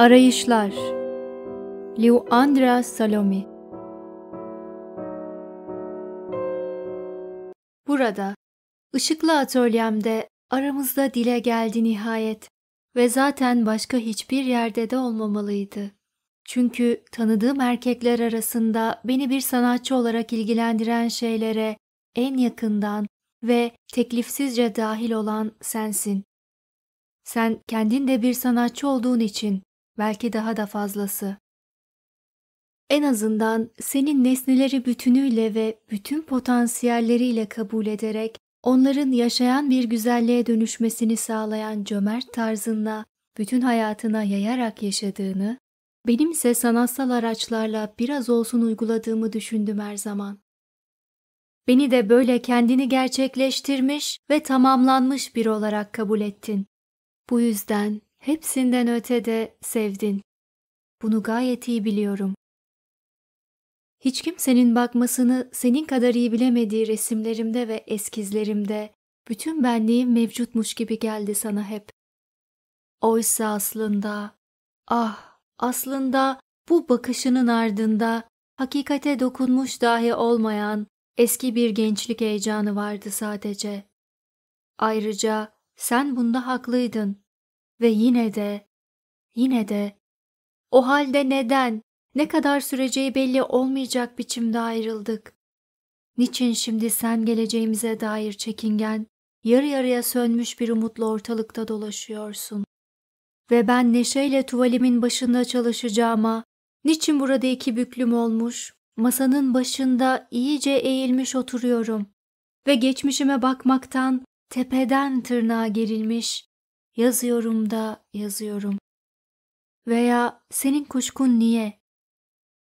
Arayışlar Liuandra Salomi Burada, ışıklı atölyemde aramızda dile geldi nihayet ve zaten başka hiçbir yerde de olmamalıydı. Çünkü tanıdığım erkekler arasında beni bir sanatçı olarak ilgilendiren şeylere en yakından ve teklifsizce dahil olan sensin. Sen kendin de bir sanatçı olduğun için belki daha da fazlası. En azından senin nesneleri bütünüyle ve bütün potansiyelleriyle kabul ederek onların yaşayan bir güzelliğe dönüşmesini sağlayan cömert tarzınla bütün hayatına yayarak yaşadığını, benim ise sanatsal araçlarla biraz olsun uyguladığımı düşündüm her zaman. Beni de böyle kendini gerçekleştirmiş ve tamamlanmış bir olarak kabul ettin. Bu yüzden Hepsinden öte de sevdin. Bunu gayet iyi biliyorum. Hiç kimsenin bakmasını senin kadar iyi bilemediği resimlerimde ve eskizlerimde bütün benliğim mevcutmuş gibi geldi sana hep. Oysa aslında, ah aslında bu bakışının ardında hakikate dokunmuş dahi olmayan eski bir gençlik heyecanı vardı sadece. Ayrıca sen bunda haklıydın. Ve yine de, yine de, o halde neden, ne kadar süreceği belli olmayacak biçimde ayrıldık? Niçin şimdi sen geleceğimize dair çekingen, yarı yarıya sönmüş bir umutla ortalıkta dolaşıyorsun? Ve ben neşeyle tuvalimin başında çalışacağıma, niçin burada iki büklüm olmuş, masanın başında iyice eğilmiş oturuyorum ve geçmişime bakmaktan tepeden tırnağa gerilmiş, yazıyorum da yazıyorum. Veya senin kuşkun niye?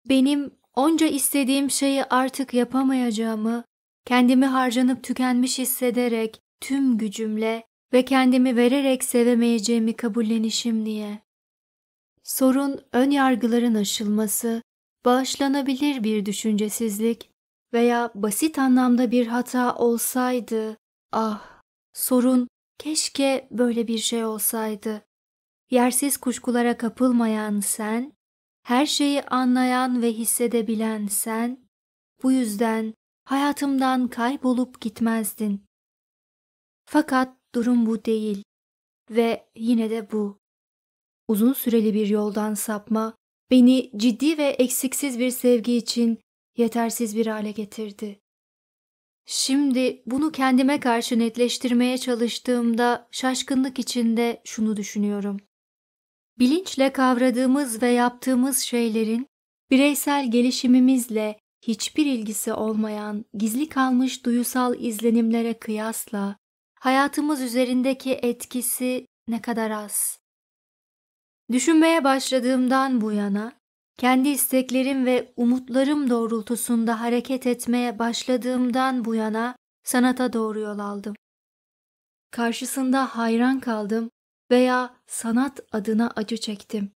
Benim onca istediğim şeyi artık yapamayacağımı, kendimi harcanıp tükenmiş hissederek tüm gücümle ve kendimi vererek sevemeyeceğimi kabullenişim niye? Sorun ön yargıların aşılması, bağışlanabilir bir düşüncesizlik veya basit anlamda bir hata olsaydı, ah, sorun Keşke böyle bir şey olsaydı. Yersiz kuşkulara kapılmayan sen, her şeyi anlayan ve hissedebilen sen, bu yüzden hayatımdan kaybolup gitmezdin. Fakat durum bu değil ve yine de bu. Uzun süreli bir yoldan sapma beni ciddi ve eksiksiz bir sevgi için yetersiz bir hale getirdi. Şimdi bunu kendime karşı netleştirmeye çalıştığımda şaşkınlık içinde şunu düşünüyorum. Bilinçle kavradığımız ve yaptığımız şeylerin bireysel gelişimimizle hiçbir ilgisi olmayan gizli kalmış duyusal izlenimlere kıyasla hayatımız üzerindeki etkisi ne kadar az. Düşünmeye başladığımdan bu yana kendi isteklerim ve umutlarım doğrultusunda hareket etmeye başladığımdan bu yana sanata doğru yol aldım. Karşısında hayran kaldım veya sanat adına acı çektim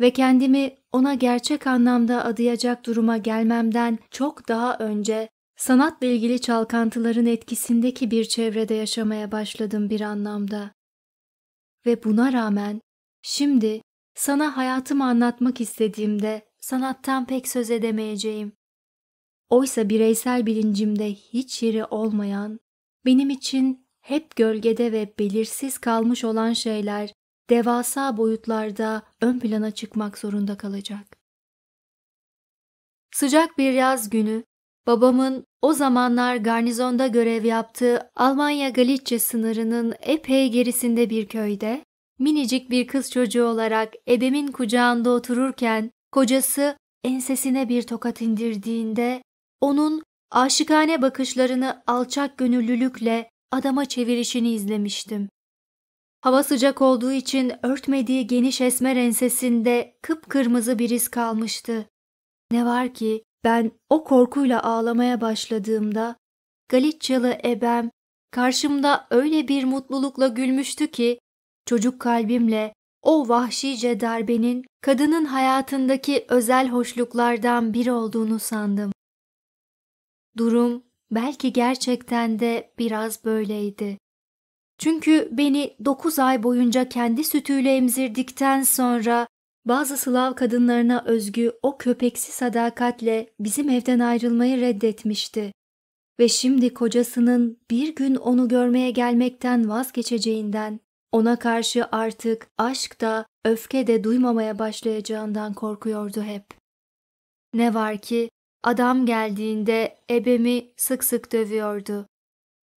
ve kendimi ona gerçek anlamda adayacak duruma gelmemden çok daha önce sanatla ilgili çalkantıların etkisindeki bir çevrede yaşamaya başladım bir anlamda. Ve buna rağmen şimdi sana hayatımı anlatmak istediğimde sanattan pek söz edemeyeceğim. Oysa bireysel bilincimde hiç yeri olmayan, benim için hep gölgede ve belirsiz kalmış olan şeyler devasa boyutlarda ön plana çıkmak zorunda kalacak. Sıcak bir yaz günü babamın o zamanlar garnizonda görev yaptığı Almanya Galicia sınırının epey gerisinde bir köyde minicik bir kız çocuğu olarak ebemin kucağında otururken kocası ensesine bir tokat indirdiğinde onun aşikane bakışlarını alçak gönüllülükle adama çevirişini izlemiştim. Hava sıcak olduğu için örtmediği geniş esmer ensesinde kıpkırmızı bir iz kalmıştı. Ne var ki ben o korkuyla ağlamaya başladığımda Galitçalı ebem karşımda öyle bir mutlulukla gülmüştü ki Çocuk kalbimle o vahşice darbenin kadının hayatındaki özel hoşluklardan biri olduğunu sandım. Durum belki gerçekten de biraz böyleydi. Çünkü beni dokuz ay boyunca kendi sütüyle emzirdikten sonra bazı Slav kadınlarına özgü o köpeksi sadakatle bizim evden ayrılmayı reddetmişti. Ve şimdi kocasının bir gün onu görmeye gelmekten vazgeçeceğinden ona karşı artık aşk da öfke de duymamaya başlayacağından korkuyordu hep. Ne var ki adam geldiğinde ebemi sık sık dövüyordu.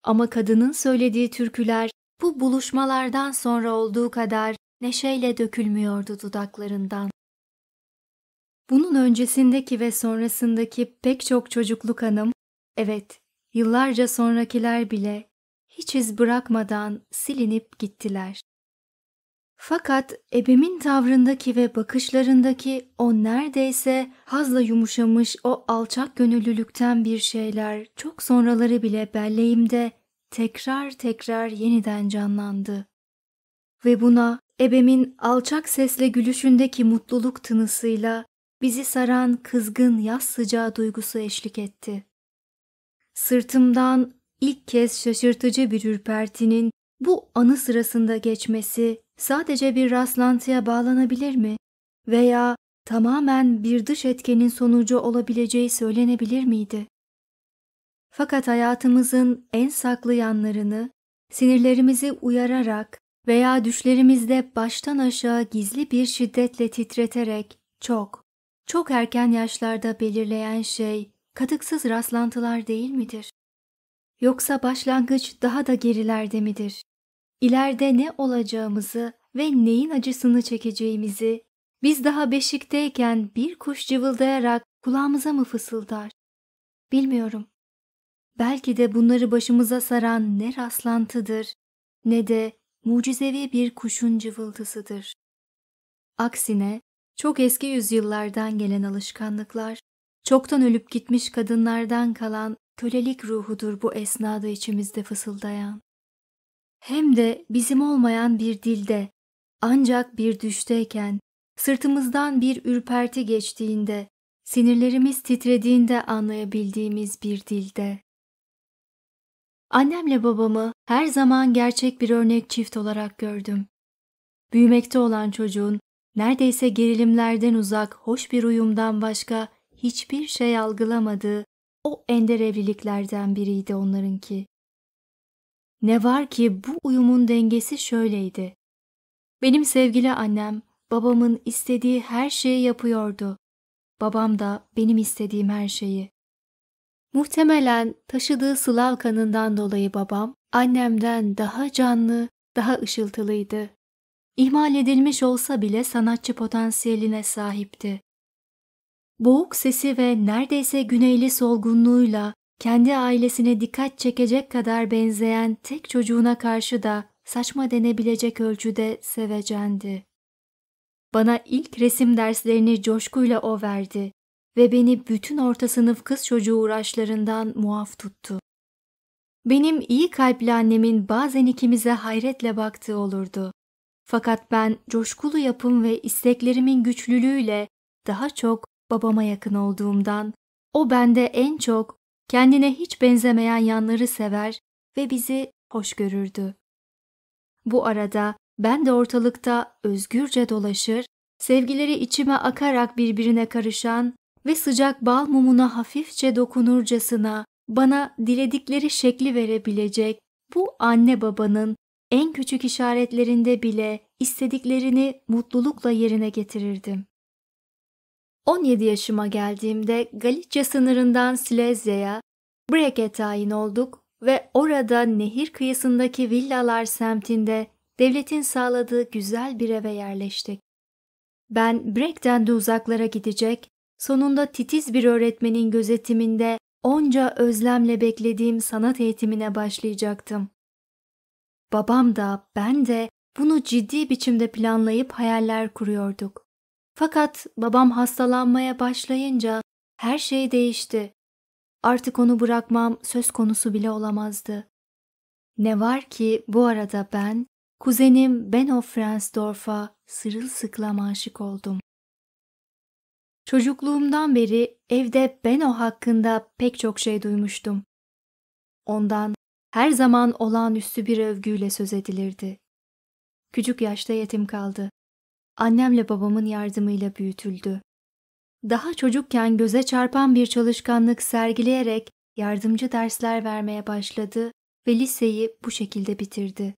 Ama kadının söylediği türküler bu buluşmalardan sonra olduğu kadar neşeyle dökülmüyordu dudaklarından. Bunun öncesindeki ve sonrasındaki pek çok çocukluk hanım, evet, yıllarca sonrakiler bile hiç iz bırakmadan silinip gittiler. Fakat ebemin tavrındaki ve bakışlarındaki o neredeyse hazla yumuşamış o alçak gönüllülükten bir şeyler çok sonraları bile belleğimde tekrar tekrar yeniden canlandı. Ve buna ebemin alçak sesle gülüşündeki mutluluk tınısıyla bizi saran kızgın yaz sıcağı duygusu eşlik etti. Sırtımdan İlk kez şaşırtıcı bir ürpertinin bu anı sırasında geçmesi sadece bir rastlantıya bağlanabilir mi? Veya tamamen bir dış etkenin sonucu olabileceği söylenebilir miydi? Fakat hayatımızın en saklı yanlarını sinirlerimizi uyararak veya düşlerimizde baştan aşağı gizli bir şiddetle titreterek çok, çok erken yaşlarda belirleyen şey katıksız rastlantılar değil midir? Yoksa başlangıç daha da gerilerde midir? İleride ne olacağımızı ve neyin acısını çekeceğimizi biz daha beşikteyken bir kuş cıvıldayarak kulağımıza mı fısıldar? Bilmiyorum. Belki de bunları başımıza saran ne rastlantıdır ne de mucizevi bir kuşun cıvıltısıdır. Aksine çok eski yüzyıllardan gelen alışkanlıklar, çoktan ölüp gitmiş kadınlardan kalan kölelik ruhudur bu esnada içimizde fısıldayan. Hem de bizim olmayan bir dilde, ancak bir düşteyken, sırtımızdan bir ürperti geçtiğinde, sinirlerimiz titrediğinde anlayabildiğimiz bir dilde. Annemle babamı her zaman gerçek bir örnek çift olarak gördüm. Büyümekte olan çocuğun neredeyse gerilimlerden uzak hoş bir uyumdan başka hiçbir şey algılamadığı o ender evliliklerden biriydi onlarınki. Ne var ki bu uyumun dengesi şöyleydi. Benim sevgili annem babamın istediği her şeyi yapıyordu. Babam da benim istediğim her şeyi. Muhtemelen taşıdığı Slav kanından dolayı babam annemden daha canlı, daha ışıltılıydı. İhmal edilmiş olsa bile sanatçı potansiyeline sahipti boğuk sesi ve neredeyse güneyli solgunluğuyla kendi ailesine dikkat çekecek kadar benzeyen tek çocuğuna karşı da saçma denebilecek ölçüde sevecendi. Bana ilk resim derslerini coşkuyla o verdi ve beni bütün orta sınıf kız çocuğu uğraşlarından muaf tuttu. Benim iyi kalpli annemin bazen ikimize hayretle baktığı olurdu. Fakat ben coşkulu yapım ve isteklerimin güçlülüğüyle daha çok babama yakın olduğumdan o bende en çok kendine hiç benzemeyen yanları sever ve bizi hoş görürdü. Bu arada ben de ortalıkta özgürce dolaşır, sevgileri içime akarak birbirine karışan ve sıcak bal mumuna hafifçe dokunurcasına bana diledikleri şekli verebilecek bu anne babanın en küçük işaretlerinde bile istediklerini mutlulukla yerine getirirdim. 17 yaşıma geldiğimde Galicia sınırından Silezya'ya, Brek'e tayin olduk ve orada nehir kıyısındaki villalar semtinde devletin sağladığı güzel bir eve yerleştik. Ben Brek'ten de uzaklara gidecek, sonunda titiz bir öğretmenin gözetiminde onca özlemle beklediğim sanat eğitimine başlayacaktım. Babam da ben de bunu ciddi biçimde planlayıp hayaller kuruyorduk. Fakat babam hastalanmaya başlayınca her şey değişti. Artık onu bırakmam söz konusu bile olamazdı. Ne var ki bu arada ben, kuzenim Benno Fransdorf'a sırılsıklam aşık oldum. Çocukluğumdan beri evde Benno hakkında pek çok şey duymuştum. Ondan her zaman olağanüstü bir övgüyle söz edilirdi. Küçük yaşta yetim kaldı annemle babamın yardımıyla büyütüldü. Daha çocukken göze çarpan bir çalışkanlık sergileyerek yardımcı dersler vermeye başladı ve liseyi bu şekilde bitirdi.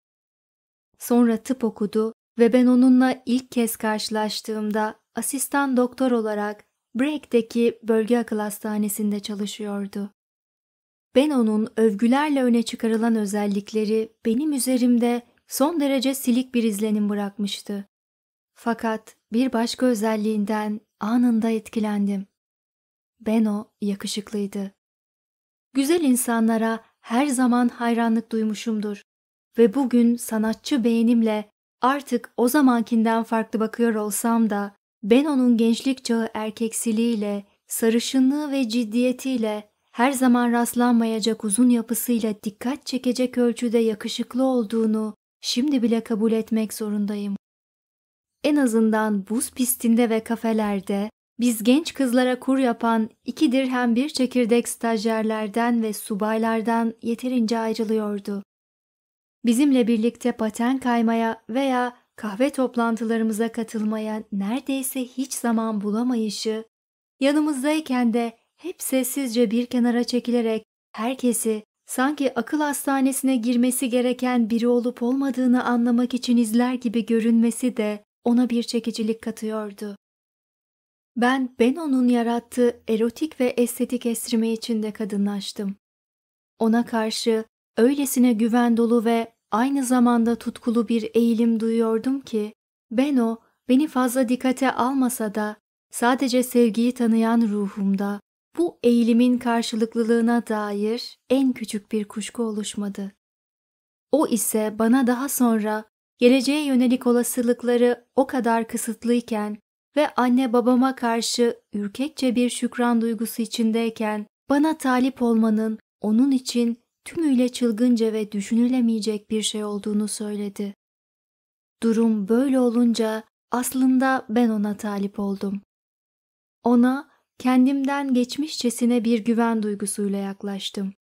Sonra tıp okudu ve ben onunla ilk kez karşılaştığımda asistan doktor olarak Break'teki bölge akıl hastanesinde çalışıyordu. Ben onun övgülerle öne çıkarılan özellikleri benim üzerimde son derece silik bir izlenim bırakmıştı. Fakat bir başka özelliğinden anında etkilendim. Beno yakışıklıydı. Güzel insanlara her zaman hayranlık duymuşumdur ve bugün sanatçı beğenimle artık o zamankinden farklı bakıyor olsam da Beno'nun gençlik çağı erkeksiliğiyle, sarışınlığı ve ciddiyetiyle her zaman rastlanmayacak uzun yapısıyla dikkat çekecek ölçüde yakışıklı olduğunu şimdi bile kabul etmek zorundayım en azından buz pistinde ve kafelerde biz genç kızlara kur yapan iki dirhem bir çekirdek stajyerlerden ve subaylardan yeterince ayrılıyordu. Bizimle birlikte paten kaymaya veya kahve toplantılarımıza katılmaya neredeyse hiç zaman bulamayışı, yanımızdayken de hep sessizce bir kenara çekilerek herkesi sanki akıl hastanesine girmesi gereken biri olup olmadığını anlamak için izler gibi görünmesi de ona bir çekicilik katıyordu. Ben Beno'nun yarattığı erotik ve estetik esrime içinde kadınlaştım. Ona karşı öylesine güven dolu ve aynı zamanda tutkulu bir eğilim duyuyordum ki, Beno beni fazla dikkate almasa da sadece sevgiyi tanıyan ruhumda bu eğilimin karşılıklılığına dair en küçük bir kuşku oluşmadı. O ise bana daha sonra geleceğe yönelik olasılıkları o kadar kısıtlıyken ve anne babama karşı ürkekçe bir şükran duygusu içindeyken bana talip olmanın onun için tümüyle çılgınca ve düşünülemeyecek bir şey olduğunu söyledi. Durum böyle olunca aslında ben ona talip oldum. Ona kendimden geçmişçesine bir güven duygusuyla yaklaştım.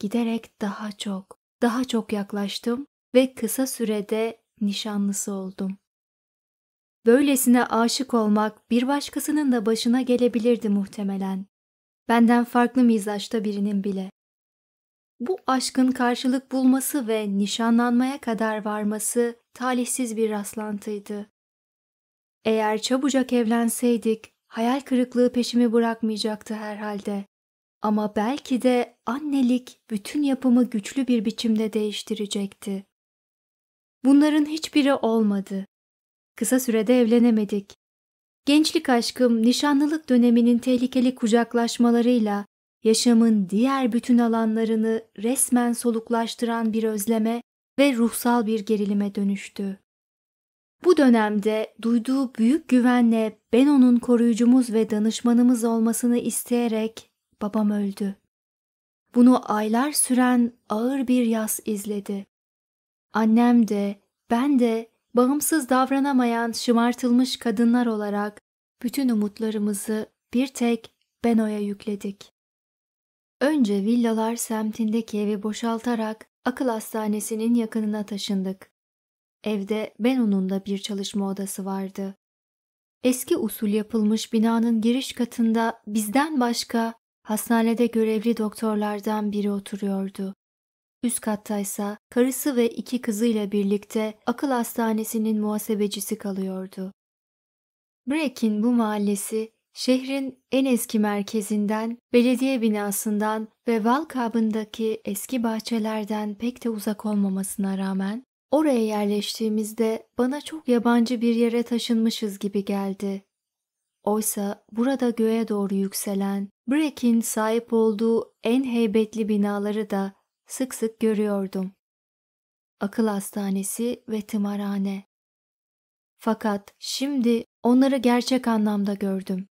Giderek daha çok, daha çok yaklaştım ve kısa sürede nişanlısı oldum. Böylesine aşık olmak bir başkasının da başına gelebilirdi muhtemelen. Benden farklı mizaçta birinin bile. Bu aşkın karşılık bulması ve nişanlanmaya kadar varması talihsiz bir rastlantıydı. Eğer çabucak evlenseydik, hayal kırıklığı peşimi bırakmayacaktı herhalde. Ama belki de annelik bütün yapımı güçlü bir biçimde değiştirecekti. Bunların hiçbiri olmadı. Kısa sürede evlenemedik. Gençlik aşkım nişanlılık döneminin tehlikeli kucaklaşmalarıyla yaşamın diğer bütün alanlarını resmen soluklaştıran bir özleme ve ruhsal bir gerilime dönüştü. Bu dönemde duyduğu büyük güvenle ben onun koruyucumuz ve danışmanımız olmasını isteyerek babam öldü. Bunu aylar süren ağır bir yas izledi. Annem de, ben de bağımsız davranamayan şımartılmış kadınlar olarak bütün umutlarımızı bir tek Beno'ya yükledik. Önce villalar semtindeki evi boşaltarak akıl hastanesinin yakınına taşındık. Evde Beno'nun da bir çalışma odası vardı. Eski usul yapılmış binanın giriş katında bizden başka hastanede görevli doktorlardan biri oturuyordu. Üst kattaysa karısı ve iki kızıyla birlikte akıl hastanesinin muhasebecisi kalıyordu. Breck'in bu mahallesi şehrin en eski merkezinden, belediye binasından ve Valkab'ındaki eski bahçelerden pek de uzak olmamasına rağmen oraya yerleştiğimizde bana çok yabancı bir yere taşınmışız gibi geldi. Oysa burada göğe doğru yükselen, Breck'in sahip olduğu en heybetli binaları da sık sık görüyordum. Akıl hastanesi ve tımarhane. Fakat şimdi onları gerçek anlamda gördüm.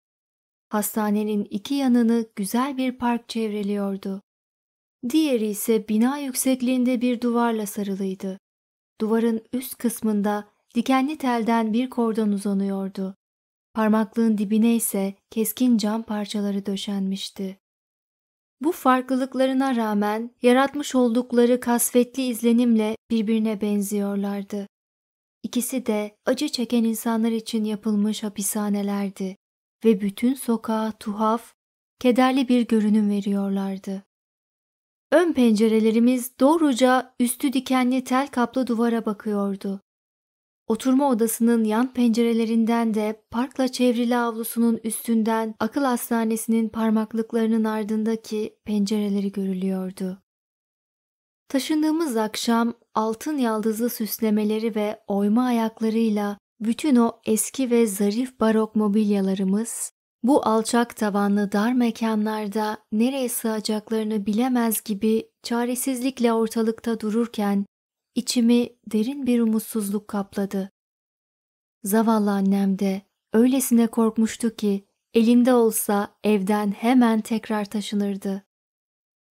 Hastanenin iki yanını güzel bir park çevreliyordu. Diğeri ise bina yüksekliğinde bir duvarla sarılıydı. Duvarın üst kısmında dikenli telden bir kordon uzanıyordu. Parmaklığın dibine ise keskin cam parçaları döşenmişti. Bu farklılıklarına rağmen yaratmış oldukları kasvetli izlenimle birbirine benziyorlardı. İkisi de acı çeken insanlar için yapılmış hapishanelerdi ve bütün sokağa tuhaf, kederli bir görünüm veriyorlardı. Ön pencerelerimiz doğruca üstü dikenli tel kaplı duvara bakıyordu. Oturma odasının yan pencerelerinden de parkla çevrili avlusunun üstünden akıl hastanesinin parmaklıklarının ardındaki pencereleri görülüyordu. Taşındığımız akşam altın yaldızlı süslemeleri ve oyma ayaklarıyla bütün o eski ve zarif barok mobilyalarımız bu alçak tavanlı dar mekanlarda nereye sığacaklarını bilemez gibi çaresizlikle ortalıkta dururken İçimi derin bir umutsuzluk kapladı. Zavallı annem de öylesine korkmuştu ki elinde olsa evden hemen tekrar taşınırdı.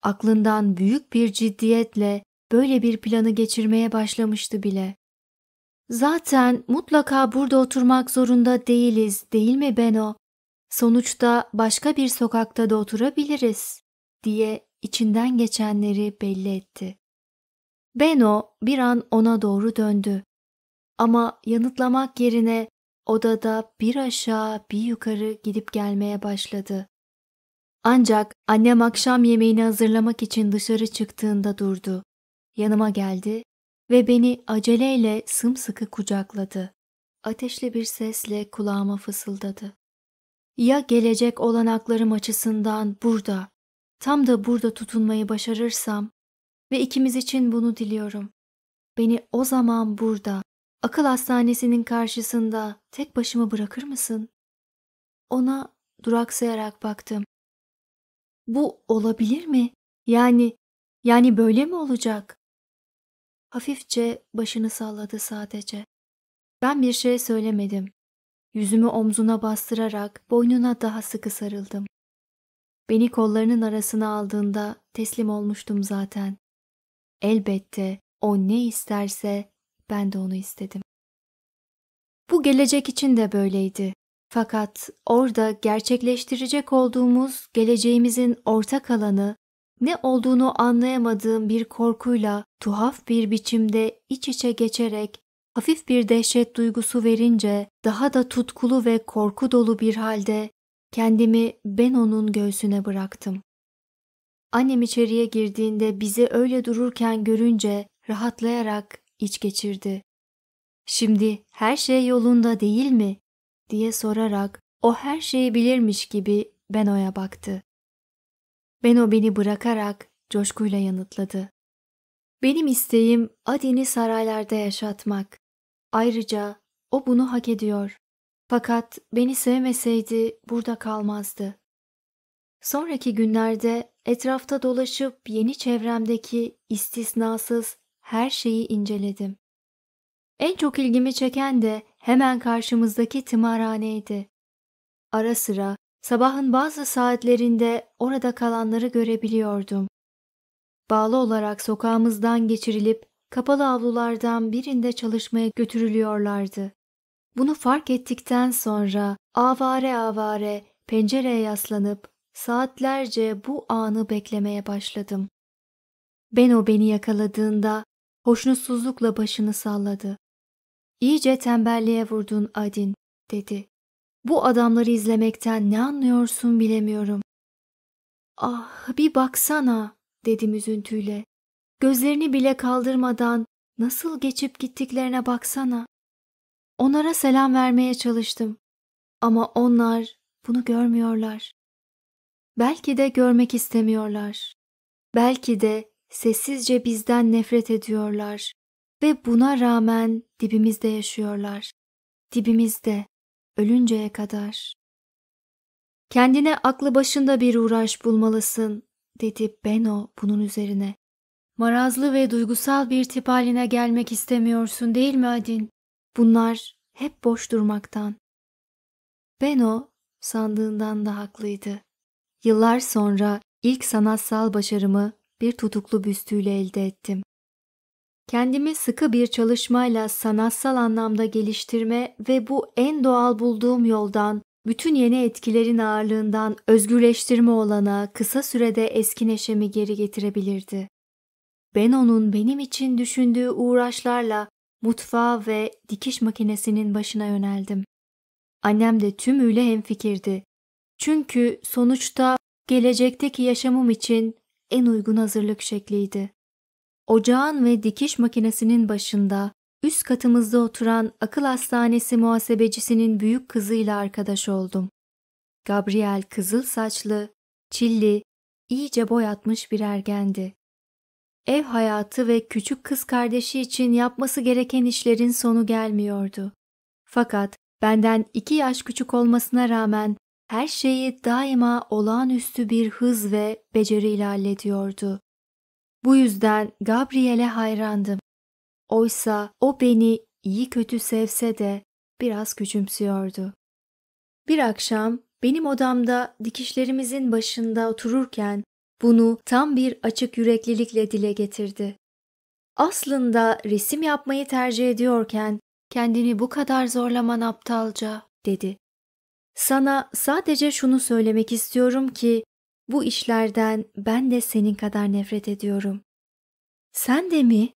Aklından büyük bir ciddiyetle böyle bir planı geçirmeye başlamıştı bile. Zaten mutlaka burada oturmak zorunda değiliz, değil mi Beno? Sonuçta başka bir sokakta da oturabiliriz diye içinden geçenleri belli etti. Beno bir an ona doğru döndü. Ama yanıtlamak yerine odada bir aşağı bir yukarı gidip gelmeye başladı. Ancak annem akşam yemeğini hazırlamak için dışarı çıktığında durdu. Yanıma geldi ve beni aceleyle sımsıkı kucakladı. Ateşli bir sesle kulağıma fısıldadı. Ya gelecek olanaklarım açısından burada, tam da burada tutunmayı başarırsam ve ikimiz için bunu diliyorum. Beni o zaman burada, akıl hastanesinin karşısında tek başıma bırakır mısın? Ona duraksayarak baktım. Bu olabilir mi? Yani, yani böyle mi olacak? Hafifçe başını salladı sadece. Ben bir şey söylemedim. Yüzümü omzuna bastırarak boynuna daha sıkı sarıldım. Beni kollarının arasına aldığında teslim olmuştum zaten. Elbette o ne isterse ben de onu istedim. Bu gelecek için de böyleydi. Fakat orada gerçekleştirecek olduğumuz geleceğimizin ortak alanı ne olduğunu anlayamadığım bir korkuyla tuhaf bir biçimde iç içe geçerek hafif bir dehşet duygusu verince daha da tutkulu ve korku dolu bir halde kendimi ben onun göğsüne bıraktım. Annem içeriye girdiğinde bizi öyle dururken görünce rahatlayarak iç geçirdi. Şimdi her şey yolunda değil mi? diye sorarak o her şeyi bilirmiş gibi Beno'ya baktı. Beno beni bırakarak coşkuyla yanıtladı. Benim isteğim Adin'i saraylarda yaşatmak. Ayrıca o bunu hak ediyor. Fakat beni sevmeseydi burada kalmazdı. Sonraki günlerde Etrafta dolaşıp yeni çevremdeki istisnasız her şeyi inceledim. En çok ilgimi çeken de hemen karşımızdaki tımarhaneydi. Ara sıra sabahın bazı saatlerinde orada kalanları görebiliyordum. Bağlı olarak sokağımızdan geçirilip kapalı avlulardan birinde çalışmaya götürülüyorlardı. Bunu fark ettikten sonra avare avare pencereye yaslanıp Saatlerce bu anı beklemeye başladım. Ben o beni yakaladığında hoşnutsuzlukla başını salladı. İyice tembelliğe vurdun Adin, dedi. Bu adamları izlemekten ne anlıyorsun bilemiyorum. Ah bir baksana, dedim üzüntüyle. Gözlerini bile kaldırmadan nasıl geçip gittiklerine baksana. Onlara selam vermeye çalıştım. Ama onlar bunu görmüyorlar. Belki de görmek istemiyorlar. Belki de sessizce bizden nefret ediyorlar ve buna rağmen dibimizde yaşıyorlar. Dibimizde, ölünceye kadar. Kendine aklı başında bir uğraş bulmalısın, dedi Beno bunun üzerine. Marazlı ve duygusal bir tip haline gelmek istemiyorsun değil mi Adin? Bunlar hep boş durmaktan. Beno sandığından da haklıydı. Yıllar sonra ilk sanatsal başarımı bir tutuklu büstüyle elde ettim. Kendimi sıkı bir çalışmayla sanatsal anlamda geliştirme ve bu en doğal bulduğum yoldan, bütün yeni etkilerin ağırlığından özgürleştirme olana kısa sürede eski neşemi geri getirebilirdi. Ben onun benim için düşündüğü uğraşlarla mutfağa ve dikiş makinesinin başına yöneldim. Annem de tümüyle hemfikirdi. Çünkü sonuçta gelecekteki yaşamım için en uygun hazırlık şekliydi. Ocağın ve dikiş makinesinin başında üst katımızda oturan akıl hastanesi muhasebecisinin büyük kızıyla arkadaş oldum. Gabriel kızıl saçlı, çilli, iyice boy atmış bir ergendi. Ev hayatı ve küçük kız kardeşi için yapması gereken işlerin sonu gelmiyordu. Fakat benden iki yaş küçük olmasına rağmen her şeyi daima olağanüstü bir hız ve beceriyle hallediyordu. Bu yüzden Gabriel'e hayrandım. Oysa o beni iyi kötü sevse de biraz küçümsüyordu. Bir akşam benim odamda dikişlerimizin başında otururken bunu tam bir açık yüreklilikle dile getirdi. Aslında resim yapmayı tercih ediyorken kendini bu kadar zorlaman aptalca dedi. Sana sadece şunu söylemek istiyorum ki bu işlerden ben de senin kadar nefret ediyorum. Sen de mi?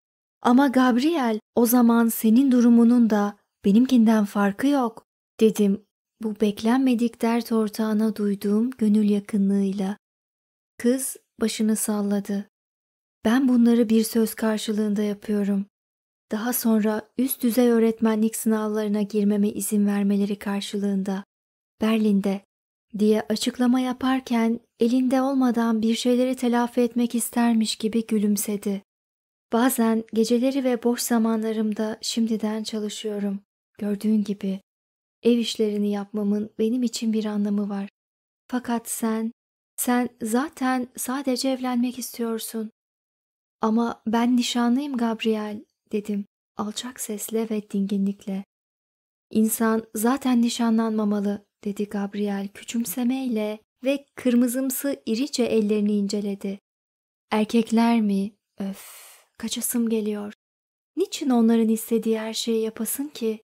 Ama Gabriel o zaman senin durumunun da benimkinden farkı yok dedim bu beklenmedik dert ortağına duyduğum gönül yakınlığıyla. Kız başını salladı. Ben bunları bir söz karşılığında yapıyorum. Daha sonra üst düzey öğretmenlik sınavlarına girmeme izin vermeleri karşılığında. Berlin'de diye açıklama yaparken elinde olmadan bir şeyleri telafi etmek istermiş gibi gülümsedi. Bazen geceleri ve boş zamanlarımda şimdiden çalışıyorum. Gördüğün gibi ev işlerini yapmamın benim için bir anlamı var. Fakat sen, sen zaten sadece evlenmek istiyorsun. Ama ben nişanlıyım Gabriel dedim alçak sesle ve dinginlikle. İnsan zaten nişanlanmamalı dedi Gabriel küçümsemeyle ve kırmızımsı irice ellerini inceledi. Erkekler mi? Öf, kaçasım geliyor. Niçin onların istediği her şeyi yapasın ki?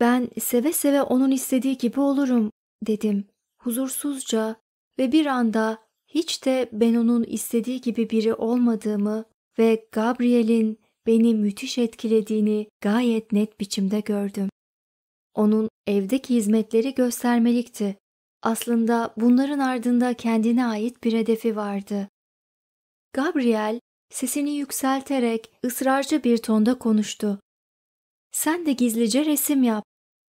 Ben seve seve onun istediği gibi olurum, dedim huzursuzca ve bir anda hiç de ben onun istediği gibi biri olmadığımı ve Gabriel'in beni müthiş etkilediğini gayet net biçimde gördüm. Onun evdeki hizmetleri göstermelikti. Aslında bunların ardında kendine ait bir hedefi vardı. Gabriel sesini yükselterek ısrarcı bir tonda konuştu. Sen de gizlice resim yap.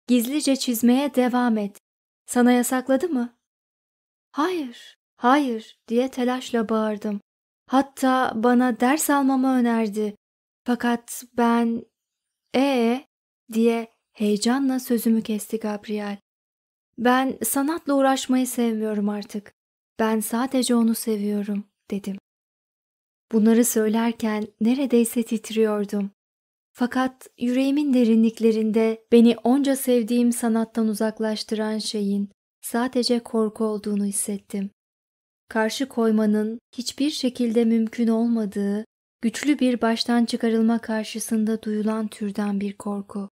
Gizlice çizmeye devam et. Sana yasakladı mı? Hayır, hayır diye telaşla bağırdım. Hatta bana ders almamı önerdi. Fakat ben ee diye Heyecanla sözümü kesti Gabriel. Ben sanatla uğraşmayı sevmiyorum artık. Ben sadece onu seviyorum, dedim. Bunları söylerken neredeyse titriyordum. Fakat yüreğimin derinliklerinde beni onca sevdiğim sanattan uzaklaştıran şeyin sadece korku olduğunu hissettim. Karşı koymanın hiçbir şekilde mümkün olmadığı, güçlü bir baştan çıkarılma karşısında duyulan türden bir korku.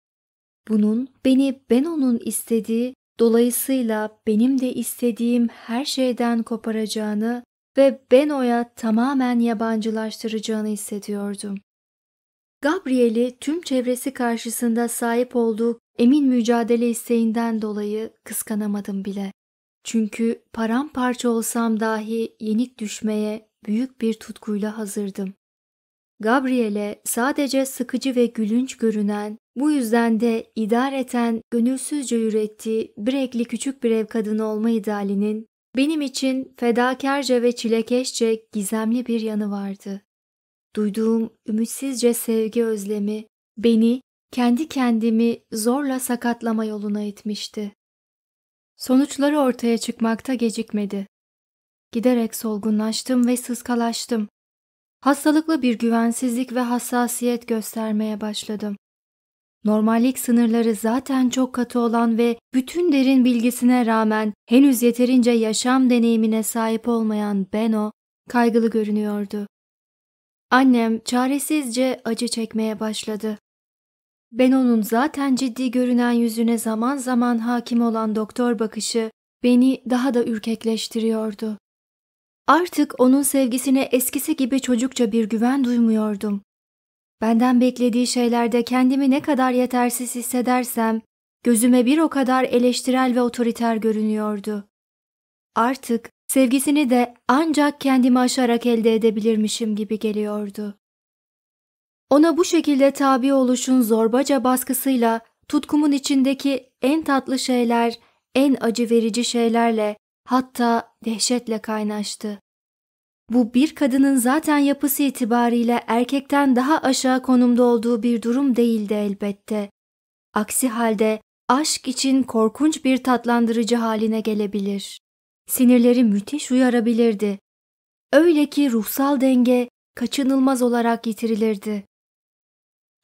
Bunun beni ben onun istediği, dolayısıyla benim de istediğim her şeyden koparacağını ve Beno'ya tamamen yabancılaştıracağını hissediyordum. Gabriel'i tüm çevresi karşısında sahip olduğu emin mücadele isteğinden dolayı kıskanamadım bile. Çünkü paramparça olsam dahi yenik düşmeye büyük bir tutkuyla hazırdım. Gabriel'e sadece sıkıcı ve gülünç görünen, bu yüzden de idareten gönülsüzce ürettiği bir ekli küçük bir ev kadını olma idealinin benim için fedakarca ve çilekeşçe gizemli bir yanı vardı. Duyduğum ümitsizce sevgi özlemi beni kendi kendimi zorla sakatlama yoluna itmişti. Sonuçları ortaya çıkmakta gecikmedi. Giderek solgunlaştım ve sızkalaştım. Hastalıklı bir güvensizlik ve hassasiyet göstermeye başladım. Normallik sınırları zaten çok katı olan ve bütün derin bilgisine rağmen henüz yeterince yaşam deneyimine sahip olmayan Beno kaygılı görünüyordu. Annem çaresizce acı çekmeye başladı. Beno'nun zaten ciddi görünen yüzüne zaman zaman hakim olan doktor bakışı beni daha da ürkekleştiriyordu. Artık onun sevgisine eskisi gibi çocukça bir güven duymuyordum. Benden beklediği şeylerde kendimi ne kadar yetersiz hissedersem, gözüme bir o kadar eleştirel ve otoriter görünüyordu. Artık sevgisini de ancak kendimi aşarak elde edebilirmişim gibi geliyordu. Ona bu şekilde tabi oluşun zorbaca baskısıyla tutkumun içindeki en tatlı şeyler, en acı verici şeylerle hatta dehşetle kaynaştı. Bu bir kadının zaten yapısı itibariyle erkekten daha aşağı konumda olduğu bir durum değildi elbette. Aksi halde aşk için korkunç bir tatlandırıcı haline gelebilir. Sinirleri müthiş uyarabilirdi. Öyle ki ruhsal denge kaçınılmaz olarak yitirilirdi.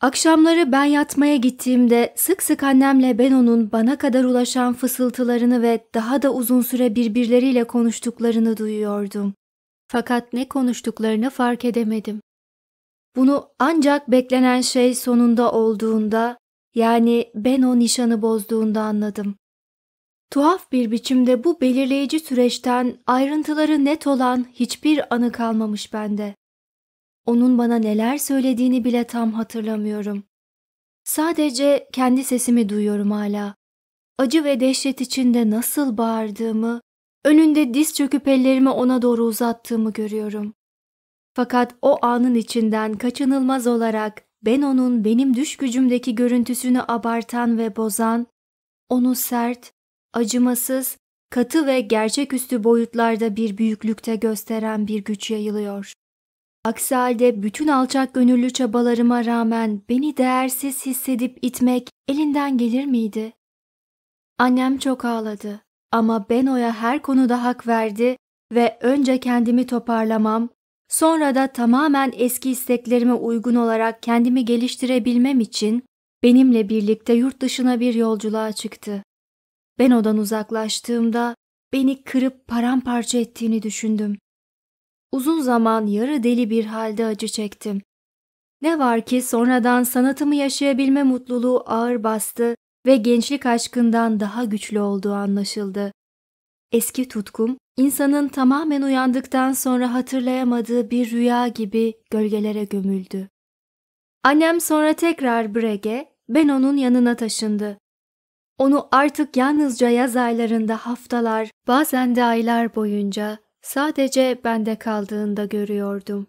Akşamları ben yatmaya gittiğimde sık sık annemle Beno'nun bana kadar ulaşan fısıltılarını ve daha da uzun süre birbirleriyle konuştuklarını duyuyordum. Fakat ne konuştuklarını fark edemedim. Bunu ancak beklenen şey sonunda olduğunda, yani Beno nişanı bozduğunda anladım. Tuhaf bir biçimde bu belirleyici süreçten ayrıntıları net olan hiçbir anı kalmamış bende. Onun bana neler söylediğini bile tam hatırlamıyorum. Sadece kendi sesimi duyuyorum hala. Acı ve dehşet içinde nasıl bağırdığımı, önünde diz çöküp ellerimi ona doğru uzattığımı görüyorum. Fakat o anın içinden kaçınılmaz olarak ben onun benim düş gücümdeki görüntüsünü abartan ve bozan, onu sert, acımasız, katı ve gerçeküstü boyutlarda bir büyüklükte gösteren bir güç yayılıyor. Aksi halde bütün alçak gönüllü çabalarıma rağmen beni değersiz hissedip itmek elinden gelir miydi? Annem çok ağladı ama Beno'ya her konuda hak verdi ve önce kendimi toparlamam, sonra da tamamen eski isteklerime uygun olarak kendimi geliştirebilmem için benimle birlikte yurt dışına bir yolculuğa çıktı. Beno'dan uzaklaştığımda beni kırıp paramparça ettiğini düşündüm. Uzun zaman yarı deli bir halde acı çektim. Ne var ki sonradan sanatımı yaşayabilme mutluluğu ağır bastı ve gençlik aşkından daha güçlü olduğu anlaşıldı. Eski tutkum, insanın tamamen uyandıktan sonra hatırlayamadığı bir rüya gibi gölgelere gömüldü. Annem sonra tekrar Brege, ben onun yanına taşındı. Onu artık yalnızca yaz aylarında haftalar, bazen de aylar boyunca sadece bende kaldığında görüyordum.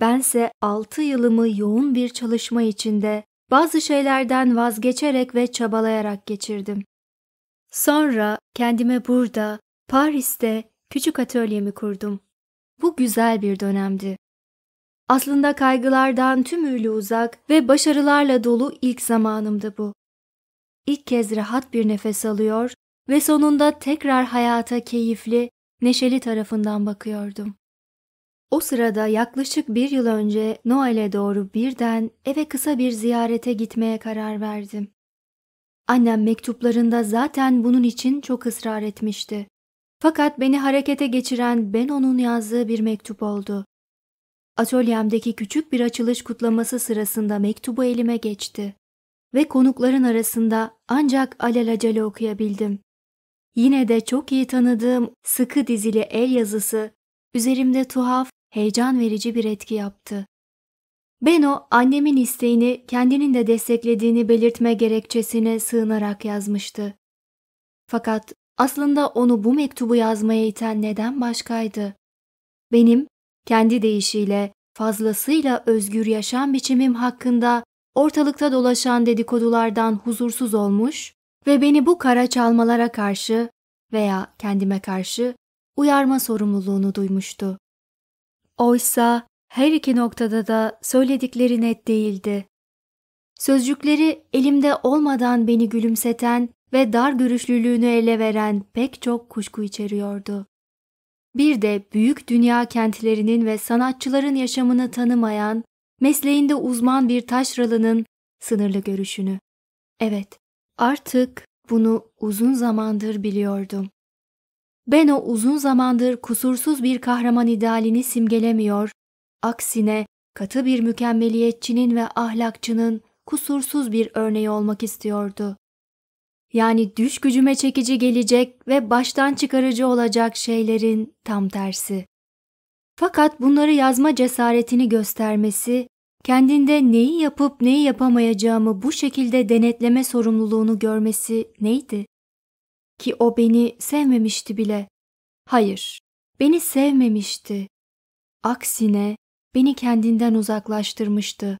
Bense altı yılımı yoğun bir çalışma içinde bazı şeylerden vazgeçerek ve çabalayarak geçirdim. Sonra kendime burada, Paris'te küçük atölyemi kurdum. Bu güzel bir dönemdi. Aslında kaygılardan tümüyle uzak ve başarılarla dolu ilk zamanımdı bu. İlk kez rahat bir nefes alıyor ve sonunda tekrar hayata keyifli neşeli tarafından bakıyordum. O sırada yaklaşık bir yıl önce Noel'e doğru birden eve kısa bir ziyarete gitmeye karar verdim. Annem mektuplarında zaten bunun için çok ısrar etmişti. Fakat beni harekete geçiren ben onun yazdığı bir mektup oldu. Atölyemdeki küçük bir açılış kutlaması sırasında mektubu elime geçti ve konukların arasında ancak alelacele okuyabildim. Yine de çok iyi tanıdığım sıkı dizili el yazısı üzerimde tuhaf, heyecan verici bir etki yaptı. Beno annemin isteğini kendinin de desteklediğini belirtme gerekçesine sığınarak yazmıştı. Fakat aslında onu bu mektubu yazmaya iten neden başkaydı. Benim kendi deyişiyle fazlasıyla özgür yaşam biçimim hakkında ortalıkta dolaşan dedikodulardan huzursuz olmuş ve beni bu kara çalmalara karşı veya kendime karşı uyarma sorumluluğunu duymuştu. Oysa her iki noktada da söyledikleri net değildi. Sözcükleri elimde olmadan beni gülümseten ve dar görüşlülüğünü ele veren pek çok kuşku içeriyordu. Bir de büyük dünya kentlerinin ve sanatçıların yaşamını tanımayan, mesleğinde uzman bir taşralının sınırlı görüşünü. Evet, Artık bunu uzun zamandır biliyordum. Ben o uzun zamandır kusursuz bir kahraman idealini simgelemiyor, aksine katı bir mükemmeliyetçinin ve ahlakçının kusursuz bir örneği olmak istiyordu. Yani düş gücüme çekici gelecek ve baştan çıkarıcı olacak şeylerin tam tersi. Fakat bunları yazma cesaretini göstermesi Kendinde neyi yapıp neyi yapamayacağımı bu şekilde denetleme sorumluluğunu görmesi neydi? Ki o beni sevmemişti bile. Hayır, beni sevmemişti. Aksine beni kendinden uzaklaştırmıştı.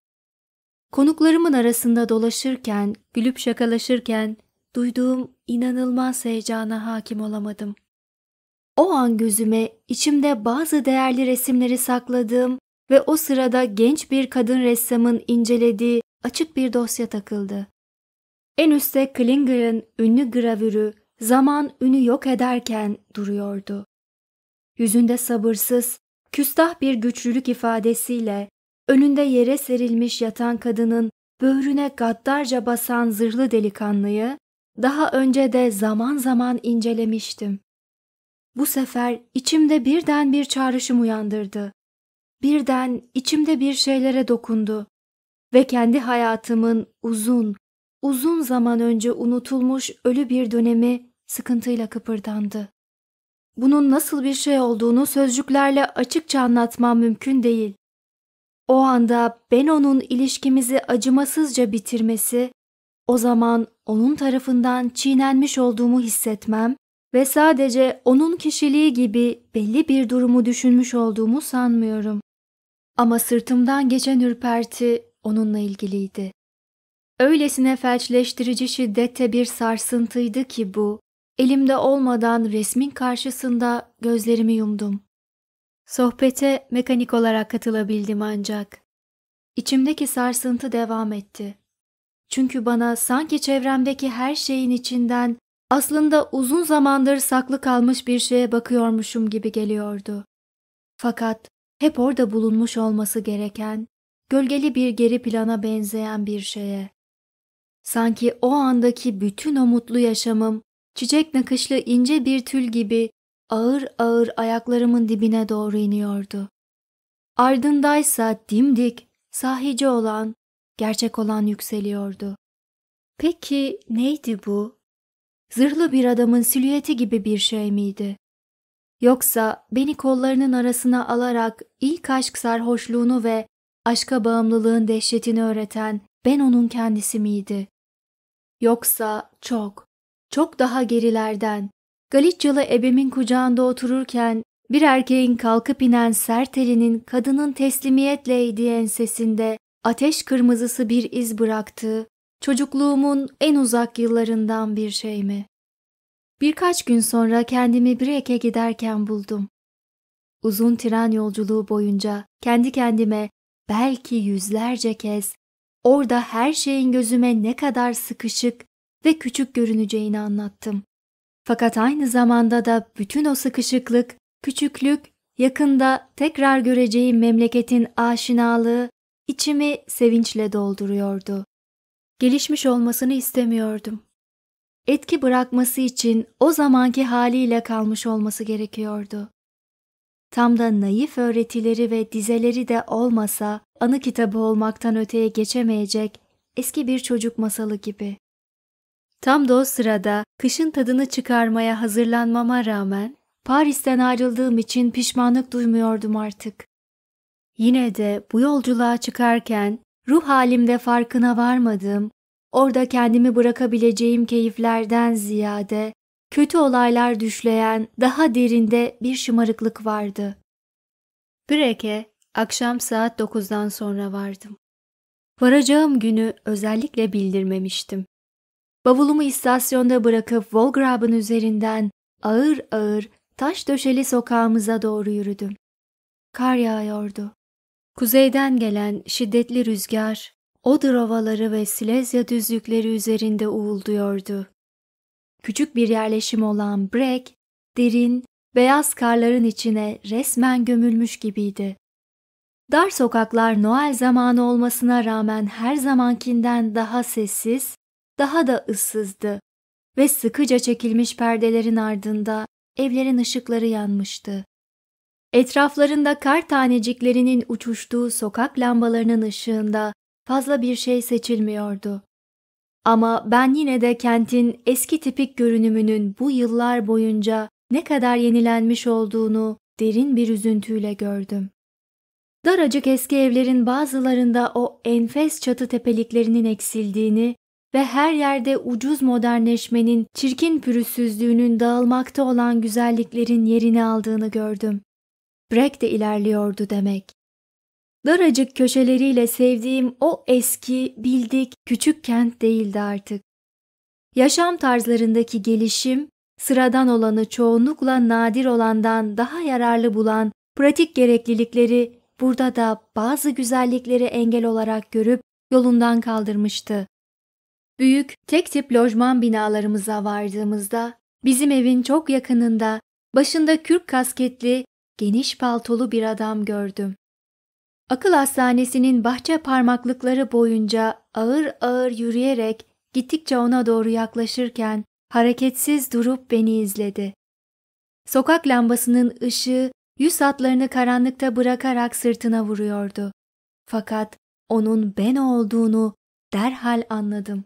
Konuklarımın arasında dolaşırken, gülüp şakalaşırken duyduğum inanılmaz heyecana hakim olamadım. O an gözüme içimde bazı değerli resimleri sakladığım ve o sırada genç bir kadın ressamın incelediği açık bir dosya takıldı. En üstte Klinger'ın ünlü gravürü zaman ünü yok ederken duruyordu. Yüzünde sabırsız, küstah bir güçlülük ifadesiyle önünde yere serilmiş yatan kadının böğrüne gaddarca basan zırhlı delikanlıyı daha önce de zaman zaman incelemiştim. Bu sefer içimde birden bir çağrışım uyandırdı birden içimde bir şeylere dokundu ve kendi hayatımın uzun, uzun zaman önce unutulmuş ölü bir dönemi sıkıntıyla kıpırdandı. Bunun nasıl bir şey olduğunu sözcüklerle açıkça anlatmam mümkün değil. O anda ben onun ilişkimizi acımasızca bitirmesi, o zaman onun tarafından çiğnenmiş olduğumu hissetmem ve sadece onun kişiliği gibi belli bir durumu düşünmüş olduğumu sanmıyorum. Ama sırtımdan geçen ürperti onunla ilgiliydi. Öylesine felçleştirici şiddette bir sarsıntıydı ki bu, elimde olmadan resmin karşısında gözlerimi yumdum. Sohbete mekanik olarak katılabildim ancak. İçimdeki sarsıntı devam etti. Çünkü bana sanki çevremdeki her şeyin içinden aslında uzun zamandır saklı kalmış bir şeye bakıyormuşum gibi geliyordu. Fakat hep orada bulunmuş olması gereken, gölgeli bir geri plana benzeyen bir şeye. Sanki o andaki bütün o mutlu yaşamım, çiçek nakışlı ince bir tül gibi ağır ağır ayaklarımın dibine doğru iniyordu. Ardındaysa dimdik, sahici olan, gerçek olan yükseliyordu. Peki neydi bu? Zırhlı bir adamın silüeti gibi bir şey miydi? Yoksa beni kollarının arasına alarak ilk aşk sarhoşluğunu ve aşka bağımlılığın dehşetini öğreten ben onun kendisi miydi? Yoksa çok, çok daha gerilerden, Galicyalı ebemin kucağında otururken bir erkeğin kalkıp inen sert elinin kadının teslimiyetle eğdiği ensesinde ateş kırmızısı bir iz bıraktığı, çocukluğumun en uzak yıllarından bir şey mi? Birkaç gün sonra kendimi Brek'e giderken buldum. Uzun tren yolculuğu boyunca kendi kendime belki yüzlerce kez orada her şeyin gözüme ne kadar sıkışık ve küçük görüneceğini anlattım. Fakat aynı zamanda da bütün o sıkışıklık, küçüklük, yakında tekrar göreceğim memleketin aşinalığı içimi sevinçle dolduruyordu. Gelişmiş olmasını istemiyordum etki bırakması için o zamanki haliyle kalmış olması gerekiyordu. Tam da naif öğretileri ve dizeleri de olmasa anı kitabı olmaktan öteye geçemeyecek eski bir çocuk masalı gibi. Tam da o sırada kışın tadını çıkarmaya hazırlanmama rağmen Paris'ten ayrıldığım için pişmanlık duymuyordum artık. Yine de bu yolculuğa çıkarken ruh halimde farkına varmadığım Orada kendimi bırakabileceğim keyiflerden ziyade kötü olaylar düşleyen daha derinde bir şımarıklık vardı. Brek'e akşam saat 9'dan sonra vardım. Varacağım günü özellikle bildirmemiştim. Bavulumu istasyonda bırakıp Volgrab'ın üzerinden ağır ağır taş döşeli sokağımıza doğru yürüdüm. Kar yağıyordu. Kuzeyden gelen şiddetli rüzgar Oder ovaları ve Silezya düzlükleri üzerinde uğulduyordu. Küçük bir yerleşim olan Breg, derin, beyaz karların içine resmen gömülmüş gibiydi. Dar sokaklar Noel zamanı olmasına rağmen her zamankinden daha sessiz, daha da ıssızdı ve sıkıca çekilmiş perdelerin ardında evlerin ışıkları yanmıştı. Etraflarında kar taneciklerinin uçuştuğu sokak lambalarının ışığında fazla bir şey seçilmiyordu. Ama ben yine de kentin eski tipik görünümünün bu yıllar boyunca ne kadar yenilenmiş olduğunu derin bir üzüntüyle gördüm. Daracık eski evlerin bazılarında o enfes çatı tepeliklerinin eksildiğini ve her yerde ucuz modernleşmenin çirkin pürüzsüzlüğünün dağılmakta olan güzelliklerin yerini aldığını gördüm. Breck de ilerliyordu demek. Daracık köşeleriyle sevdiğim o eski, bildik, küçük kent değildi artık. Yaşam tarzlarındaki gelişim, sıradan olanı çoğunlukla nadir olandan daha yararlı bulan pratik gereklilikleri burada da bazı güzellikleri engel olarak görüp yolundan kaldırmıştı. Büyük, tek tip lojman binalarımıza vardığımızda bizim evin çok yakınında başında kürk kasketli, geniş paltolu bir adam gördüm. Akıl hastanesinin bahçe parmaklıkları boyunca ağır ağır yürüyerek gittikçe ona doğru yaklaşırken hareketsiz durup beni izledi. Sokak lambasının ışığı yüz hatlarını karanlıkta bırakarak sırtına vuruyordu. Fakat onun ben olduğunu derhal anladım.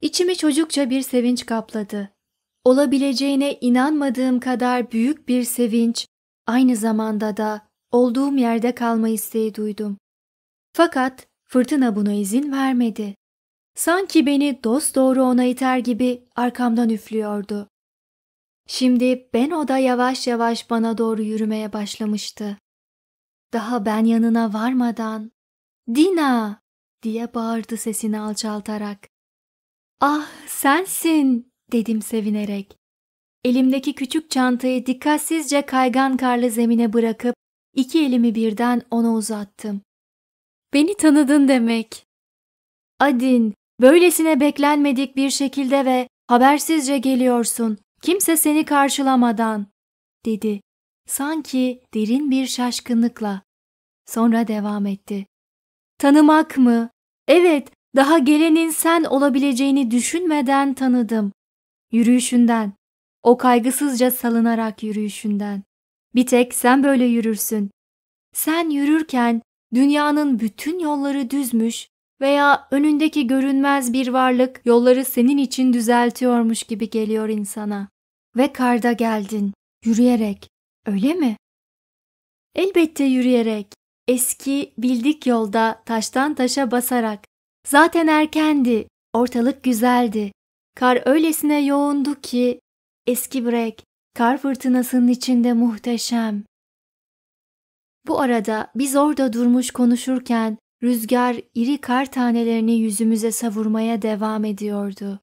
İçimi çocukça bir sevinç kapladı. Olabileceğine inanmadığım kadar büyük bir sevinç, aynı zamanda da olduğum yerde kalma isteği duydum. Fakat fırtına buna izin vermedi. Sanki beni dost doğru ona iter gibi arkamdan üflüyordu. Şimdi ben o da yavaş yavaş bana doğru yürümeye başlamıştı. Daha ben yanına varmadan "Dina!" diye bağırdı sesini alçaltarak. "Ah, sensin!" dedim sevinerek. Elimdeki küçük çantayı dikkatsizce kaygan karlı zemine bırakıp İki elimi birden ona uzattım. Beni tanıdın demek. Adin, böylesine beklenmedik bir şekilde ve habersizce geliyorsun. Kimse seni karşılamadan, dedi. Sanki derin bir şaşkınlıkla. Sonra devam etti. Tanımak mı? Evet, daha gelenin sen olabileceğini düşünmeden tanıdım. Yürüyüşünden, o kaygısızca salınarak yürüyüşünden. Bir tek sen böyle yürürsün. Sen yürürken dünyanın bütün yolları düzmüş veya önündeki görünmez bir varlık yolları senin için düzeltiyormuş gibi geliyor insana. Ve karda geldin, yürüyerek, öyle mi? Elbette yürüyerek, eski, bildik yolda taştan taşa basarak. Zaten erkendi, ortalık güzeldi. Kar öylesine yoğundu ki eski brek, Kar fırtınasının içinde muhteşem. Bu arada biz orada durmuş konuşurken rüzgar iri kar tanelerini yüzümüze savurmaya devam ediyordu.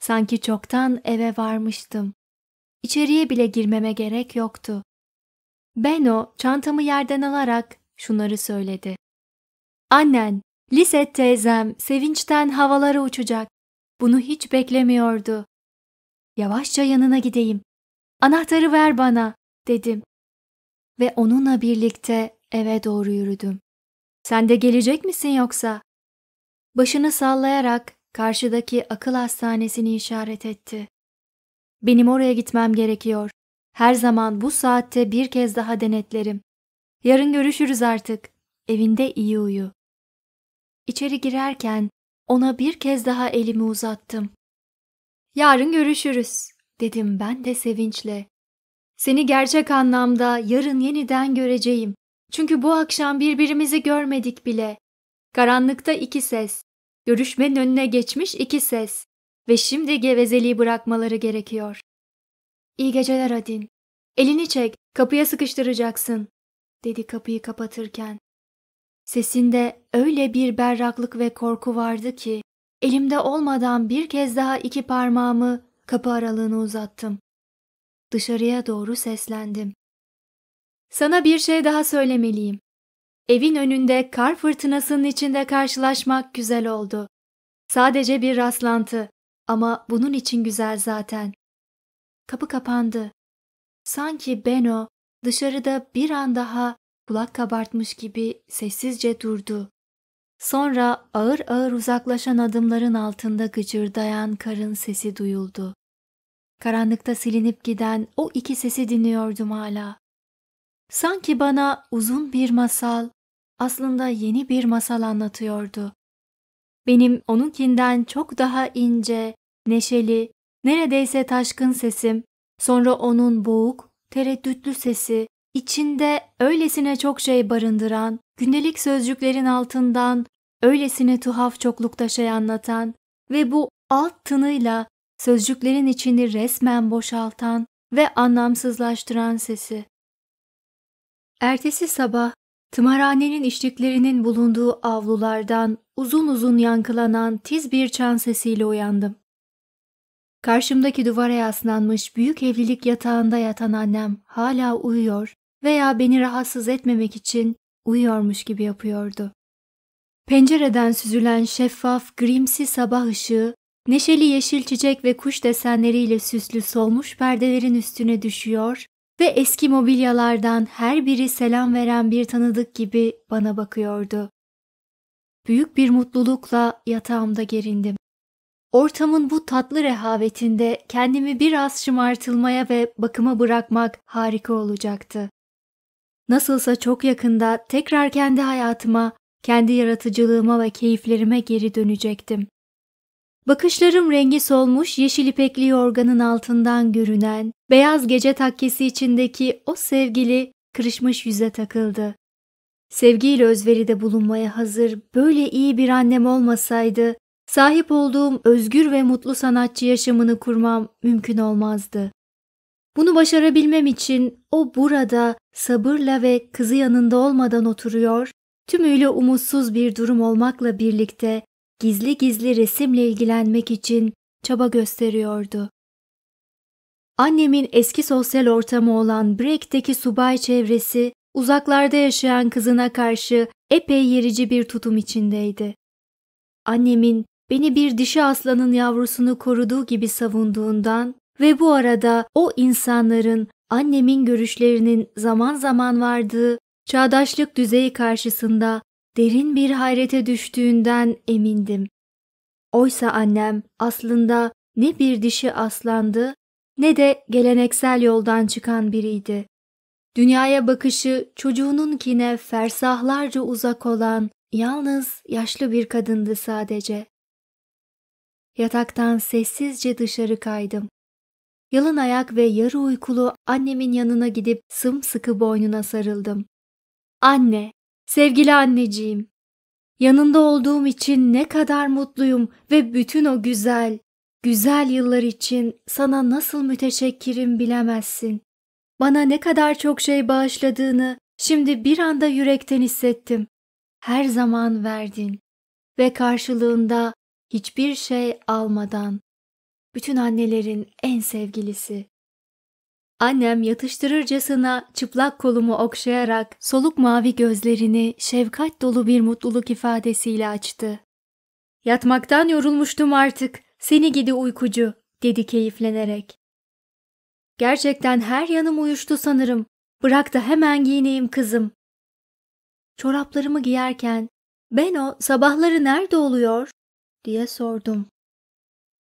Sanki çoktan eve varmıştım. İçeriye bile girmeme gerek yoktu. Beno çantamı yerden alarak şunları söyledi. Annen, Liset teyzem sevinçten havalara uçacak. Bunu hiç beklemiyordu. Yavaşça yanına gideyim. Anahtarı ver bana, dedim. Ve onunla birlikte eve doğru yürüdüm. Sen de gelecek misin yoksa? Başını sallayarak karşıdaki akıl hastanesini işaret etti. Benim oraya gitmem gerekiyor. Her zaman bu saatte bir kez daha denetlerim. Yarın görüşürüz artık. Evinde iyi uyu. İçeri girerken ona bir kez daha elimi uzattım. Yarın görüşürüz dedim ben de sevinçle. Seni gerçek anlamda yarın yeniden göreceğim. Çünkü bu akşam birbirimizi görmedik bile. Karanlıkta iki ses, görüşmenin önüne geçmiş iki ses ve şimdi gevezeliği bırakmaları gerekiyor. İyi geceler Adin. Elini çek, kapıya sıkıştıracaksın, dedi kapıyı kapatırken. Sesinde öyle bir berraklık ve korku vardı ki, elimde olmadan bir kez daha iki parmağımı Kapı aralığını uzattım. Dışarıya doğru seslendim. Sana bir şey daha söylemeliyim. Evin önünde kar fırtınasının içinde karşılaşmak güzel oldu. Sadece bir rastlantı ama bunun için güzel zaten. Kapı kapandı. Sanki Beno dışarıda bir an daha kulak kabartmış gibi sessizce durdu. Sonra ağır ağır uzaklaşan adımların altında gıcırdayan karın sesi duyuldu. Karanlıkta silinip giden o iki sesi dinliyordum hala. Sanki bana uzun bir masal, aslında yeni bir masal anlatıyordu. Benim onunkinden çok daha ince, neşeli, neredeyse taşkın sesim, sonra onun boğuk, tereddütlü sesi, içinde öylesine çok şey barındıran, gündelik sözcüklerin altından öylesine tuhaf çoklukta şey anlatan ve bu alt tınıyla sözcüklerin içini resmen boşaltan ve anlamsızlaştıran sesi. Ertesi sabah tımarhanenin işliklerinin bulunduğu avlulardan uzun uzun yankılanan tiz bir çan sesiyle uyandım. Karşımdaki duvara yaslanmış büyük evlilik yatağında yatan annem hala uyuyor veya beni rahatsız etmemek için uyuyormuş gibi yapıyordu. Pencereden süzülen şeffaf grimsi sabah ışığı, neşeli yeşil çiçek ve kuş desenleriyle süslü solmuş perdelerin üstüne düşüyor ve eski mobilyalardan her biri selam veren bir tanıdık gibi bana bakıyordu. Büyük bir mutlulukla yatağımda gerindim. Ortamın bu tatlı rehavetinde kendimi biraz şımartılmaya ve bakıma bırakmak harika olacaktı. Nasılsa çok yakında tekrar kendi hayatıma, kendi yaratıcılığıma ve keyiflerime geri dönecektim. Bakışlarım rengi solmuş yeşil ipekli yorganın altından görünen, beyaz gece takkesi içindeki o sevgili, kırışmış yüze takıldı. Sevgiyle özveride bulunmaya hazır, böyle iyi bir annem olmasaydı, sahip olduğum özgür ve mutlu sanatçı yaşamını kurmam mümkün olmazdı. Bunu başarabilmem için o burada sabırla ve kızı yanında olmadan oturuyor, tümüyle umutsuz bir durum olmakla birlikte gizli gizli resimle ilgilenmek için çaba gösteriyordu. Annemin eski sosyal ortamı olan Break'teki subay çevresi, uzaklarda yaşayan kızına karşı epey yerici bir tutum içindeydi. Annemin beni bir dişi aslanın yavrusunu koruduğu gibi savunduğundan ve bu arada o insanların annemin görüşlerinin zaman zaman vardığı çağdaşlık düzeyi karşısında derin bir hayrete düştüğünden emindim. Oysa annem aslında ne bir dişi aslandı ne de geleneksel yoldan çıkan biriydi. Dünyaya bakışı çocuğununkine fersahlarca uzak olan yalnız yaşlı bir kadındı sadece. Yataktan sessizce dışarı kaydım. Yalın ayak ve yarı uykulu annemin yanına gidip sımsıkı boynuna sarıldım. Anne, sevgili anneciğim, yanında olduğum için ne kadar mutluyum ve bütün o güzel, güzel yıllar için sana nasıl müteşekkirim bilemezsin. Bana ne kadar çok şey bağışladığını şimdi bir anda yürekten hissettim. Her zaman verdin ve karşılığında hiçbir şey almadan bütün annelerin en sevgilisi. Annem yatıştırırcasına çıplak kolumu okşayarak soluk mavi gözlerini şefkat dolu bir mutluluk ifadesiyle açtı. Yatmaktan yorulmuştum artık, seni gidi uykucu, dedi keyiflenerek. Gerçekten her yanım uyuştu sanırım. Bırak da hemen giyineyim kızım. Çoraplarımı giyerken, ben o sabahları nerede oluyor? diye sordum.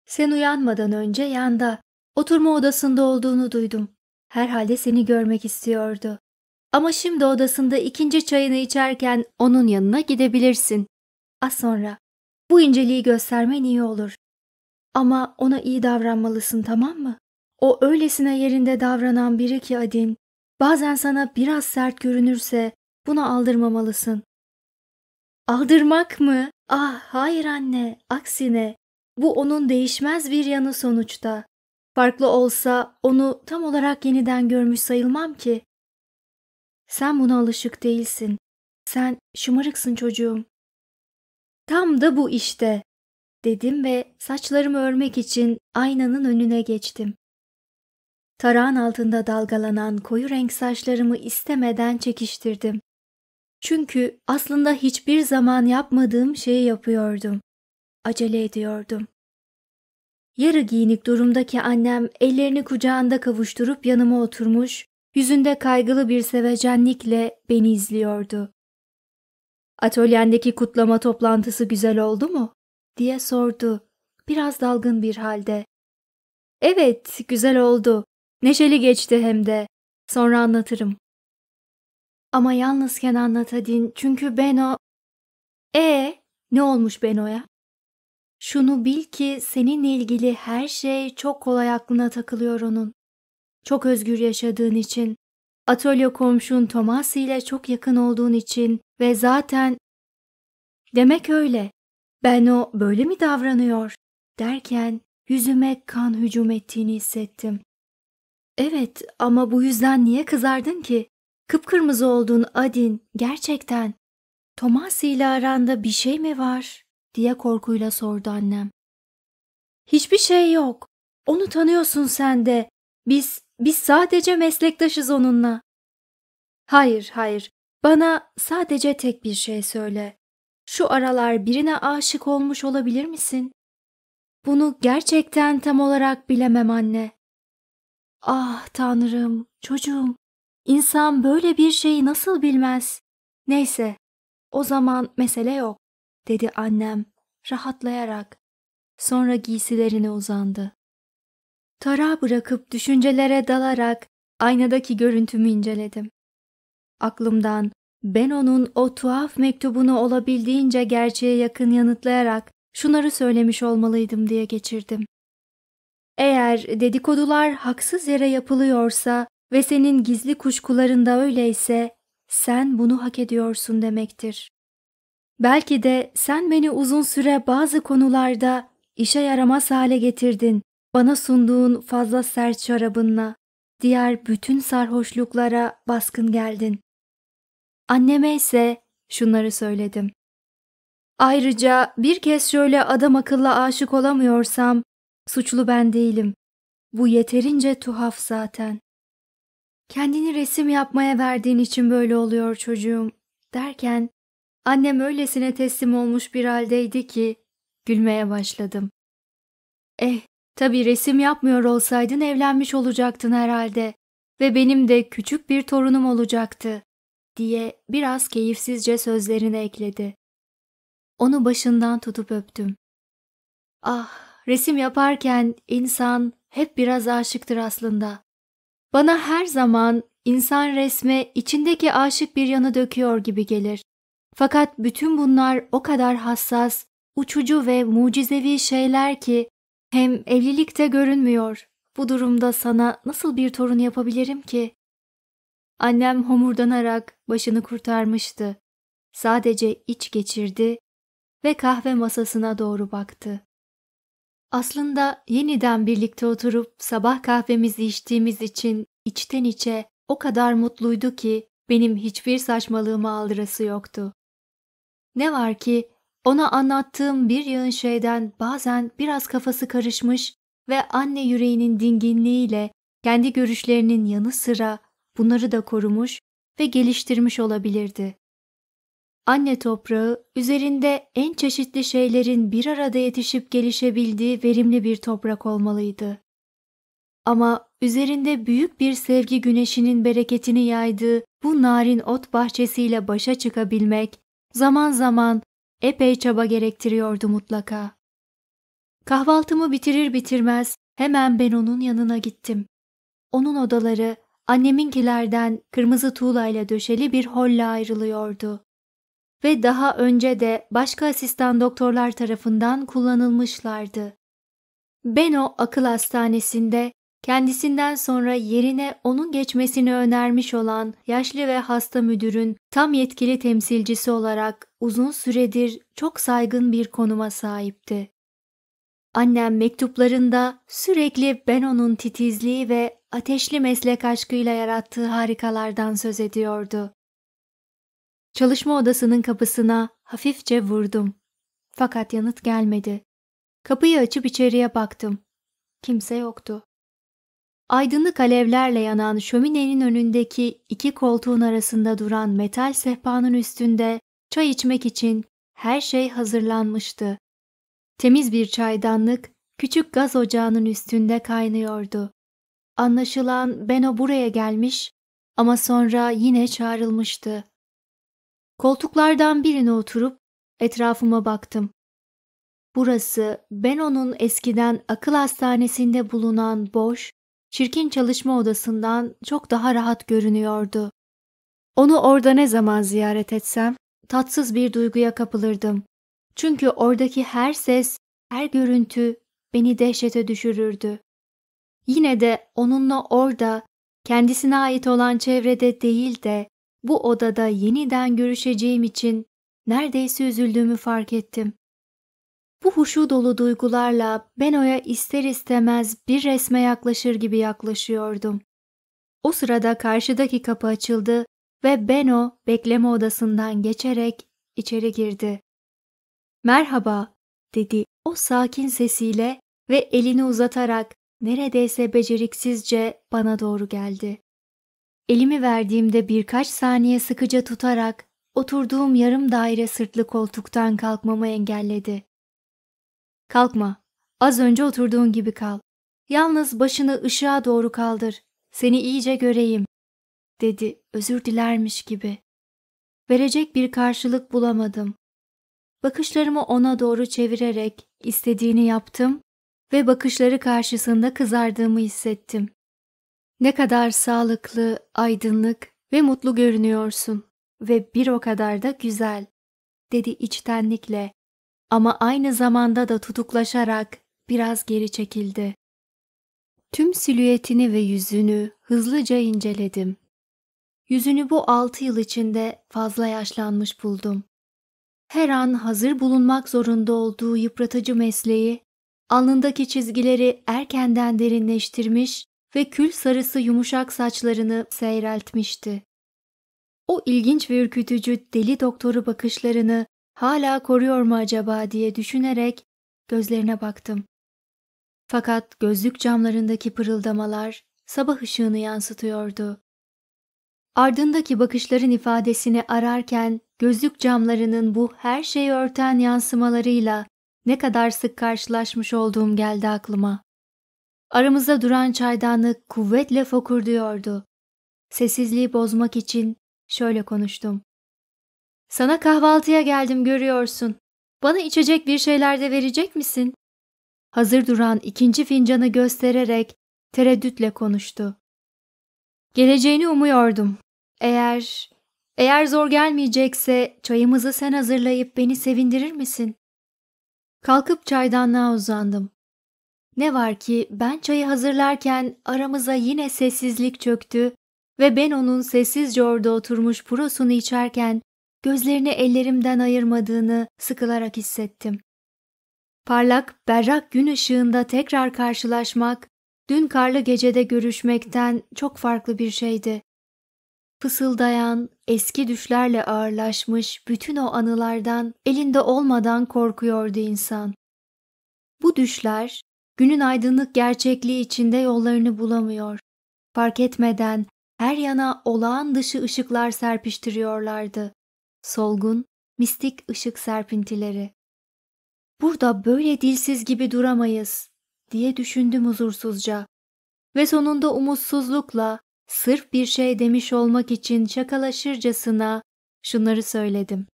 Sen uyanmadan önce yanda, oturma odasında olduğunu duydum. Herhalde seni görmek istiyordu. Ama şimdi odasında ikinci çayını içerken onun yanına gidebilirsin. Az sonra. Bu inceliği göstermen iyi olur. Ama ona iyi davranmalısın tamam mı? O öylesine yerinde davranan biri ki Adin. Bazen sana biraz sert görünürse buna aldırmamalısın. Aldırmak mı? Ah hayır anne, aksine bu onun değişmez bir yanı sonuçta. Farklı olsa onu tam olarak yeniden görmüş sayılmam ki. Sen buna alışık değilsin. Sen şımarıksın çocuğum. Tam da bu işte, dedim ve saçlarımı örmek için aynanın önüne geçtim. Tarağın altında dalgalanan koyu renk saçlarımı istemeden çekiştirdim. Çünkü aslında hiçbir zaman yapmadığım şeyi yapıyordum acele ediyordum. Yarı giyinik durumdaki annem ellerini kucağında kavuşturup yanıma oturmuş, yüzünde kaygılı bir sevecenlikle beni izliyordu. Atölyendeki kutlama toplantısı güzel oldu mu? diye sordu, biraz dalgın bir halde. Evet, güzel oldu. Neşeli geçti hem de. Sonra anlatırım. Ama yalnızken anlatadın çünkü Beno... E ee, ne olmuş Beno'ya? Şunu bil ki seninle ilgili her şey çok kolay aklına takılıyor onun. Çok özgür yaşadığın için, atölye komşun Thomas ile çok yakın olduğun için ve zaten Demek öyle. Ben o böyle mi davranıyor? Derken yüzüme kan hücum ettiğini hissettim. Evet ama bu yüzden niye kızardın ki? Kıpkırmızı oldun Adin, gerçekten. Thomas ile aranda bir şey mi var? diye korkuyla sordu annem. Hiçbir şey yok. Onu tanıyorsun sen de. Biz, biz sadece meslektaşız onunla. Hayır, hayır. Bana sadece tek bir şey söyle. Şu aralar birine aşık olmuş olabilir misin? Bunu gerçekten tam olarak bilemem anne. Ah tanrım, çocuğum. İnsan böyle bir şeyi nasıl bilmez? Neyse, o zaman mesele yok dedi annem rahatlayarak. Sonra giysilerine uzandı. Tarağı bırakıp düşüncelere dalarak aynadaki görüntümü inceledim. Aklımdan ben onun o tuhaf mektubunu olabildiğince gerçeğe yakın yanıtlayarak şunları söylemiş olmalıydım diye geçirdim. Eğer dedikodular haksız yere yapılıyorsa ve senin gizli kuşkularında öyleyse sen bunu hak ediyorsun demektir. Belki de sen beni uzun süre bazı konularda işe yaramaz hale getirdin. Bana sunduğun fazla sert şarabınla diğer bütün sarhoşluklara baskın geldin. Anneme ise şunları söyledim. Ayrıca bir kez şöyle adam akıllı aşık olamıyorsam suçlu ben değilim. Bu yeterince tuhaf zaten. Kendini resim yapmaya verdiğin için böyle oluyor çocuğum derken Annem öylesine teslim olmuş bir haldeydi ki gülmeye başladım. Eh, tabii resim yapmıyor olsaydın evlenmiş olacaktın herhalde ve benim de küçük bir torunum olacaktı diye biraz keyifsizce sözlerine ekledi. Onu başından tutup öptüm. Ah, resim yaparken insan hep biraz aşıktır aslında. Bana her zaman insan resme içindeki aşık bir yanı döküyor gibi gelir. Fakat bütün bunlar o kadar hassas, uçucu ve mucizevi şeyler ki hem evlilikte görünmüyor. Bu durumda sana nasıl bir torun yapabilirim ki? Annem homurdanarak başını kurtarmıştı. Sadece iç geçirdi ve kahve masasına doğru baktı. Aslında yeniden birlikte oturup sabah kahvemizi içtiğimiz için içten içe o kadar mutluydu ki benim hiçbir saçmalığıma aldırası yoktu. Ne var ki ona anlattığım bir yığın şeyden bazen biraz kafası karışmış ve anne yüreğinin dinginliğiyle kendi görüşlerinin yanı sıra bunları da korumuş ve geliştirmiş olabilirdi. Anne toprağı üzerinde en çeşitli şeylerin bir arada yetişip gelişebildiği verimli bir toprak olmalıydı. Ama üzerinde büyük bir sevgi güneşinin bereketini yaydığı bu narin ot bahçesiyle başa çıkabilmek zaman zaman epey çaba gerektiriyordu mutlaka. Kahvaltımı bitirir bitirmez hemen ben onun yanına gittim. Onun odaları anneminkilerden kırmızı tuğlayla döşeli bir holla ayrılıyordu. Ve daha önce de başka asistan doktorlar tarafından kullanılmışlardı. Beno akıl hastanesinde Kendisinden sonra yerine onun geçmesini önermiş olan yaşlı ve hasta müdürün tam yetkili temsilcisi olarak uzun süredir çok saygın bir konuma sahipti. Annem mektuplarında sürekli ben onun titizliği ve ateşli meslek aşkıyla yarattığı harikalardan söz ediyordu. Çalışma odasının kapısına hafifçe vurdum. Fakat yanıt gelmedi. Kapıyı açıp içeriye baktım. Kimse yoktu. Aydınlık alevlerle yanan şöminenin önündeki iki koltuğun arasında duran metal sehpanın üstünde çay içmek için her şey hazırlanmıştı. Temiz bir çaydanlık küçük gaz ocağının üstünde kaynıyordu. Anlaşılan Beno buraya gelmiş ama sonra yine çağrılmıştı. Koltuklardan birine oturup etrafıma baktım. Burası Beno'nun eskiden akıl hastanesinde bulunan boş, çirkin çalışma odasından çok daha rahat görünüyordu. Onu orada ne zaman ziyaret etsem tatsız bir duyguya kapılırdım. Çünkü oradaki her ses, her görüntü beni dehşete düşürürdü. Yine de onunla orada, kendisine ait olan çevrede değil de bu odada yeniden görüşeceğim için neredeyse üzüldüğümü fark ettim. Bu huşu dolu duygularla Beno'ya ister istemez bir resme yaklaşır gibi yaklaşıyordum. O sırada karşıdaki kapı açıldı ve Beno bekleme odasından geçerek içeri girdi. Merhaba dedi o sakin sesiyle ve elini uzatarak neredeyse beceriksizce bana doğru geldi. Elimi verdiğimde birkaç saniye sıkıca tutarak oturduğum yarım daire sırtlı koltuktan kalkmamı engelledi. Kalkma. Az önce oturduğun gibi kal. Yalnız başını ışığa doğru kaldır. Seni iyice göreyim." dedi özür dilermiş gibi. Verecek bir karşılık bulamadım. Bakışlarımı ona doğru çevirerek istediğini yaptım ve bakışları karşısında kızardığımı hissettim. Ne kadar sağlıklı, aydınlık ve mutlu görünüyorsun ve bir o kadar da güzel, dedi içtenlikle ama aynı zamanda da tutuklaşarak biraz geri çekildi. Tüm silüetini ve yüzünü hızlıca inceledim. Yüzünü bu altı yıl içinde fazla yaşlanmış buldum. Her an hazır bulunmak zorunda olduğu yıpratıcı mesleği, alnındaki çizgileri erkenden derinleştirmiş ve kül sarısı yumuşak saçlarını seyreltmişti. O ilginç ve ürkütücü deli doktoru bakışlarını hala koruyor mu acaba diye düşünerek gözlerine baktım. Fakat gözlük camlarındaki pırıldamalar sabah ışığını yansıtıyordu. Ardındaki bakışların ifadesini ararken gözlük camlarının bu her şeyi örten yansımalarıyla ne kadar sık karşılaşmış olduğum geldi aklıma. Aramızda duran çaydanlık kuvvetle fokurduyordu. Sessizliği bozmak için şöyle konuştum. Sana kahvaltıya geldim görüyorsun. Bana içecek bir şeyler de verecek misin? Hazır duran ikinci fincanı göstererek tereddütle konuştu. Geleceğini umuyordum. Eğer, eğer zor gelmeyecekse çayımızı sen hazırlayıp beni sevindirir misin? Kalkıp çaydanlığa uzandım. Ne var ki ben çayı hazırlarken aramıza yine sessizlik çöktü ve ben onun sessizce orada oturmuş purosunu içerken gözlerini ellerimden ayırmadığını sıkılarak hissettim. Parlak, berrak gün ışığında tekrar karşılaşmak, dün karlı gecede görüşmekten çok farklı bir şeydi. Fısıldayan, eski düşlerle ağırlaşmış bütün o anılardan elinde olmadan korkuyordu insan. Bu düşler, günün aydınlık gerçekliği içinde yollarını bulamıyor. Fark etmeden her yana olağan dışı ışıklar serpiştiriyorlardı solgun, mistik ışık serpintileri. Burada böyle dilsiz gibi duramayız diye düşündüm huzursuzca ve sonunda umutsuzlukla sırf bir şey demiş olmak için şakalaşırcasına şunları söyledim.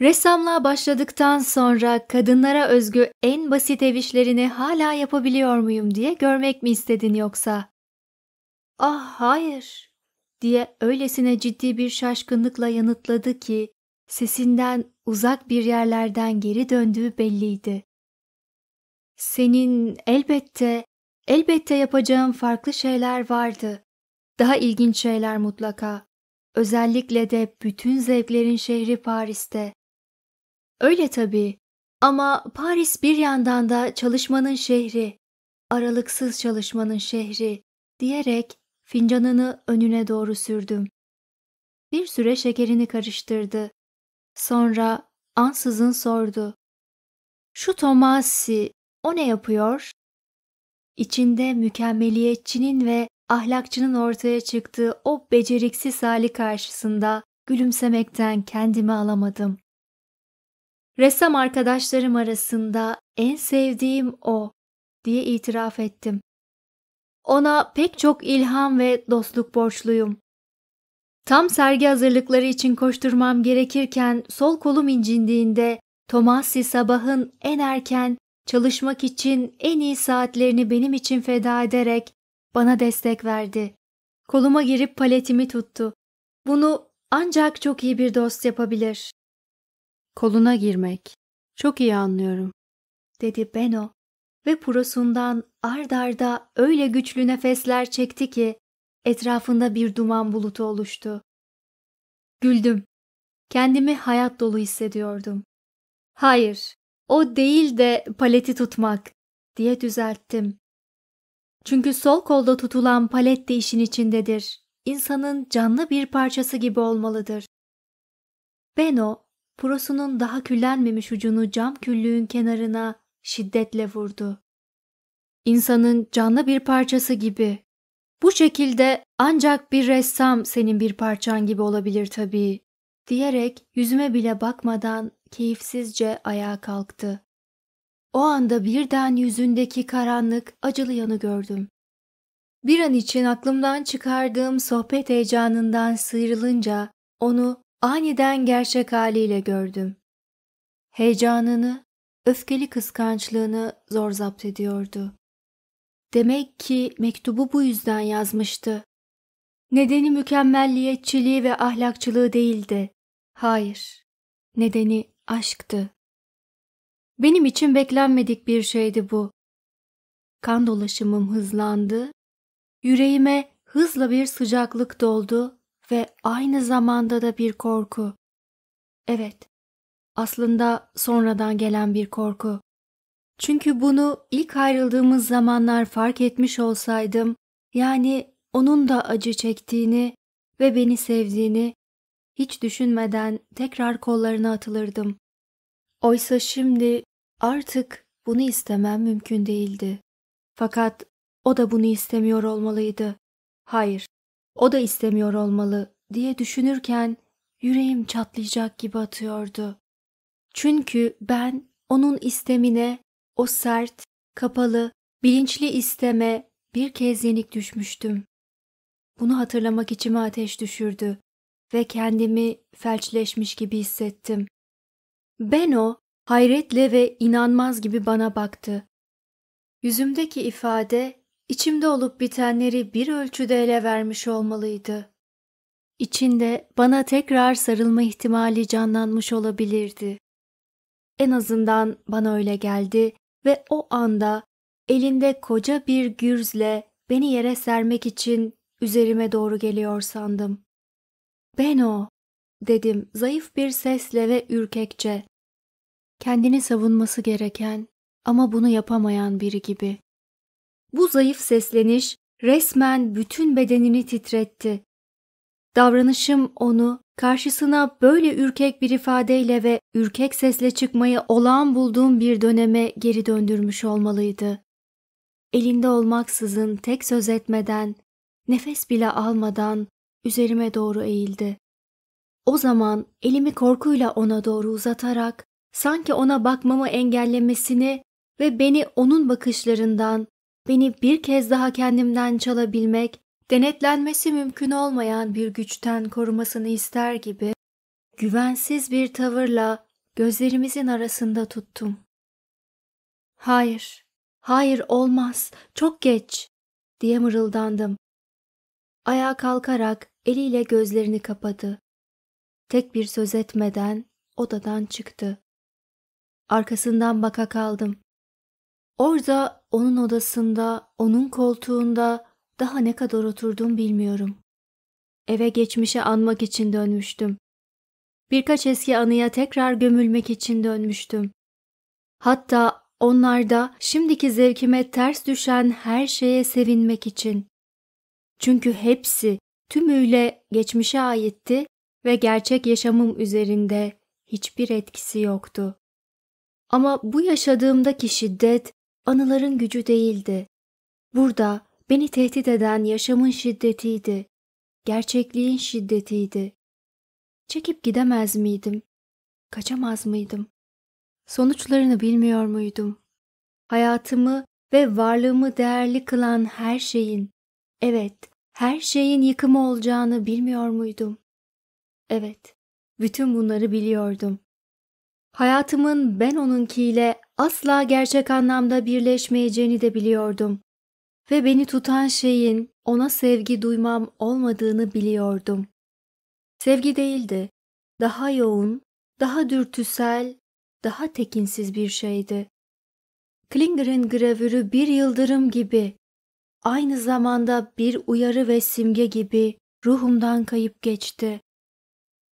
Ressamlığa başladıktan sonra kadınlara özgü en basit ev işlerini hala yapabiliyor muyum diye görmek mi istedin yoksa? Ah hayır diye öylesine ciddi bir şaşkınlıkla yanıtladı ki sesinden uzak bir yerlerden geri döndüğü belliydi. Senin elbette, elbette yapacağım farklı şeyler vardı. Daha ilginç şeyler mutlaka. Özellikle de bütün zevklerin şehri Paris'te. Öyle tabii. Ama Paris bir yandan da çalışmanın şehri, aralıksız çalışmanın şehri diyerek Fincanını önüne doğru sürdüm. Bir süre şekerini karıştırdı. Sonra ansızın sordu. Şu Tomasi o ne yapıyor? İçinde mükemmeliyetçinin ve ahlakçının ortaya çıktığı o beceriksiz hali karşısında gülümsemekten kendimi alamadım. Ressam arkadaşlarım arasında en sevdiğim o diye itiraf ettim. Ona pek çok ilham ve dostluk borçluyum. Tam sergi hazırlıkları için koşturmam gerekirken sol kolum incindiğinde Tomasi sabahın en erken çalışmak için en iyi saatlerini benim için feda ederek bana destek verdi. Koluma girip paletimi tuttu. Bunu ancak çok iyi bir dost yapabilir. Koluna girmek. Çok iyi anlıyorum, dedi Beno ve purosundan ard arda öyle güçlü nefesler çekti ki etrafında bir duman bulutu oluştu. Güldüm. Kendimi hayat dolu hissediyordum. Hayır, o değil de paleti tutmak diye düzelttim. Çünkü sol kolda tutulan palet de işin içindedir. İnsanın canlı bir parçası gibi olmalıdır. Beno, purosunun daha küllenmemiş ucunu cam küllüğün kenarına şiddetle vurdu. İnsanın canlı bir parçası gibi. Bu şekilde ancak bir ressam senin bir parçan gibi olabilir tabii diyerek yüzüme bile bakmadan keyifsizce ayağa kalktı. O anda birden yüzündeki karanlık acılı yanı gördüm. Bir an için aklımdan çıkardığım sohbet heyecanından sıyrılınca onu aniden gerçek haliyle gördüm. Heyecanını öfkeli kıskançlığını zor zapt ediyordu. Demek ki mektubu bu yüzden yazmıştı. Nedeni mükemmelliyetçiliği ve ahlakçılığı değildi. Hayır, nedeni aşktı. Benim için beklenmedik bir şeydi bu. Kan dolaşımım hızlandı, yüreğime hızla bir sıcaklık doldu ve aynı zamanda da bir korku. Evet, aslında sonradan gelen bir korku. Çünkü bunu ilk ayrıldığımız zamanlar fark etmiş olsaydım, yani onun da acı çektiğini ve beni sevdiğini hiç düşünmeden tekrar kollarına atılırdım. Oysa şimdi artık bunu istemem mümkün değildi. Fakat o da bunu istemiyor olmalıydı. Hayır, o da istemiyor olmalı diye düşünürken yüreğim çatlayacak gibi atıyordu. Çünkü ben onun istemine, o sert, kapalı, bilinçli isteme bir kez yenik düşmüştüm. Bunu hatırlamak içime ateş düşürdü ve kendimi felçleşmiş gibi hissettim. Beno hayretle ve inanmaz gibi bana baktı. Yüzümdeki ifade içimde olup bitenleri bir ölçüde ele vermiş olmalıydı. İçinde bana tekrar sarılma ihtimali canlanmış olabilirdi. En azından bana öyle geldi ve o anda elinde koca bir gürzle beni yere sermek için üzerime doğru geliyor sandım. Ben o, dedim zayıf bir sesle ve ürkekçe. Kendini savunması gereken ama bunu yapamayan biri gibi. Bu zayıf sesleniş resmen bütün bedenini titretti. Davranışım onu Karşısına böyle ürkek bir ifadeyle ve ürkek sesle çıkmayı olağan bulduğum bir döneme geri döndürmüş olmalıydı. Elinde olmaksızın tek söz etmeden, nefes bile almadan üzerime doğru eğildi. O zaman elimi korkuyla ona doğru uzatarak sanki ona bakmamı engellemesini ve beni onun bakışlarından, beni bir kez daha kendimden çalabilmek denetlenmesi mümkün olmayan bir güçten korumasını ister gibi güvensiz bir tavırla gözlerimizin arasında tuttum. Hayır, hayır olmaz, çok geç diye mırıldandım. Ayağa kalkarak eliyle gözlerini kapadı. Tek bir söz etmeden odadan çıktı. Arkasından baka kaldım. Orada onun odasında, onun koltuğunda daha ne kadar oturdum bilmiyorum. Eve geçmişe anmak için dönmüştüm. Birkaç eski anıya tekrar gömülmek için dönmüştüm. Hatta onlarda şimdiki zevkime ters düşen her şeye sevinmek için. Çünkü hepsi tümüyle geçmişe aitti ve gerçek yaşamım üzerinde hiçbir etkisi yoktu. Ama bu yaşadığımdaki şiddet anıların gücü değildi. Burada Beni tehdit eden yaşamın şiddetiydi, gerçekliğin şiddetiydi. Çekip gidemez miydim? Kaçamaz mıydım? Sonuçlarını bilmiyor muydum? Hayatımı ve varlığımı değerli kılan her şeyin, evet, her şeyin yıkımı olacağını bilmiyor muydum? Evet, bütün bunları biliyordum. Hayatımın ben onunkiyle asla gerçek anlamda birleşmeyeceğini de biliyordum ve beni tutan şeyin ona sevgi duymam olmadığını biliyordum. Sevgi değildi, daha yoğun, daha dürtüsel, daha tekinsiz bir şeydi. Klinger'in gravürü bir yıldırım gibi, aynı zamanda bir uyarı ve simge gibi ruhumdan kayıp geçti.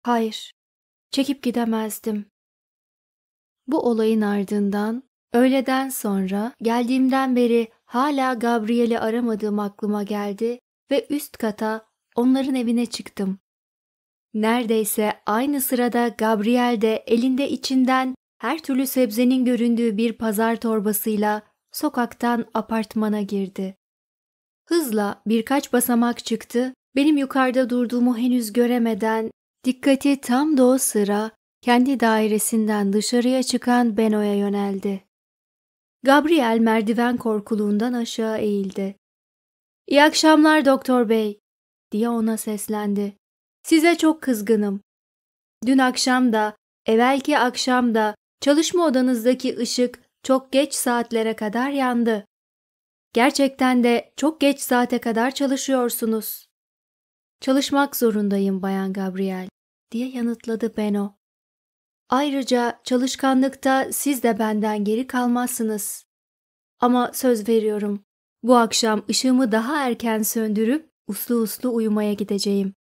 Hayır, çekip gidemezdim. Bu olayın ardından, öğleden sonra geldiğimden beri Hala Gabriel'i aramadığım aklıma geldi ve üst kata onların evine çıktım. Neredeyse aynı sırada Gabriel de elinde içinden her türlü sebzenin göründüğü bir pazar torbasıyla sokaktan apartmana girdi. Hızla birkaç basamak çıktı, benim yukarıda durduğumu henüz göremeden dikkati tam da o sıra kendi dairesinden dışarıya çıkan Beno'ya yöneldi. Gabriel merdiven korkuluğundan aşağı eğildi. İyi akşamlar doktor bey, diye ona seslendi. Size çok kızgınım. Dün akşam da, evvelki akşam da çalışma odanızdaki ışık çok geç saatlere kadar yandı. Gerçekten de çok geç saate kadar çalışıyorsunuz. Çalışmak zorundayım Bayan Gabriel, diye yanıtladı Beno. Ayrıca çalışkanlıkta siz de benden geri kalmazsınız. Ama söz veriyorum, bu akşam ışığımı daha erken söndürüp uslu uslu uyumaya gideceğim.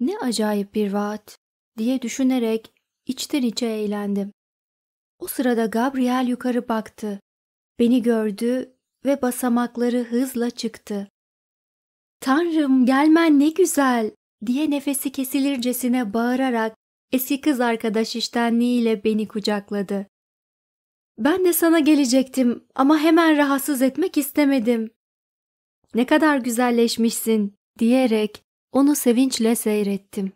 Ne acayip bir vaat diye düşünerek içten içe eğlendim. O sırada Gabriel yukarı baktı. Beni gördü ve basamakları hızla çıktı. Tanrım gelmen ne güzel diye nefesi kesilircesine bağırarak Eski kız arkadaş iştenliğiyle beni kucakladı. Ben de sana gelecektim ama hemen rahatsız etmek istemedim. Ne kadar güzelleşmişsin diyerek onu sevinçle seyrettim.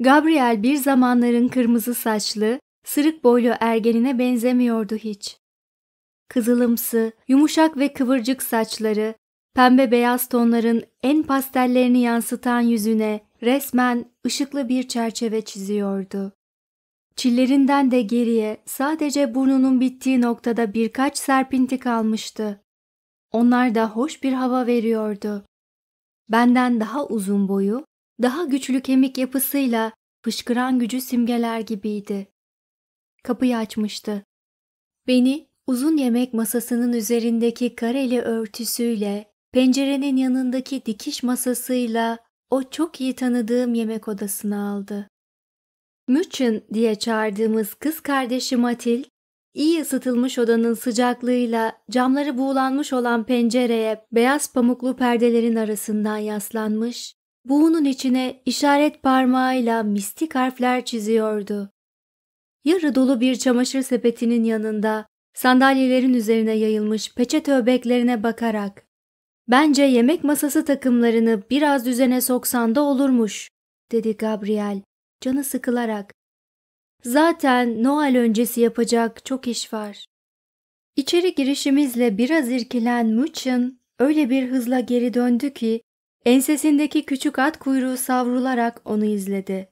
Gabriel bir zamanların kırmızı saçlı, sırık boylu ergenine benzemiyordu hiç. Kızılımsı, yumuşak ve kıvırcık saçları, pembe beyaz tonların en pastellerini yansıtan yüzüne, resmen ışıklı bir çerçeve çiziyordu. Çillerinden de geriye sadece burnunun bittiği noktada birkaç serpinti kalmıştı. Onlar da hoş bir hava veriyordu. Benden daha uzun boyu, daha güçlü kemik yapısıyla fışkıran gücü simgeler gibiydi. Kapıyı açmıştı. Beni uzun yemek masasının üzerindeki kareli örtüsüyle, pencerenin yanındaki dikiş masasıyla o çok iyi tanıdığım yemek odasına aldı. Müçün diye çağırdığımız kız kardeşi Matil, iyi ısıtılmış odanın sıcaklığıyla camları buğulanmış olan pencereye beyaz pamuklu perdelerin arasından yaslanmış, buğunun içine işaret parmağıyla mistik harfler çiziyordu. Yarı dolu bir çamaşır sepetinin yanında sandalyelerin üzerine yayılmış peçete öbeklerine bakarak Bence yemek masası takımlarını biraz düzene soksan da olurmuş, dedi Gabriel, canı sıkılarak. Zaten Noel öncesi yapacak çok iş var. İçeri girişimizle biraz irkilen Muçin öyle bir hızla geri döndü ki ensesindeki küçük at kuyruğu savrularak onu izledi.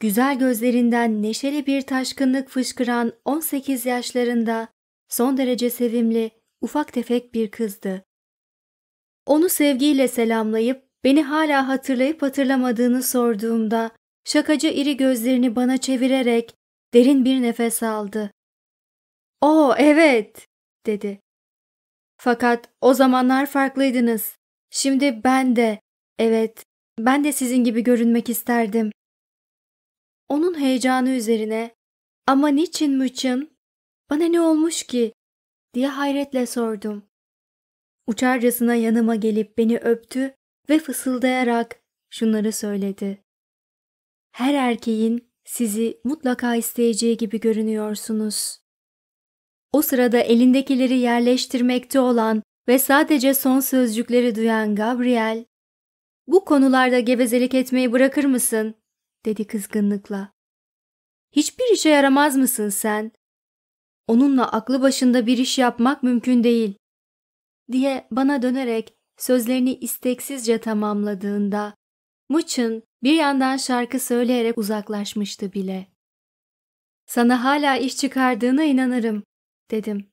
Güzel gözlerinden neşeli bir taşkınlık fışkıran 18 yaşlarında son derece sevimli, ufak tefek bir kızdı. Onu sevgiyle selamlayıp beni hala hatırlayıp hatırlamadığını sorduğumda şakacı iri gözlerini bana çevirerek derin bir nefes aldı. "O evet." dedi. Fakat o zamanlar farklıydınız. Şimdi ben de, evet, ben de sizin gibi görünmek isterdim. Onun heyecanı üzerine, ama niçin Mıçın, bana ne olmuş ki, diye hayretle sordum. Uçarcasına yanıma gelip beni öptü ve fısıldayarak şunları söyledi. Her erkeğin sizi mutlaka isteyeceği gibi görünüyorsunuz. O sırada elindekileri yerleştirmekte olan ve sadece son sözcükleri duyan Gabriel, ''Bu konularda gevezelik etmeyi bırakır mısın?'' dedi kızgınlıkla. ''Hiçbir işe yaramaz mısın sen? Onunla aklı başında bir iş yapmak mümkün değil diye bana dönerek sözlerini isteksizce tamamladığında Muç'un bir yandan şarkı söyleyerek uzaklaşmıştı bile. Sana hala iş çıkardığına inanırım, dedim.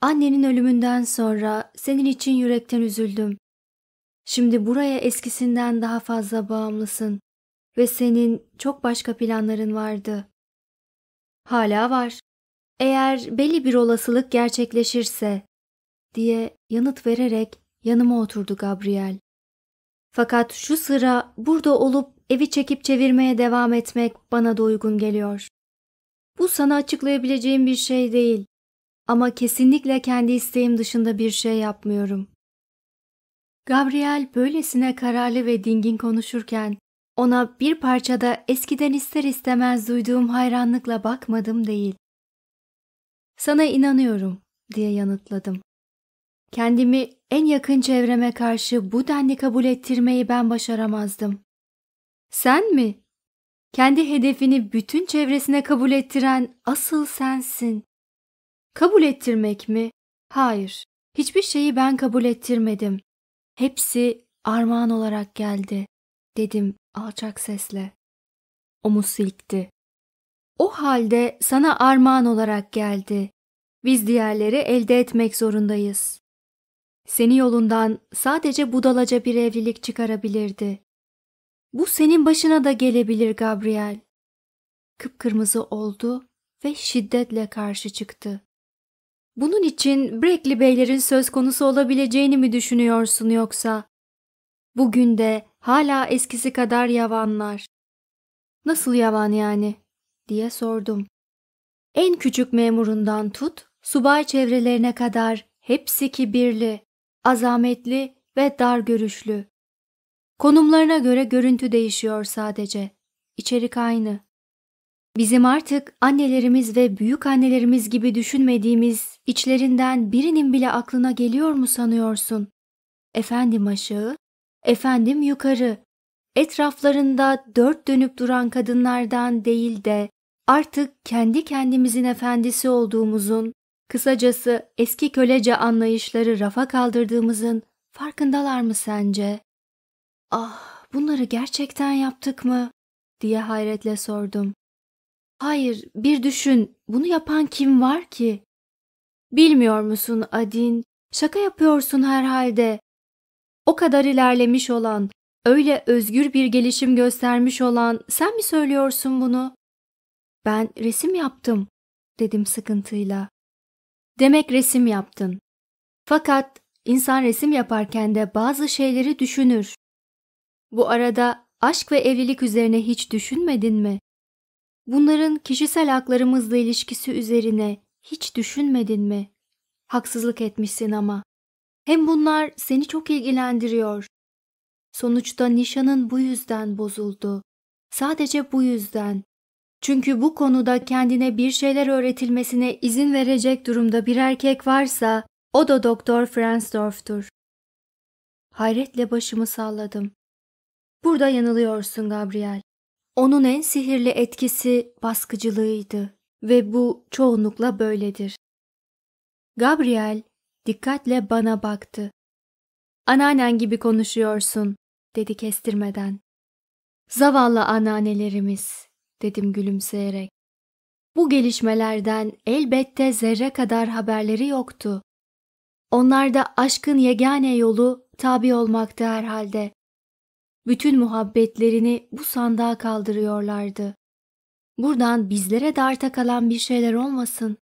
Annenin ölümünden sonra senin için yürekten üzüldüm. Şimdi buraya eskisinden daha fazla bağımlısın ve senin çok başka planların vardı. Hala var. Eğer belli bir olasılık gerçekleşirse diye yanıt vererek yanıma oturdu Gabriel. Fakat şu sıra burada olup evi çekip çevirmeye devam etmek bana da uygun geliyor. Bu sana açıklayabileceğim bir şey değil ama kesinlikle kendi isteğim dışında bir şey yapmıyorum. Gabriel böylesine kararlı ve dingin konuşurken ona bir parçada eskiden ister istemez duyduğum hayranlıkla bakmadım değil. Sana inanıyorum diye yanıtladım. Kendimi en yakın çevreme karşı bu denli kabul ettirmeyi ben başaramazdım. Sen mi? Kendi hedefini bütün çevresine kabul ettiren asıl sensin. Kabul ettirmek mi? Hayır. Hiçbir şeyi ben kabul ettirmedim. Hepsi armağan olarak geldi, dedim alçak sesle. Omuz silkti. O halde sana armağan olarak geldi. Biz diğerleri elde etmek zorundayız. Seni yolundan sadece budalaca bir evlilik çıkarabilirdi. Bu senin başına da gelebilir Gabriel. Kıpkırmızı oldu ve şiddetle karşı çıktı. Bunun için Brekli Beylerin söz konusu olabileceğini mi düşünüyorsun yoksa? Bugün de hala eskisi kadar yavanlar. Nasıl yavan yani? diye sordum. En küçük memurundan tut, subay çevrelerine kadar hepsi kibirli azametli ve dar görüşlü. Konumlarına göre görüntü değişiyor sadece. İçerik aynı. Bizim artık annelerimiz ve büyük annelerimiz gibi düşünmediğimiz içlerinden birinin bile aklına geliyor mu sanıyorsun? Efendim aşağı, efendim yukarı. Etraflarında dört dönüp duran kadınlardan değil de artık kendi kendimizin efendisi olduğumuzun, Kısacası eski kölece anlayışları rafa kaldırdığımızın farkındalar mı sence? Ah, bunları gerçekten yaptık mı? diye hayretle sordum. Hayır, bir düşün, bunu yapan kim var ki? Bilmiyor musun Adin, şaka yapıyorsun herhalde. O kadar ilerlemiş olan, öyle özgür bir gelişim göstermiş olan sen mi söylüyorsun bunu? Ben resim yaptım, dedim sıkıntıyla. Demek resim yaptın. Fakat insan resim yaparken de bazı şeyleri düşünür. Bu arada aşk ve evlilik üzerine hiç düşünmedin mi? Bunların kişisel haklarımızla ilişkisi üzerine hiç düşünmedin mi? Haksızlık etmişsin ama. Hem bunlar seni çok ilgilendiriyor. Sonuçta nişanın bu yüzden bozuldu. Sadece bu yüzden. Çünkü bu konuda kendine bir şeyler öğretilmesine izin verecek durumda bir erkek varsa o da Doktor Fransdorf'tur. Hayretle başımı salladım. Burada yanılıyorsun Gabriel. Onun en sihirli etkisi baskıcılığıydı ve bu çoğunlukla böyledir. Gabriel dikkatle bana baktı. Anneannen gibi konuşuyorsun, dedi kestirmeden. Zavallı anneannelerimiz dedim gülümseyerek. Bu gelişmelerden elbette zerre kadar haberleri yoktu. Onlar da aşkın yegane yolu tabi olmaktı herhalde. Bütün muhabbetlerini bu sandığa kaldırıyorlardı. Buradan bizlere de arta kalan bir şeyler olmasın.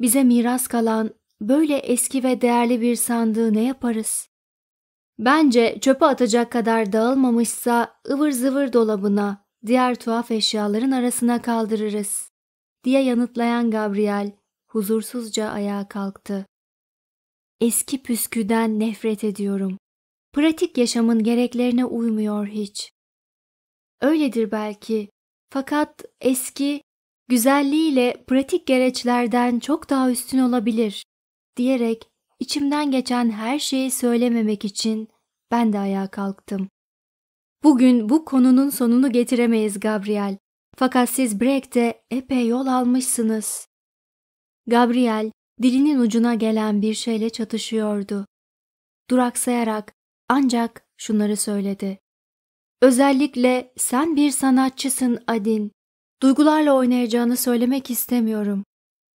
Bize miras kalan böyle eski ve değerli bir sandığı ne yaparız? Bence çöpe atacak kadar dağılmamışsa ıvır zıvır dolabına, diğer tuhaf eşyaların arasına kaldırırız, diye yanıtlayan Gabriel huzursuzca ayağa kalktı. Eski püsküden nefret ediyorum. Pratik yaşamın gereklerine uymuyor hiç. Öyledir belki. Fakat eski, güzelliğiyle pratik gereçlerden çok daha üstün olabilir, diyerek içimden geçen her şeyi söylememek için ben de ayağa kalktım. Bugün bu konunun sonunu getiremeyiz Gabriel. Fakat siz Brek'te epey yol almışsınız. Gabriel dilinin ucuna gelen bir şeyle çatışıyordu. Duraksayarak ancak şunları söyledi. Özellikle sen bir sanatçısın Adin. Duygularla oynayacağını söylemek istemiyorum.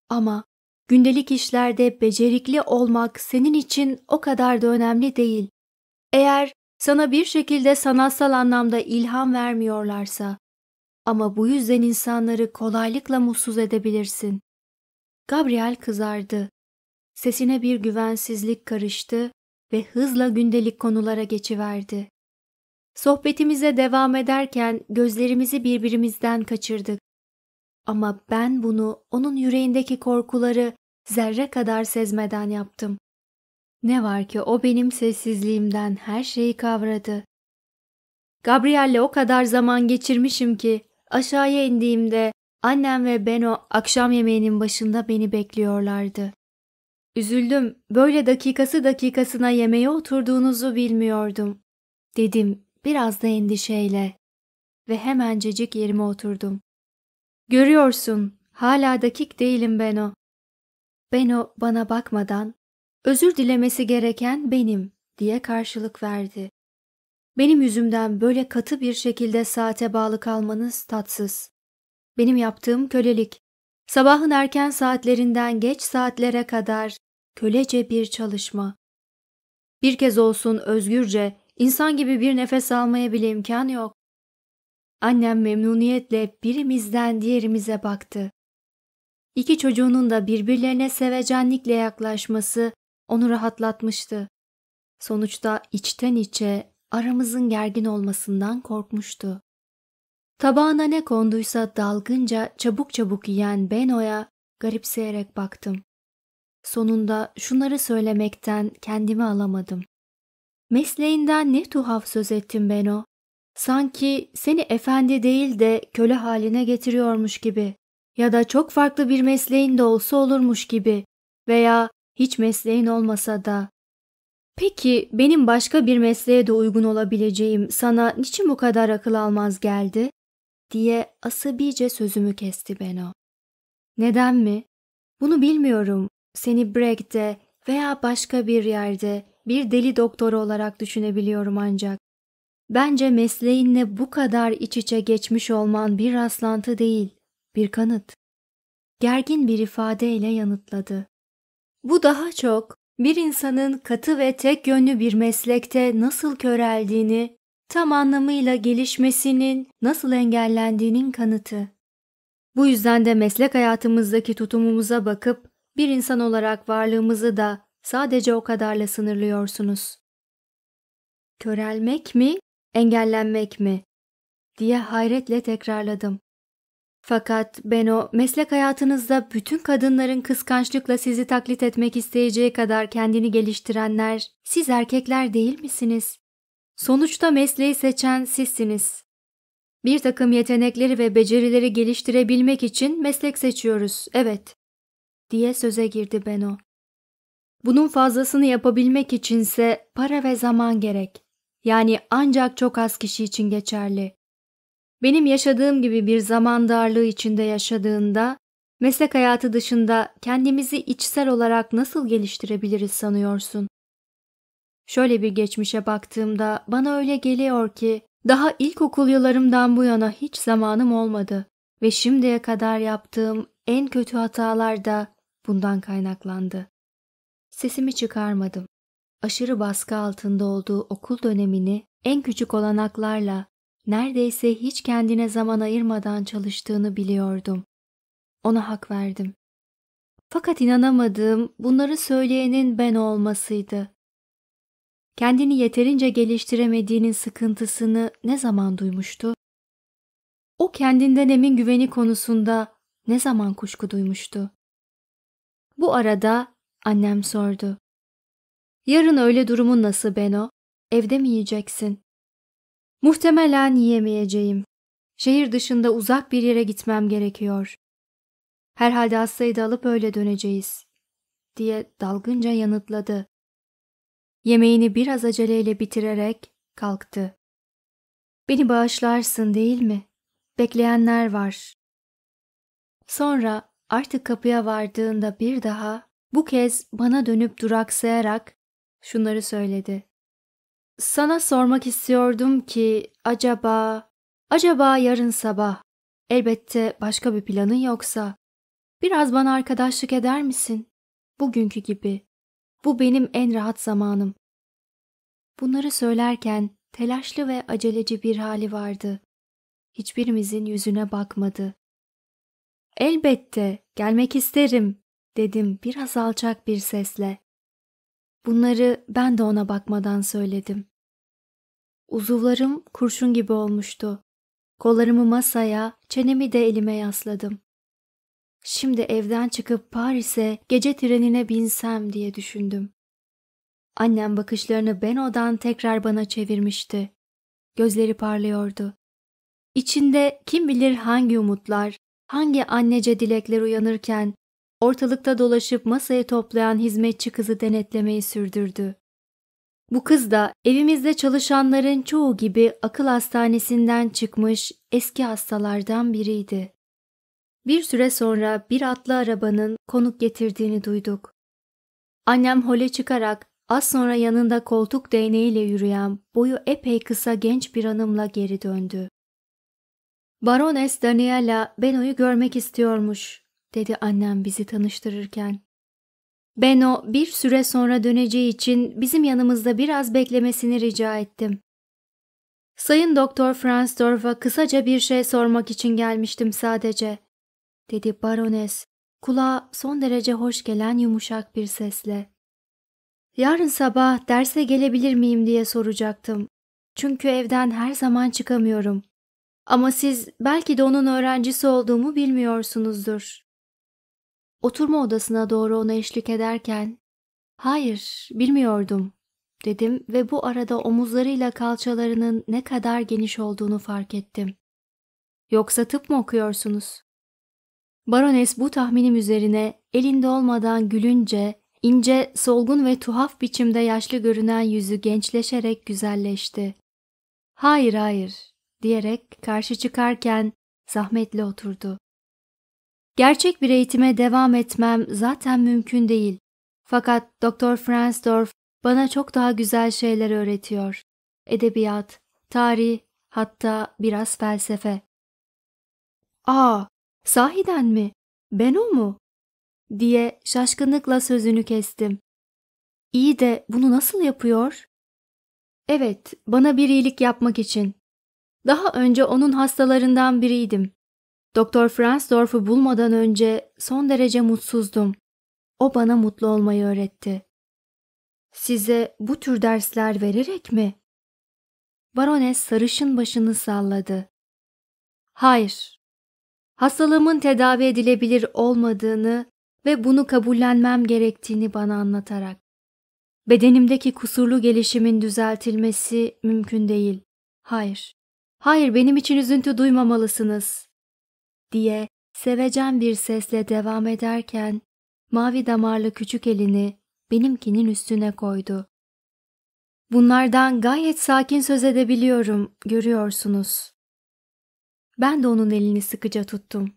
Ama gündelik işlerde becerikli olmak senin için o kadar da önemli değil. Eğer sana bir şekilde sanatsal anlamda ilham vermiyorlarsa ama bu yüzden insanları kolaylıkla mutsuz edebilirsin. Gabriel kızardı. Sesine bir güvensizlik karıştı ve hızla gündelik konulara geçiverdi. Sohbetimize devam ederken gözlerimizi birbirimizden kaçırdık. Ama ben bunu onun yüreğindeki korkuları zerre kadar sezmeden yaptım. Ne var ki o benim sessizliğimden her şeyi kavradı. Gabriel'le o kadar zaman geçirmişim ki aşağıya indiğimde annem ve Beno akşam yemeğinin başında beni bekliyorlardı. Üzüldüm, böyle dakikası dakikasına yemeğe oturduğunuzu bilmiyordum, dedim biraz da endişeyle ve hemencecik yerime oturdum. Görüyorsun, hala dakik değilim Beno. Beno bana bakmadan Özür dilemesi gereken benim diye karşılık verdi. Benim yüzümden böyle katı bir şekilde saate bağlı kalmanız tatsız. Benim yaptığım kölelik. Sabahın erken saatlerinden geç saatlere kadar kölece bir çalışma. Bir kez olsun özgürce, insan gibi bir nefes almaya bile imkan yok. Annem memnuniyetle birimizden diğerimize baktı. İki çocuğunun da birbirlerine sevecenlikle yaklaşması onu rahatlatmıştı. Sonuçta içten içe aramızın gergin olmasından korkmuştu. Tabağına ne konduysa dalgınca çabuk çabuk yiyen Beno'ya garipseyerek baktım. Sonunda şunları söylemekten kendimi alamadım. Mesleğinden ne tuhaf söz ettim Beno. Sanki seni efendi değil de köle haline getiriyormuş gibi ya da çok farklı bir mesleğin de olsa olurmuş gibi veya hiç mesleğin olmasa da. Peki benim başka bir mesleğe de uygun olabileceğim sana niçin bu kadar akıl almaz geldi? diye asabice sözümü kesti Beno. Neden mi? Bunu bilmiyorum. Seni Breg'de veya başka bir yerde bir deli doktoru olarak düşünebiliyorum ancak. Bence mesleğinle bu kadar iç içe geçmiş olman bir rastlantı değil, bir kanıt. Gergin bir ifadeyle yanıtladı. Bu daha çok bir insanın katı ve tek yönlü bir meslekte nasıl köreldiğini, tam anlamıyla gelişmesinin nasıl engellendiğinin kanıtı. Bu yüzden de meslek hayatımızdaki tutumumuza bakıp bir insan olarak varlığımızı da sadece o kadarla sınırlıyorsunuz. Körelmek mi, engellenmek mi diye hayretle tekrarladım. Fakat Beno meslek hayatınızda bütün kadınların kıskançlıkla sizi taklit etmek isteyeceği kadar kendini geliştirenler siz erkekler değil misiniz? Sonuçta mesleği seçen sizsiniz. Bir takım yetenekleri ve becerileri geliştirebilmek için meslek seçiyoruz, evet, diye söze girdi Beno. Bunun fazlasını yapabilmek içinse para ve zaman gerek. Yani ancak çok az kişi için geçerli benim yaşadığım gibi bir zaman darlığı içinde yaşadığında meslek hayatı dışında kendimizi içsel olarak nasıl geliştirebiliriz sanıyorsun? Şöyle bir geçmişe baktığımda bana öyle geliyor ki daha ilkokul yıllarımdan bu yana hiç zamanım olmadı ve şimdiye kadar yaptığım en kötü hatalar da bundan kaynaklandı. Sesimi çıkarmadım. Aşırı baskı altında olduğu okul dönemini en küçük olanaklarla neredeyse hiç kendine zaman ayırmadan çalıştığını biliyordum. Ona hak verdim. Fakat inanamadığım bunları söyleyenin ben olmasıydı. Kendini yeterince geliştiremediğinin sıkıntısını ne zaman duymuştu? O kendinden emin güveni konusunda ne zaman kuşku duymuştu? Bu arada annem sordu. Yarın öyle durumun nasıl Beno? Evde mi yiyeceksin? Muhtemelen yiyemeyeceğim. Şehir dışında uzak bir yere gitmem gerekiyor. Herhalde hastayı da alıp öyle döneceğiz, diye dalgınca yanıtladı. Yemeğini biraz aceleyle bitirerek kalktı. Beni bağışlarsın değil mi? Bekleyenler var. Sonra artık kapıya vardığında bir daha bu kez bana dönüp duraksayarak şunları söyledi. Sana sormak istiyordum ki acaba, acaba yarın sabah elbette başka bir planın yoksa biraz bana arkadaşlık eder misin? Bugünkü gibi. Bu benim en rahat zamanım. Bunları söylerken telaşlı ve aceleci bir hali vardı. Hiçbirimizin yüzüne bakmadı. Elbette, gelmek isterim, dedim biraz alçak bir sesle. Bunları ben de ona bakmadan söyledim. Uzuvlarım kurşun gibi olmuştu. Kollarımı masaya, çenemi de elime yasladım. Şimdi evden çıkıp Paris'e gece trenine binsem diye düşündüm. Annem bakışlarını Beno'dan tekrar bana çevirmişti. Gözleri parlıyordu. İçinde kim bilir hangi umutlar, hangi annece dilekler uyanırken ortalıkta dolaşıp masayı toplayan hizmetçi kızı denetlemeyi sürdürdü. Bu kız da evimizde çalışanların çoğu gibi akıl hastanesinden çıkmış eski hastalardan biriydi. Bir süre sonra bir atlı arabanın konuk getirdiğini duyduk. Annem hole çıkarak az sonra yanında koltuk değneğiyle yürüyen boyu epey kısa genç bir hanımla geri döndü. Barones Daniela Beno'yu görmek istiyormuş, dedi annem bizi tanıştırırken. Beno bir süre sonra döneceği için bizim yanımızda biraz beklemesini rica ettim. Sayın Doktor Fransdorf'a kısaca bir şey sormak için gelmiştim sadece, dedi barones, kulağa son derece hoş gelen yumuşak bir sesle. Yarın sabah derse gelebilir miyim diye soracaktım. Çünkü evden her zaman çıkamıyorum. Ama siz belki de onun öğrencisi olduğumu bilmiyorsunuzdur. Oturma odasına doğru ona eşlik ederken ''Hayır, bilmiyordum.'' dedim ve bu arada omuzlarıyla kalçalarının ne kadar geniş olduğunu fark ettim. ''Yoksa tıp mı okuyorsunuz?'' Barones bu tahminim üzerine elinde olmadan gülünce, ince, solgun ve tuhaf biçimde yaşlı görünen yüzü gençleşerek güzelleşti. ''Hayır, hayır.'' diyerek karşı çıkarken zahmetle oturdu. Gerçek bir eğitime devam etmem zaten mümkün değil. Fakat Doktor Fransdorf bana çok daha güzel şeyler öğretiyor. Edebiyat, tarih, hatta biraz felsefe. Aa, sahiden mi? Ben o mu? diye şaşkınlıkla sözünü kestim. İyi de bunu nasıl yapıyor? Evet, bana bir iyilik yapmak için. Daha önce onun hastalarından biriydim. Doktor Franzdorf'u bulmadan önce son derece mutsuzdum. O bana mutlu olmayı öğretti. Size bu tür dersler vererek mi? Barones sarışın başını salladı. Hayır. Hastalığımın tedavi edilebilir olmadığını ve bunu kabullenmem gerektiğini bana anlatarak. Bedenimdeki kusurlu gelişimin düzeltilmesi mümkün değil. Hayır. Hayır benim için üzüntü duymamalısınız diye sevecen bir sesle devam ederken mavi damarlı küçük elini benimkinin üstüne koydu. Bunlardan gayet sakin söz edebiliyorum, görüyorsunuz. Ben de onun elini sıkıca tuttum.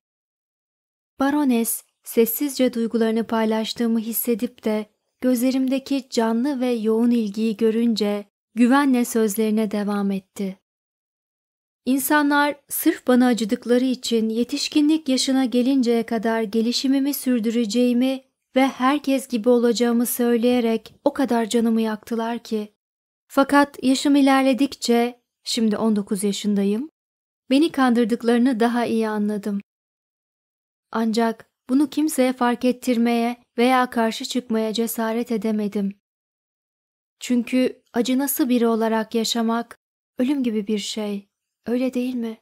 Barones, sessizce duygularını paylaştığımı hissedip de gözlerimdeki canlı ve yoğun ilgiyi görünce güvenle sözlerine devam etti. İnsanlar sırf bana acıdıkları için yetişkinlik yaşına gelinceye kadar gelişimimi sürdüreceğimi ve herkes gibi olacağımı söyleyerek o kadar canımı yaktılar ki. Fakat yaşım ilerledikçe, şimdi 19 yaşındayım, beni kandırdıklarını daha iyi anladım. Ancak bunu kimseye fark ettirmeye veya karşı çıkmaya cesaret edemedim. Çünkü acı nasıl biri olarak yaşamak ölüm gibi bir şey. Öyle değil mi?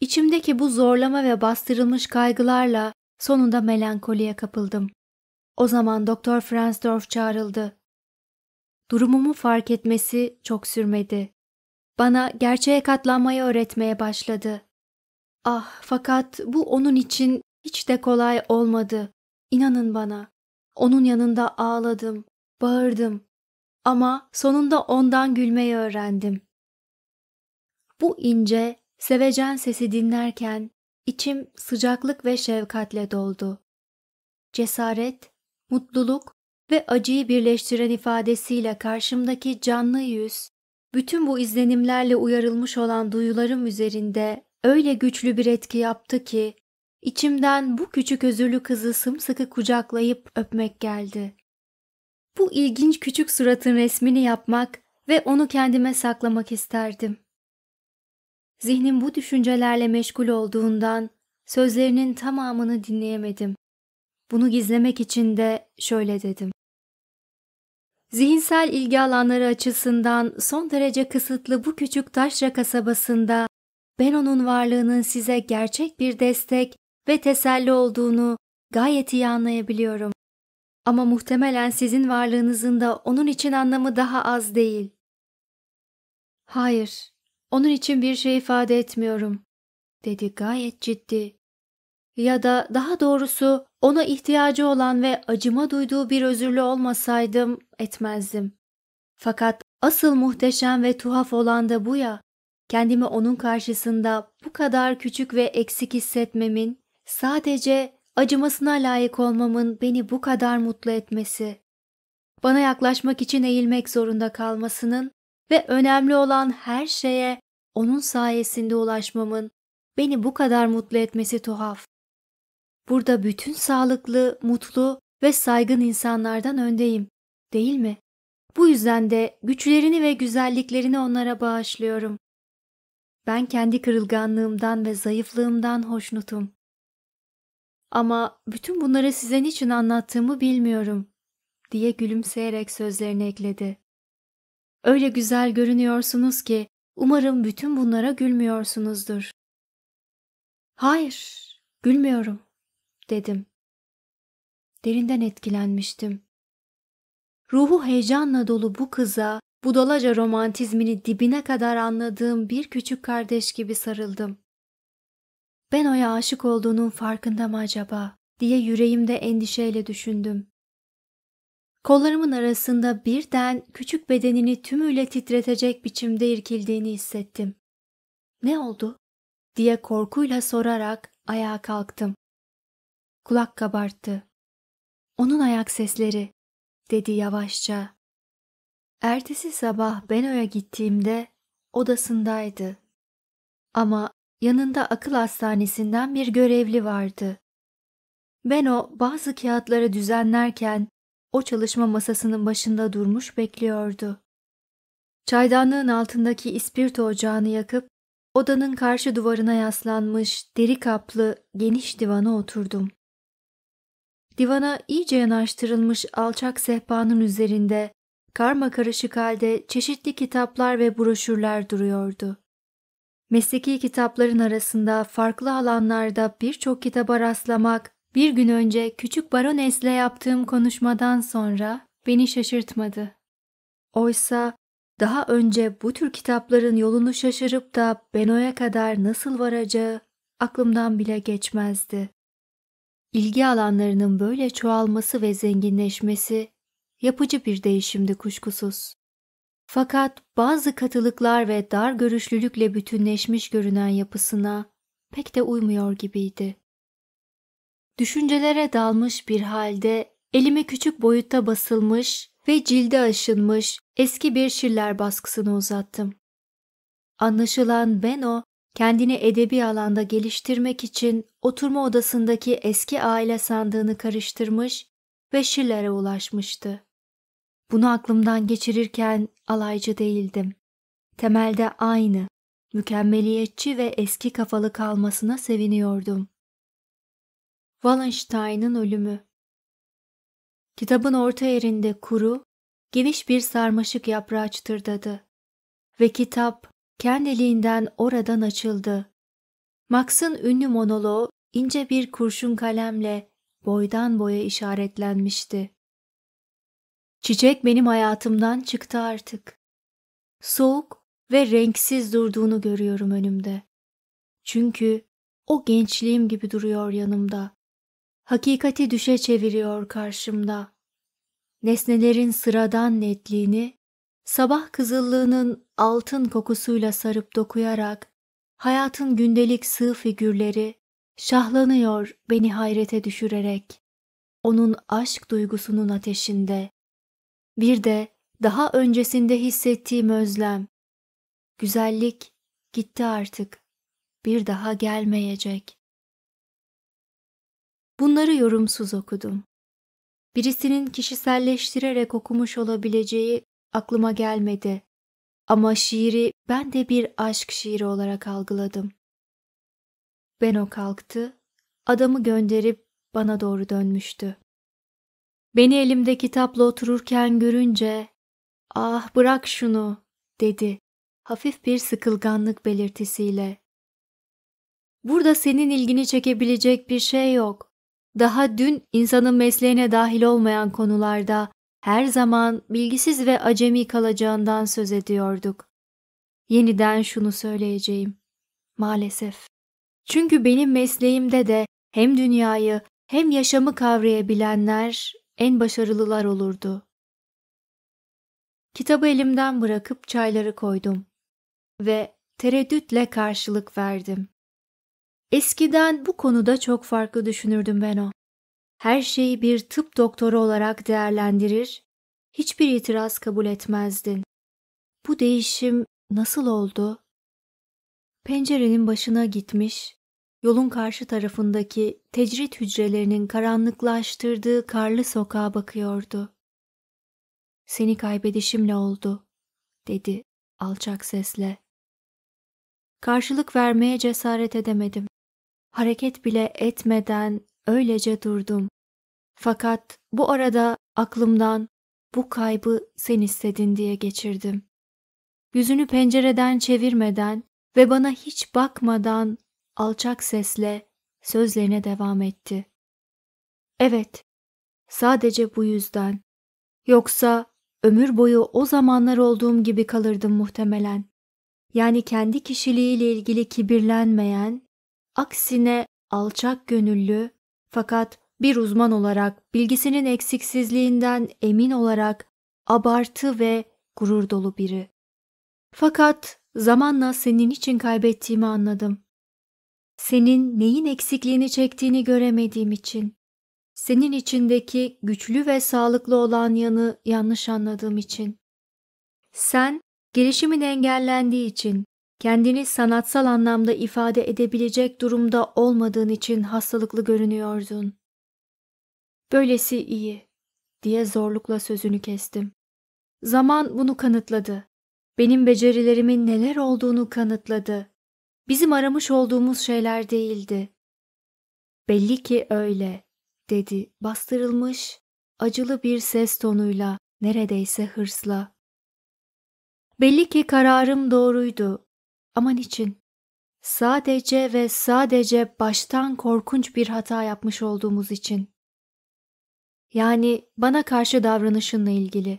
İçimdeki bu zorlama ve bastırılmış kaygılarla sonunda melankoliye kapıldım. O zaman Doktor Fransdorf çağrıldı. Durumumu fark etmesi çok sürmedi. Bana gerçeğe katlanmayı öğretmeye başladı. Ah fakat bu onun için hiç de kolay olmadı. İnanın bana. Onun yanında ağladım, bağırdım. Ama sonunda ondan gülmeyi öğrendim. Bu ince, sevecen sesi dinlerken içim sıcaklık ve şefkatle doldu. Cesaret, mutluluk ve acıyı birleştiren ifadesiyle karşımdaki canlı yüz, bütün bu izlenimlerle uyarılmış olan duyularım üzerinde öyle güçlü bir etki yaptı ki, içimden bu küçük özürlü kızı sımsıkı kucaklayıp öpmek geldi. Bu ilginç küçük suratın resmini yapmak ve onu kendime saklamak isterdim. Zihnim bu düşüncelerle meşgul olduğundan sözlerinin tamamını dinleyemedim. Bunu gizlemek için de şöyle dedim. Zihinsel ilgi alanları açısından son derece kısıtlı bu küçük taşra kasabasında ben onun varlığının size gerçek bir destek ve teselli olduğunu gayet iyi anlayabiliyorum. Ama muhtemelen sizin varlığınızın da onun için anlamı daha az değil. Hayır, onun için bir şey ifade etmiyorum, dedi gayet ciddi. Ya da daha doğrusu ona ihtiyacı olan ve acıma duyduğu bir özürlü olmasaydım etmezdim. Fakat asıl muhteşem ve tuhaf olan da bu ya, kendimi onun karşısında bu kadar küçük ve eksik hissetmemin, sadece acımasına layık olmamın beni bu kadar mutlu etmesi. Bana yaklaşmak için eğilmek zorunda kalmasının ve önemli olan her şeye onun sayesinde ulaşmamın beni bu kadar mutlu etmesi tuhaf. Burada bütün sağlıklı, mutlu ve saygın insanlardan öndeyim, değil mi? Bu yüzden de güçlerini ve güzelliklerini onlara bağışlıyorum. Ben kendi kırılganlığımdan ve zayıflığımdan hoşnutum. Ama bütün bunları size niçin anlattığımı bilmiyorum, diye gülümseyerek sözlerini ekledi. Öyle güzel görünüyorsunuz ki umarım bütün bunlara gülmüyorsunuzdur. Hayır, gülmüyorum, dedim. Derinden etkilenmiştim. Ruhu heyecanla dolu bu kıza, budalaca romantizmini dibine kadar anladığım bir küçük kardeş gibi sarıldım. Ben oya aşık olduğunun farkında mı acaba diye yüreğimde endişeyle düşündüm. Kollarımın arasında birden küçük bedenini tümüyle titretecek biçimde irkildiğini hissettim. Ne oldu? diye korkuyla sorarak ayağa kalktım. Kulak kabarttı. Onun ayak sesleri, dedi yavaşça. Ertesi sabah Beno'ya gittiğimde odasındaydı. Ama yanında akıl hastanesinden bir görevli vardı. Beno bazı kağıtları düzenlerken o çalışma masasının başında durmuş bekliyordu. Çaydanlığın altındaki ispirto ocağını yakıp odanın karşı duvarına yaslanmış deri kaplı geniş divana oturdum. Divana iyice yanaştırılmış alçak sehpanın üzerinde karma karışık halde çeşitli kitaplar ve broşürler duruyordu. Mesleki kitapların arasında farklı alanlarda birçok kitaba rastlamak bir gün önce küçük baronesle yaptığım konuşmadan sonra beni şaşırtmadı. Oysa daha önce bu tür kitapların yolunu şaşırıp da Beno'ya kadar nasıl varacağı aklımdan bile geçmezdi. İlgi alanlarının böyle çoğalması ve zenginleşmesi yapıcı bir değişimdi kuşkusuz. Fakat bazı katılıklar ve dar görüşlülükle bütünleşmiş görünen yapısına pek de uymuyor gibiydi. Düşüncelere dalmış bir halde elime küçük boyutta basılmış ve cilde aşınmış eski bir şiller baskısını uzattım. Anlaşılan Beno kendini edebi alanda geliştirmek için oturma odasındaki eski aile sandığını karıştırmış ve şillere ulaşmıştı. Bunu aklımdan geçirirken alaycı değildim. Temelde aynı, mükemmeliyetçi ve eski kafalı kalmasına seviniyordum. Wallenstein'ın ölümü Kitabın orta yerinde kuru, geniş bir sarmaşık yaprağı çıtırdadı. Ve kitap kendiliğinden oradan açıldı. Max'ın ünlü monoloğu ince bir kurşun kalemle boydan boya işaretlenmişti. Çiçek benim hayatımdan çıktı artık. Soğuk ve renksiz durduğunu görüyorum önümde. Çünkü o gençliğim gibi duruyor yanımda hakikati düşe çeviriyor karşımda. Nesnelerin sıradan netliğini, sabah kızıllığının altın kokusuyla sarıp dokuyarak, hayatın gündelik sığ figürleri şahlanıyor beni hayrete düşürerek. Onun aşk duygusunun ateşinde. Bir de daha öncesinde hissettiğim özlem. Güzellik gitti artık. Bir daha gelmeyecek. Bunları yorumsuz okudum. Birisinin kişiselleştirerek okumuş olabileceği aklıma gelmedi. Ama şiiri ben de bir aşk şiiri olarak algıladım. Ben o kalktı, adamı gönderip bana doğru dönmüştü. Beni elimde kitapla otururken görünce, ah bırak şunu dedi, hafif bir sıkılganlık belirtisiyle. Burada senin ilgini çekebilecek bir şey yok daha dün insanın mesleğine dahil olmayan konularda her zaman bilgisiz ve acemi kalacağından söz ediyorduk. Yeniden şunu söyleyeceğim. Maalesef. Çünkü benim mesleğimde de hem dünyayı hem yaşamı kavrayabilenler en başarılılar olurdu. Kitabı elimden bırakıp çayları koydum ve tereddütle karşılık verdim. Eskiden bu konuda çok farklı düşünürdüm ben o. Her şeyi bir tıp doktoru olarak değerlendirir, hiçbir itiraz kabul etmezdin. Bu değişim nasıl oldu? Pencerenin başına gitmiş, yolun karşı tarafındaki tecrit hücrelerinin karanlıklaştırdığı karlı sokağa bakıyordu. Seni kaybedişimle oldu, dedi alçak sesle. Karşılık vermeye cesaret edemedim hareket bile etmeden öylece durdum. Fakat bu arada aklımdan bu kaybı sen istedin diye geçirdim. Yüzünü pencereden çevirmeden ve bana hiç bakmadan alçak sesle sözlerine devam etti. Evet, sadece bu yüzden. Yoksa ömür boyu o zamanlar olduğum gibi kalırdım muhtemelen. Yani kendi kişiliğiyle ilgili kibirlenmeyen Aksine alçak gönüllü fakat bir uzman olarak bilgisinin eksiksizliğinden emin olarak abartı ve gurur dolu biri. Fakat zamanla senin için kaybettiğimi anladım. Senin neyin eksikliğini çektiğini göremediğim için. Senin içindeki güçlü ve sağlıklı olan yanı yanlış anladığım için. Sen gelişimin engellendiği için kendini sanatsal anlamda ifade edebilecek durumda olmadığın için hastalıklı görünüyordun. Böylesi iyi, diye zorlukla sözünü kestim. Zaman bunu kanıtladı. Benim becerilerimin neler olduğunu kanıtladı. Bizim aramış olduğumuz şeyler değildi. Belli ki öyle, dedi bastırılmış, acılı bir ses tonuyla, neredeyse hırsla. Belli ki kararım doğruydu. Aman için. Sadece ve sadece baştan korkunç bir hata yapmış olduğumuz için. Yani bana karşı davranışınla ilgili.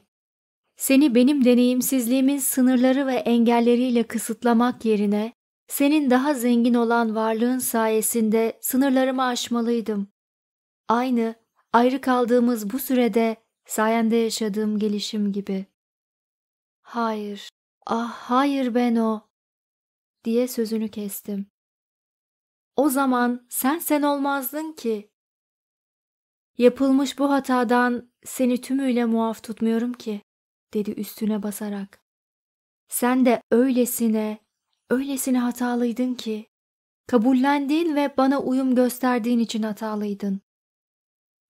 Seni benim deneyimsizliğimin sınırları ve engelleriyle kısıtlamak yerine senin daha zengin olan varlığın sayesinde sınırlarımı aşmalıydım. Aynı ayrı kaldığımız bu sürede sayende yaşadığım gelişim gibi. Hayır, ah hayır ben o diye sözünü kestim. O zaman sen sen olmazdın ki. Yapılmış bu hatadan seni tümüyle muaf tutmuyorum ki, dedi üstüne basarak. Sen de öylesine, öylesine hatalıydın ki, kabullendiğin ve bana uyum gösterdiğin için hatalıydın.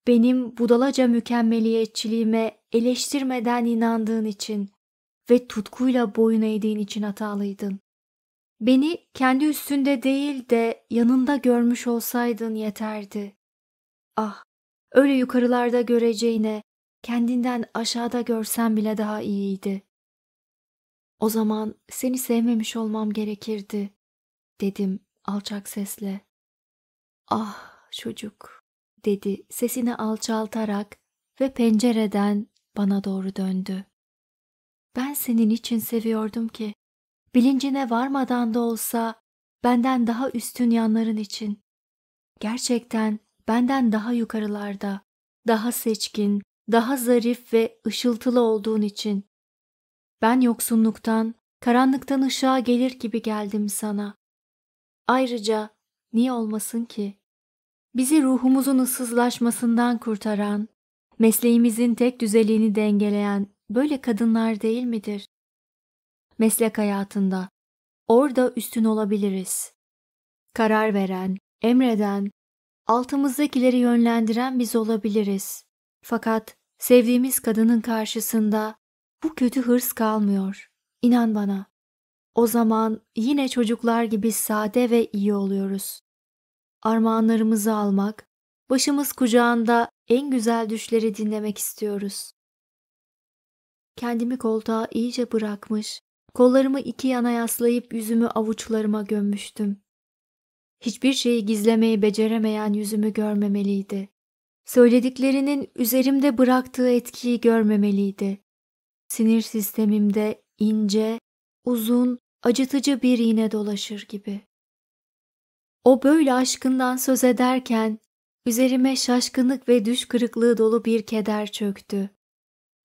Benim budalaca mükemmeliyetçiliğime eleştirmeden inandığın için ve tutkuyla boyun eğdiğin için hatalıydın. Beni kendi üstünde değil de yanında görmüş olsaydın yeterdi. Ah, öyle yukarılarda göreceğine kendinden aşağıda görsen bile daha iyiydi. O zaman seni sevmemiş olmam gerekirdi, dedim alçak sesle. Ah çocuk, dedi sesini alçaltarak ve pencereden bana doğru döndü. Ben senin için seviyordum ki bilincine varmadan da olsa benden daha üstün yanların için. Gerçekten benden daha yukarılarda, daha seçkin, daha zarif ve ışıltılı olduğun için. Ben yoksunluktan, karanlıktan ışığa gelir gibi geldim sana. Ayrıca niye olmasın ki? Bizi ruhumuzun ıssızlaşmasından kurtaran, mesleğimizin tek düzeliğini dengeleyen böyle kadınlar değil midir? meslek hayatında. Orada üstün olabiliriz. Karar veren, emreden, altımızdakileri yönlendiren biz olabiliriz. Fakat sevdiğimiz kadının karşısında bu kötü hırs kalmıyor. İnan bana. O zaman yine çocuklar gibi sade ve iyi oluyoruz. Armağanlarımızı almak, başımız kucağında en güzel düşleri dinlemek istiyoruz. Kendimi koltuğa iyice bırakmış, Kollarımı iki yana yaslayıp yüzümü avuçlarıma gömmüştüm. Hiçbir şeyi gizlemeyi beceremeyen yüzümü görmemeliydi. Söylediklerinin üzerimde bıraktığı etkiyi görmemeliydi. Sinir sistemimde ince, uzun, acıtıcı bir iğne dolaşır gibi. O böyle aşkından söz ederken üzerime şaşkınlık ve düş kırıklığı dolu bir keder çöktü.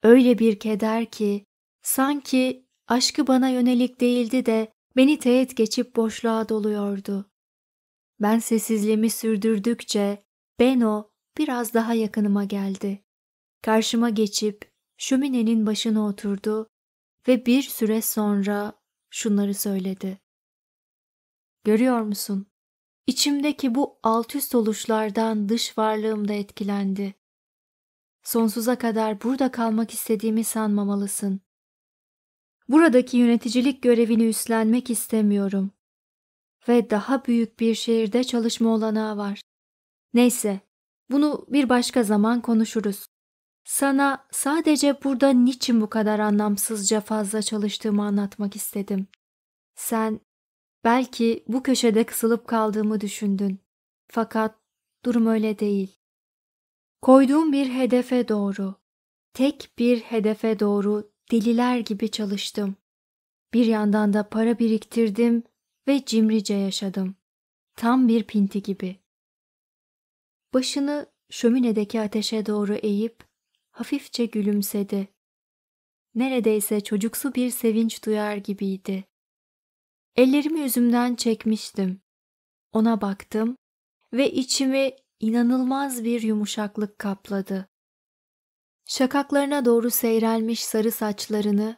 Öyle bir keder ki sanki Aşkı bana yönelik değildi de beni teğet geçip boşluğa doluyordu. Ben sessizliğimi sürdürdükçe Beno biraz daha yakınıma geldi. Karşıma geçip şöminenin başına oturdu ve bir süre sonra şunları söyledi. Görüyor musun? İçimdeki bu alt üst oluşlardan dış varlığım da etkilendi. Sonsuza kadar burada kalmak istediğimi sanmamalısın. Buradaki yöneticilik görevini üstlenmek istemiyorum. Ve daha büyük bir şehirde çalışma olanağı var. Neyse, bunu bir başka zaman konuşuruz. Sana sadece burada niçin bu kadar anlamsızca fazla çalıştığımı anlatmak istedim. Sen belki bu köşede kısılıp kaldığımı düşündün. Fakat durum öyle değil. Koyduğum bir hedefe doğru, tek bir hedefe doğru deliler gibi çalıştım. Bir yandan da para biriktirdim ve cimrice yaşadım. Tam bir pinti gibi. Başını şöminedeki ateşe doğru eğip hafifçe gülümsedi. Neredeyse çocuksu bir sevinç duyar gibiydi. Ellerimi yüzümden çekmiştim. Ona baktım ve içimi inanılmaz bir yumuşaklık kapladı. Şakaklarına doğru seyrelmiş sarı saçlarını,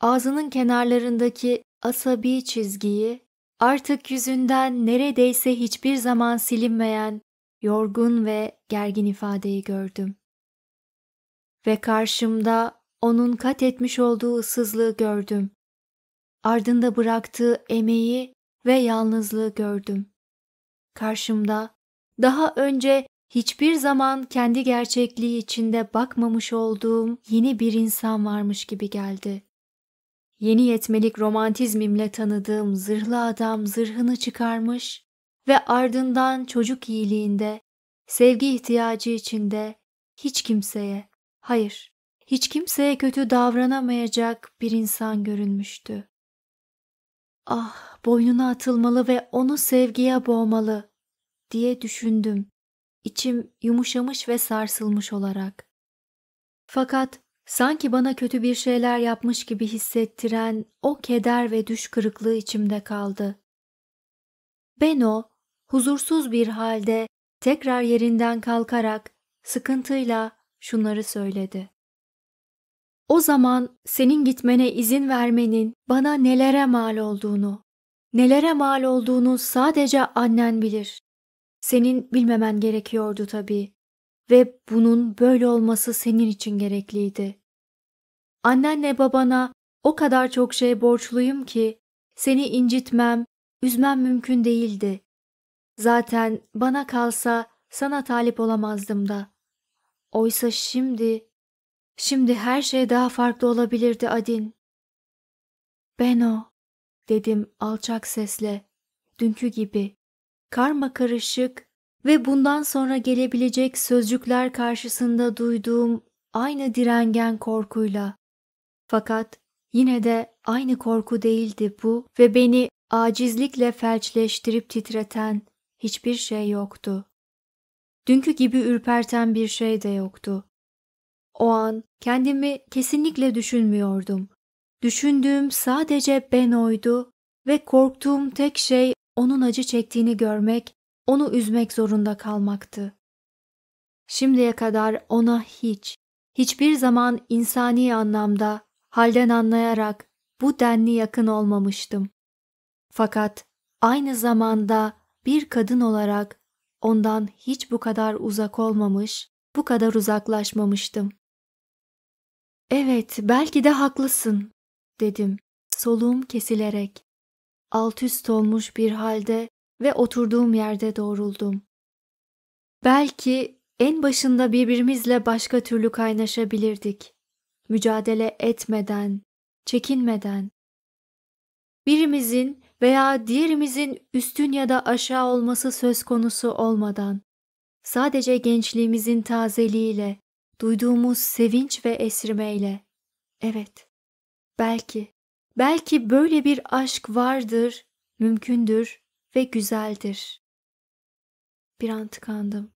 ağzının kenarlarındaki asabi çizgiyi, artık yüzünden neredeyse hiçbir zaman silinmeyen yorgun ve gergin ifadeyi gördüm. Ve karşımda onun kat etmiş olduğu ıssızlığı gördüm. Ardında bıraktığı emeği ve yalnızlığı gördüm. Karşımda daha önce hiçbir zaman kendi gerçekliği içinde bakmamış olduğum yeni bir insan varmış gibi geldi. Yeni yetmelik romantizmimle tanıdığım zırhlı adam zırhını çıkarmış ve ardından çocuk iyiliğinde, sevgi ihtiyacı içinde hiç kimseye, hayır, hiç kimseye kötü davranamayacak bir insan görünmüştü. Ah, boynuna atılmalı ve onu sevgiye boğmalı diye düşündüm içim yumuşamış ve sarsılmış olarak. Fakat sanki bana kötü bir şeyler yapmış gibi hissettiren o keder ve düş kırıklığı içimde kaldı. Beno, huzursuz bir halde tekrar yerinden kalkarak sıkıntıyla şunları söyledi. O zaman senin gitmene izin vermenin bana nelere mal olduğunu, nelere mal olduğunu sadece annen bilir. Senin bilmemen gerekiyordu tabii ve bunun böyle olması senin için gerekliydi. Annenle babana o kadar çok şey borçluyum ki seni incitmem, üzmem mümkün değildi. Zaten bana kalsa sana talip olamazdım da. Oysa şimdi, şimdi her şey daha farklı olabilirdi Adin. Beno, dedim alçak sesle, dünkü gibi karma karışık ve bundan sonra gelebilecek sözcükler karşısında duyduğum aynı direngen korkuyla. Fakat yine de aynı korku değildi bu ve beni acizlikle felçleştirip titreten hiçbir şey yoktu. Dünkü gibi ürperten bir şey de yoktu. O an kendimi kesinlikle düşünmüyordum. Düşündüğüm sadece ben oydu ve korktuğum tek şey onun acı çektiğini görmek, onu üzmek zorunda kalmaktı. Şimdiye kadar ona hiç, hiçbir zaman insani anlamda, halden anlayarak bu denli yakın olmamıştım. Fakat aynı zamanda bir kadın olarak ondan hiç bu kadar uzak olmamış, bu kadar uzaklaşmamıştım. Evet, belki de haklısın, dedim, soluğum kesilerek alt üst olmuş bir halde ve oturduğum yerde doğruldum. Belki en başında birbirimizle başka türlü kaynaşabilirdik. Mücadele etmeden, çekinmeden. Birimizin veya diğerimizin üstün ya da aşağı olması söz konusu olmadan, sadece gençliğimizin tazeliğiyle, duyduğumuz sevinç ve esirmeyle. Evet, belki. Belki böyle bir aşk vardır, mümkündür ve güzeldir. Bir an tıkandım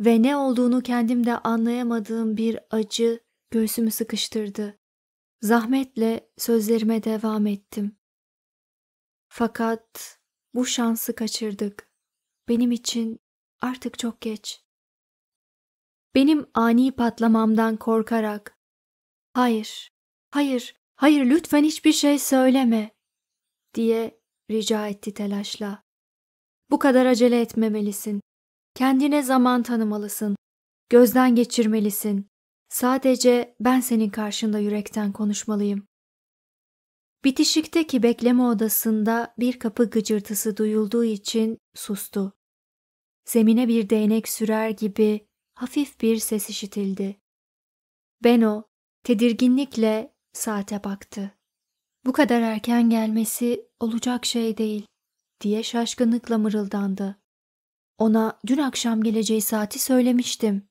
ve ne olduğunu kendimde anlayamadığım bir acı göğsümü sıkıştırdı. Zahmetle sözlerime devam ettim. Fakat bu şansı kaçırdık. Benim için artık çok geç. Benim ani patlamamdan korkarak, hayır, hayır, Hayır lütfen hiçbir şey söyleme diye rica etti telaşla. Bu kadar acele etmemelisin. Kendine zaman tanımalısın. Gözden geçirmelisin. Sadece ben senin karşında yürekten konuşmalıyım. Bitişikteki bekleme odasında bir kapı gıcırtısı duyulduğu için sustu. Zemine bir değnek sürer gibi hafif bir ses işitildi. Beno, tedirginlikle Saate baktı. Bu kadar erken gelmesi olacak şey değil diye şaşkınlıkla mırıldandı. Ona dün akşam geleceği saati söylemiştim.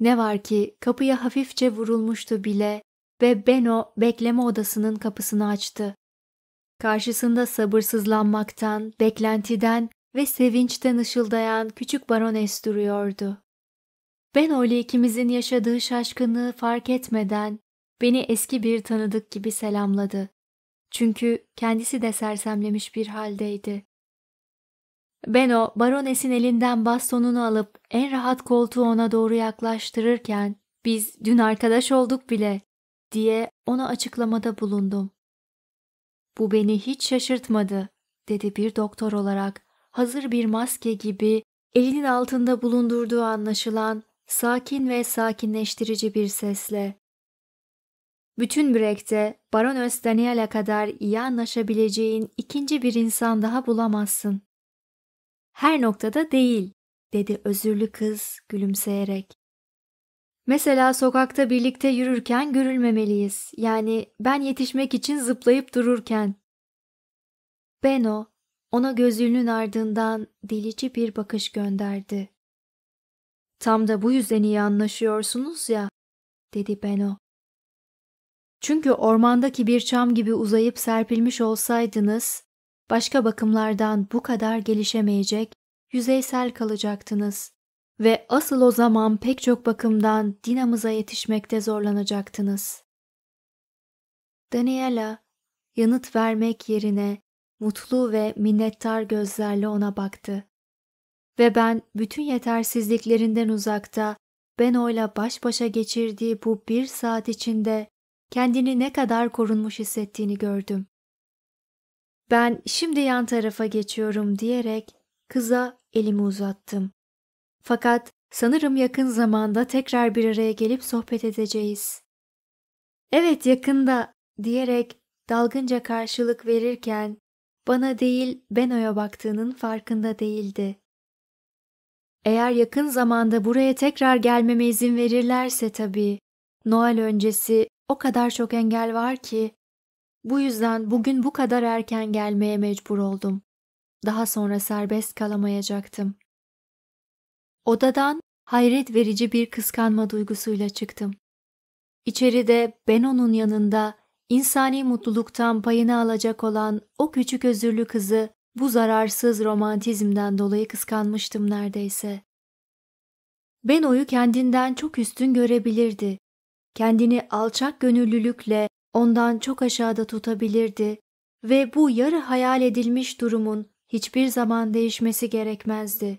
Ne var ki kapıya hafifçe vurulmuştu bile ve Beno bekleme odasının kapısını açtı. Karşısında sabırsızlanmaktan, beklentiden ve sevinçten ışıldayan küçük barones duruyordu. Beno ile ikimizin yaşadığı şaşkınlığı fark etmeden Beni eski bir tanıdık gibi selamladı. Çünkü kendisi de sersemlemiş bir haldeydi. Ben o baronesin elinden bastonunu alıp en rahat koltuğu ona doğru yaklaştırırken biz dün arkadaş olduk bile diye ona açıklamada bulundum. Bu beni hiç şaşırtmadı dedi bir doktor olarak hazır bir maske gibi elinin altında bulundurduğu anlaşılan sakin ve sakinleştirici bir sesle. Bütün Bürek'te Baron Östaniel'e kadar iyi anlaşabileceğin ikinci bir insan daha bulamazsın. Her noktada değil, dedi özürlü kız gülümseyerek. Mesela sokakta birlikte yürürken görülmemeliyiz. Yani ben yetişmek için zıplayıp dururken. Beno ona gözünün ardından delici bir bakış gönderdi. Tam da bu yüzden iyi anlaşıyorsunuz ya, dedi Beno. Çünkü ormandaki bir çam gibi uzayıp serpilmiş olsaydınız, başka bakımlardan bu kadar gelişemeyecek, yüzeysel kalacaktınız ve asıl o zaman pek çok bakımdan dinamıza yetişmekte zorlanacaktınız. Daniela, yanıt vermek yerine mutlu ve minnettar gözlerle ona baktı. Ve ben bütün yetersizliklerinden uzakta Beno'yla baş başa geçirdiği bu bir saat içinde kendini ne kadar korunmuş hissettiğini gördüm. Ben şimdi yan tarafa geçiyorum diyerek kıza elimi uzattım. Fakat sanırım yakın zamanda tekrar bir araya gelip sohbet edeceğiz. Evet yakında diyerek dalgınca karşılık verirken bana değil Beno'ya baktığının farkında değildi. Eğer yakın zamanda buraya tekrar gelmeme izin verirlerse tabii, Noel öncesi o kadar çok engel var ki. Bu yüzden bugün bu kadar erken gelmeye mecbur oldum. Daha sonra serbest kalamayacaktım. Odadan hayret verici bir kıskanma duygusuyla çıktım. İçeride ben onun yanında insani mutluluktan payını alacak olan o küçük özürlü kızı bu zararsız romantizmden dolayı kıskanmıştım neredeyse. Beno'yu kendinden çok üstün görebilirdi kendini alçak gönüllülükle ondan çok aşağıda tutabilirdi ve bu yarı hayal edilmiş durumun hiçbir zaman değişmesi gerekmezdi.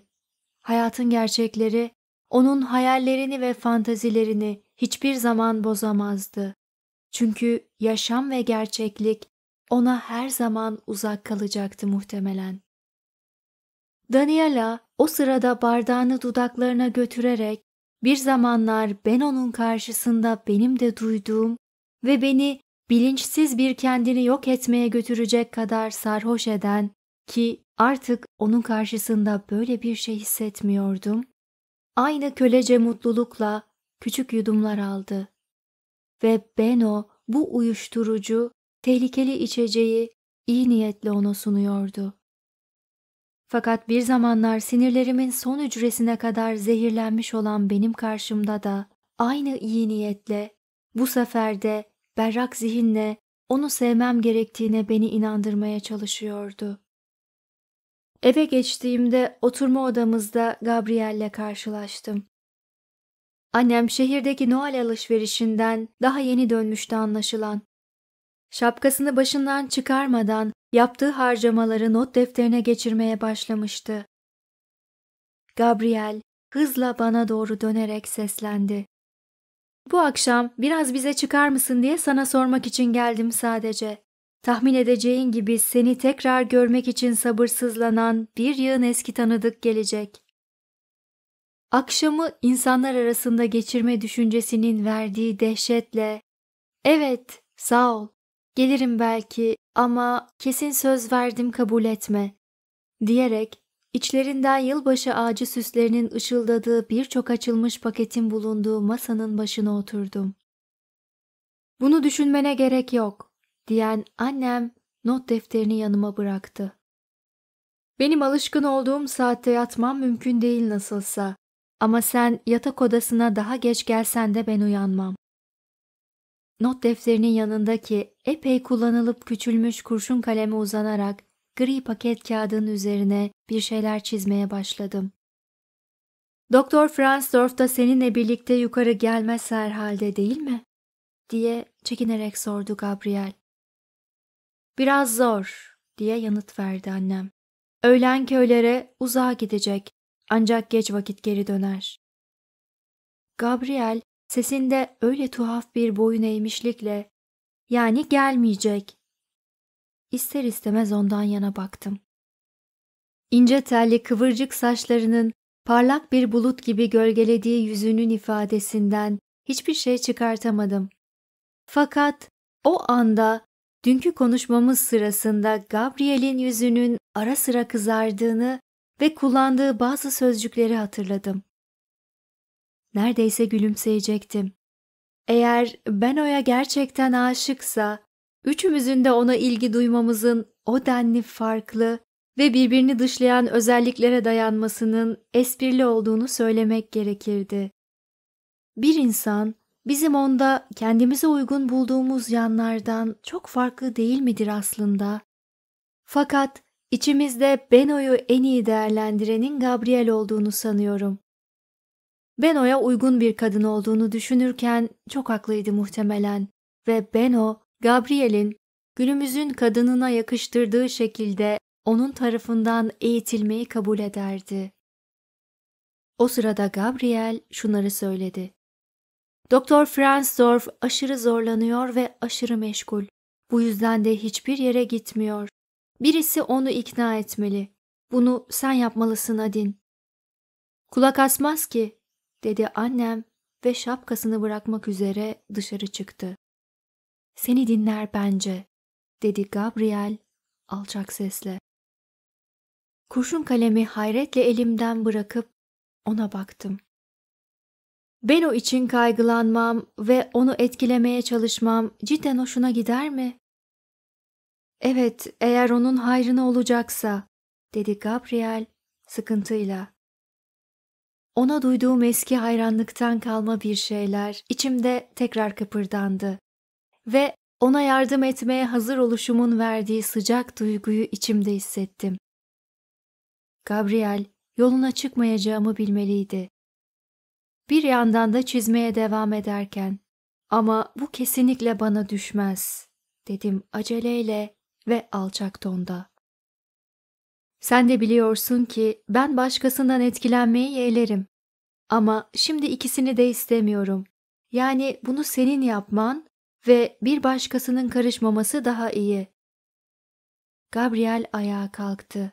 Hayatın gerçekleri onun hayallerini ve fantazilerini hiçbir zaman bozamazdı. Çünkü yaşam ve gerçeklik ona her zaman uzak kalacaktı muhtemelen. Daniela o sırada bardağını dudaklarına götürerek bir zamanlar ben onun karşısında benim de duyduğum ve beni bilinçsiz bir kendini yok etmeye götürecek kadar sarhoş eden ki artık onun karşısında böyle bir şey hissetmiyordum. Aynı kölece mutlulukla küçük yudumlar aldı. Ve Beno bu uyuşturucu, tehlikeli içeceği iyi niyetle ona sunuyordu. Fakat bir zamanlar sinirlerimin son hücresine kadar zehirlenmiş olan benim karşımda da aynı iyi niyetle, bu sefer de berrak zihinle onu sevmem gerektiğine beni inandırmaya çalışıyordu. Eve geçtiğimde oturma odamızda Gabriel'le karşılaştım. Annem şehirdeki Noel alışverişinden daha yeni dönmüştü anlaşılan. Şapkasını başından çıkarmadan yaptığı harcamaları not defterine geçirmeye başlamıştı. Gabriel hızla bana doğru dönerek seslendi. Bu akşam biraz bize çıkar mısın diye sana sormak için geldim sadece. Tahmin edeceğin gibi seni tekrar görmek için sabırsızlanan bir yığın eski tanıdık gelecek. Akşamı insanlar arasında geçirme düşüncesinin verdiği dehşetle, evet sağ ol Gelirim belki ama kesin söz verdim kabul etme. Diyerek içlerinden yılbaşı ağacı süslerinin ışıldadığı birçok açılmış paketin bulunduğu masanın başına oturdum. Bunu düşünmene gerek yok diyen annem not defterini yanıma bıraktı. Benim alışkın olduğum saatte yatmam mümkün değil nasılsa. Ama sen yatak odasına daha geç gelsen de ben uyanmam. Not defterinin yanındaki epey kullanılıp küçülmüş kurşun kaleme uzanarak gri paket kağıdının üzerine bir şeyler çizmeye başladım. Doktor Fransdorf da seninle birlikte yukarı gelmez herhalde değil mi? diye çekinerek sordu Gabriel. Biraz zor diye yanıt verdi annem. Öğlen köylere uzağa gidecek ancak geç vakit geri döner. Gabriel Sesinde öyle tuhaf bir boyun eğmişlikle yani gelmeyecek. İster istemez ondan yana baktım. İnce telli kıvırcık saçlarının parlak bir bulut gibi gölgelediği yüzünün ifadesinden hiçbir şey çıkartamadım. Fakat o anda dünkü konuşmamız sırasında Gabriel'in yüzünün ara sıra kızardığını ve kullandığı bazı sözcükleri hatırladım. Neredeyse gülümseyecektim. Eğer Beno'ya gerçekten aşıksa, üçümüzün de ona ilgi duymamızın o denli farklı ve birbirini dışlayan özelliklere dayanmasının esprili olduğunu söylemek gerekirdi. Bir insan, bizim onda kendimize uygun bulduğumuz yanlardan çok farklı değil midir aslında? Fakat içimizde Beno'yu en iyi değerlendirenin Gabriel olduğunu sanıyorum. Beno'ya uygun bir kadın olduğunu düşünürken çok haklıydı muhtemelen ve Beno, Gabriel'in günümüzün kadınına yakıştırdığı şekilde onun tarafından eğitilmeyi kabul ederdi. O sırada Gabriel şunları söyledi. Doktor Franzdorf aşırı zorlanıyor ve aşırı meşgul. Bu yüzden de hiçbir yere gitmiyor. Birisi onu ikna etmeli. Bunu sen yapmalısın Adin. Kulak asmaz ki dedi annem ve şapkasını bırakmak üzere dışarı çıktı. Seni dinler bence, dedi Gabriel alçak sesle. Kurşun kalemi hayretle elimden bırakıp ona baktım. Ben o için kaygılanmam ve onu etkilemeye çalışmam cidden hoşuna gider mi? Evet, eğer onun hayrına olacaksa, dedi Gabriel sıkıntıyla. Ona duyduğum eski hayranlıktan kalma bir şeyler içimde tekrar kıpırdandı ve ona yardım etmeye hazır oluşumun verdiği sıcak duyguyu içimde hissettim. Gabriel, yoluna çıkmayacağımı bilmeliydi. Bir yandan da çizmeye devam ederken, ama bu kesinlikle bana düşmez, dedim aceleyle ve alçak tonda. Sen de biliyorsun ki ben başkasından etkilenmeyi yeğlerim. Ama şimdi ikisini de istemiyorum. Yani bunu senin yapman ve bir başkasının karışmaması daha iyi. Gabriel ayağa kalktı.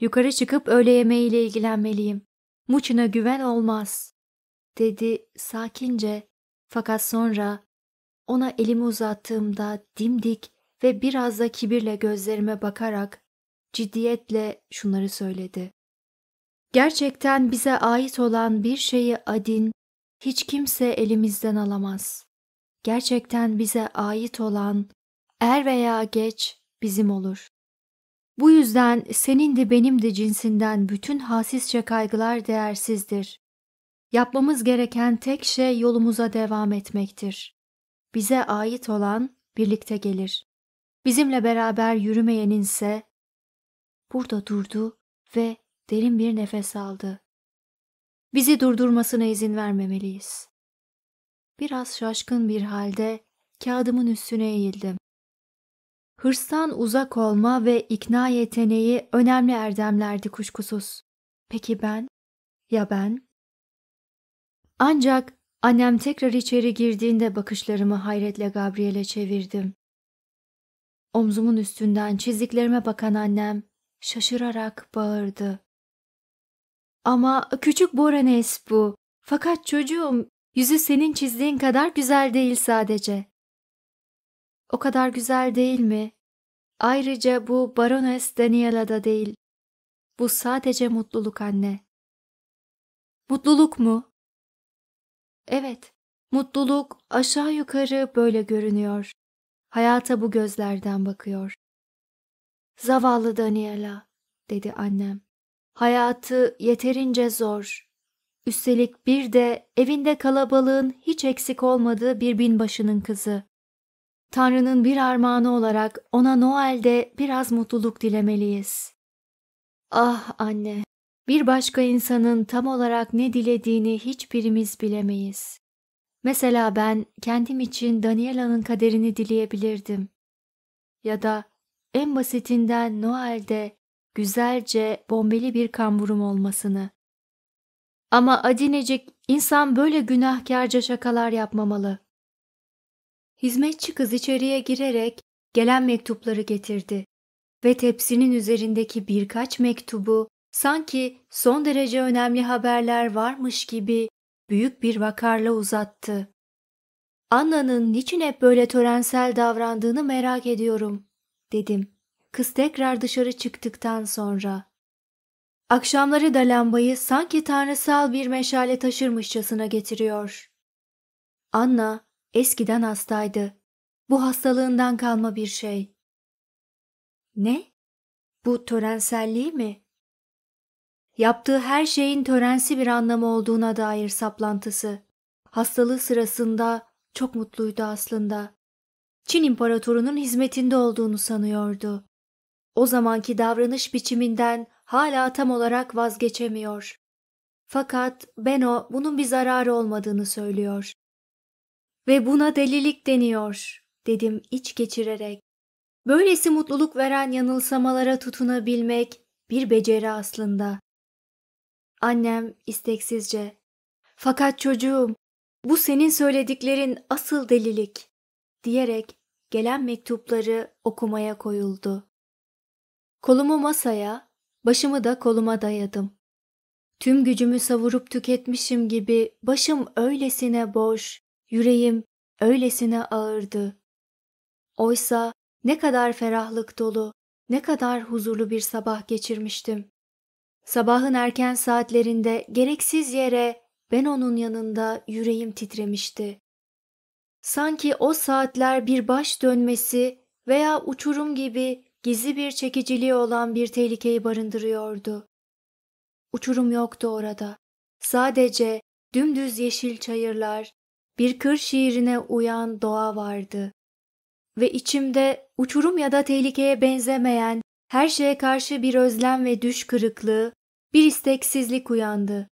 Yukarı çıkıp öğle yemeğiyle ilgilenmeliyim. Muçin'e güven olmaz, dedi sakince fakat sonra ona elimi uzattığımda dimdik ve biraz da kibirle gözlerime bakarak ciddiyetle şunları söyledi. Gerçekten bize ait olan bir şeyi adin hiç kimse elimizden alamaz. Gerçekten bize ait olan er veya geç bizim olur. Bu yüzden senin de benim de cinsinden bütün hasisçe kaygılar değersizdir. Yapmamız gereken tek şey yolumuza devam etmektir. Bize ait olan birlikte gelir. Bizimle beraber yürümeyenin ise burada durdu ve derin bir nefes aldı. Bizi durdurmasına izin vermemeliyiz. Biraz şaşkın bir halde kağıdımın üstüne eğildim. Hırstan uzak olma ve ikna yeteneği önemli erdemlerdi kuşkusuz. Peki ben? Ya ben? Ancak annem tekrar içeri girdiğinde bakışlarımı hayretle Gabriel'e çevirdim. Omzumun üstünden çiziklerime bakan annem şaşırarak bağırdı. Ama küçük Boranes bu. Fakat çocuğum yüzü senin çizdiğin kadar güzel değil sadece. O kadar güzel değil mi? Ayrıca bu baroness Daniela da değil. Bu sadece mutluluk anne. Mutluluk mu? Evet, mutluluk aşağı yukarı böyle görünüyor. Hayata bu gözlerden bakıyor. Zavallı Daniela, dedi annem. Hayatı yeterince zor. Üstelik bir de evinde kalabalığın hiç eksik olmadığı bir binbaşının kızı. Tanrı'nın bir armağanı olarak ona Noel'de biraz mutluluk dilemeliyiz. Ah anne, bir başka insanın tam olarak ne dilediğini hiçbirimiz bilemeyiz. Mesela ben kendim için Daniela'nın kaderini dileyebilirdim. Ya da en basitinden Noel'de güzelce bombeli bir kamburum olmasını. Ama adinecik insan böyle günahkarca şakalar yapmamalı. Hizmetçi kız içeriye girerek gelen mektupları getirdi ve tepsinin üzerindeki birkaç mektubu sanki son derece önemli haberler varmış gibi büyük bir vakarla uzattı. Anna'nın niçin hep böyle törensel davrandığını merak ediyorum dedim. Kız tekrar dışarı çıktıktan sonra. Akşamları da lambayı sanki tanrısal bir meşale taşırmışçasına getiriyor. Anna eskiden hastaydı. Bu hastalığından kalma bir şey. Ne? Bu törenselliği mi? Yaptığı her şeyin törensi bir anlamı olduğuna dair saplantısı. Hastalığı sırasında çok mutluydu aslında. Çin imparatorunun hizmetinde olduğunu sanıyordu. O zamanki davranış biçiminden hala tam olarak vazgeçemiyor. Fakat Beno bunun bir zararı olmadığını söylüyor. Ve buna delilik deniyor, dedim iç geçirerek. Böylesi mutluluk veren yanılsamalara tutunabilmek bir beceri aslında. Annem isteksizce. Fakat çocuğum, bu senin söylediklerin asıl delilik diyerek gelen mektupları okumaya koyuldu. Kolumu masaya, başımı da koluma dayadım. Tüm gücümü savurup tüketmişim gibi başım öylesine boş, yüreğim öylesine ağırdı. Oysa ne kadar ferahlık dolu, ne kadar huzurlu bir sabah geçirmiştim. Sabahın erken saatlerinde gereksiz yere ben onun yanında yüreğim titremişti. Sanki o saatler bir baş dönmesi veya uçurum gibi gizli bir çekiciliği olan bir tehlikeyi barındırıyordu. Uçurum yoktu orada. Sadece dümdüz yeşil çayırlar, bir kır şiirine uyan doğa vardı. Ve içimde uçurum ya da tehlikeye benzemeyen her şeye karşı bir özlem ve düş kırıklığı, bir isteksizlik uyandı.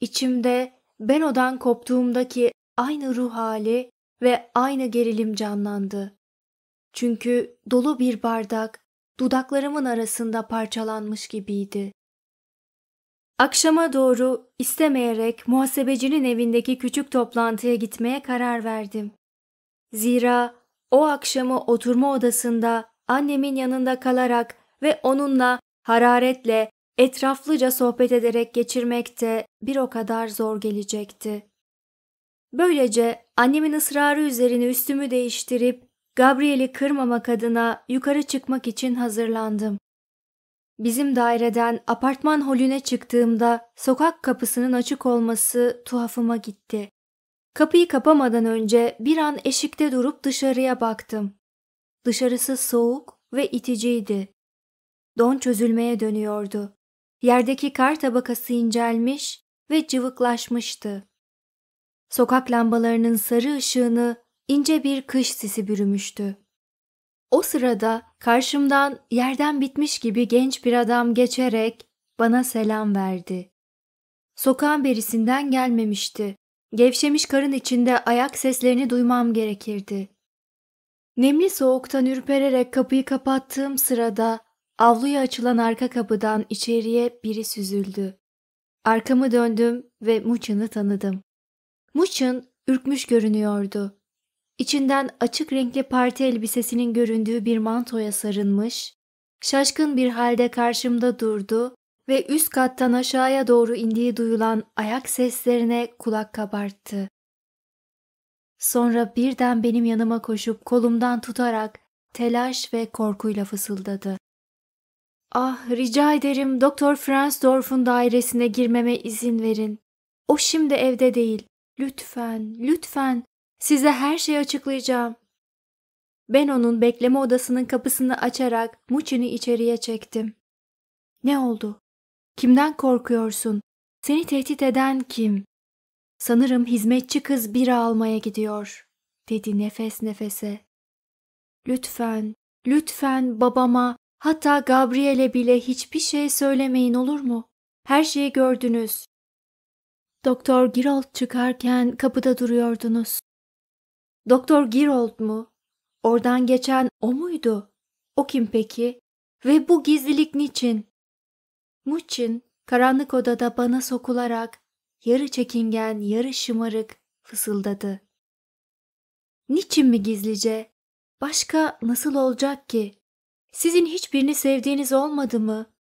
İçimde ben odan koptuğumdaki aynı ruh hali ve aynı gerilim canlandı. Çünkü dolu bir bardak dudaklarımın arasında parçalanmış gibiydi. Akşama doğru istemeyerek muhasebecinin evindeki küçük toplantıya gitmeye karar verdim. Zira o akşamı oturma odasında annemin yanında kalarak ve onunla hararetle etraflıca sohbet ederek geçirmek de bir o kadar zor gelecekti. Böylece Annemin ısrarı üzerine üstümü değiştirip Gabriel'i kırmamak adına yukarı çıkmak için hazırlandım. Bizim daireden apartman holüne çıktığımda sokak kapısının açık olması tuhafıma gitti. Kapıyı kapamadan önce bir an eşikte durup dışarıya baktım. Dışarısı soğuk ve iticiydi. Don çözülmeye dönüyordu. Yerdeki kar tabakası incelmiş ve cıvıklaşmıştı. Sokak lambalarının sarı ışığını ince bir kış sisi bürümüştü. O sırada karşımdan yerden bitmiş gibi genç bir adam geçerek bana selam verdi. Sokağın berisinden gelmemişti. Gevşemiş karın içinde ayak seslerini duymam gerekirdi. Nemli soğuktan ürpererek kapıyı kapattığım sırada avluya açılan arka kapıdan içeriye biri süzüldü. Arkamı döndüm ve Muçin'i tanıdım. Muçin ürkmüş görünüyordu. İçinden açık renkli parti elbisesinin göründüğü bir mantoya sarılmış, şaşkın bir halde karşımda durdu ve üst kattan aşağıya doğru indiği duyulan ayak seslerine kulak kabarttı. Sonra birden benim yanıma koşup kolumdan tutarak telaş ve korkuyla fısıldadı. Ah rica ederim Doktor Franz Fransdorf'un dairesine girmeme izin verin. O şimdi evde değil. Lütfen, lütfen size her şeyi açıklayacağım. Ben onun bekleme odasının kapısını açarak Muçini içeriye çektim. Ne oldu? Kimden korkuyorsun? Seni tehdit eden kim? Sanırım hizmetçi kız bira almaya gidiyor, dedi nefes nefese. Lütfen, lütfen babama, hatta Gabriel'e bile hiçbir şey söylemeyin olur mu? Her şeyi gördünüz. Doktor Girold çıkarken kapıda duruyordunuz. Doktor Girold mu? Oradan geçen o muydu? O kim peki? Ve bu gizlilik niçin? Muçin karanlık odada bana sokularak yarı çekingen yarı şımarık fısıldadı. Niçin mi gizlice? Başka nasıl olacak ki? Sizin hiçbirini sevdiğiniz olmadı mı?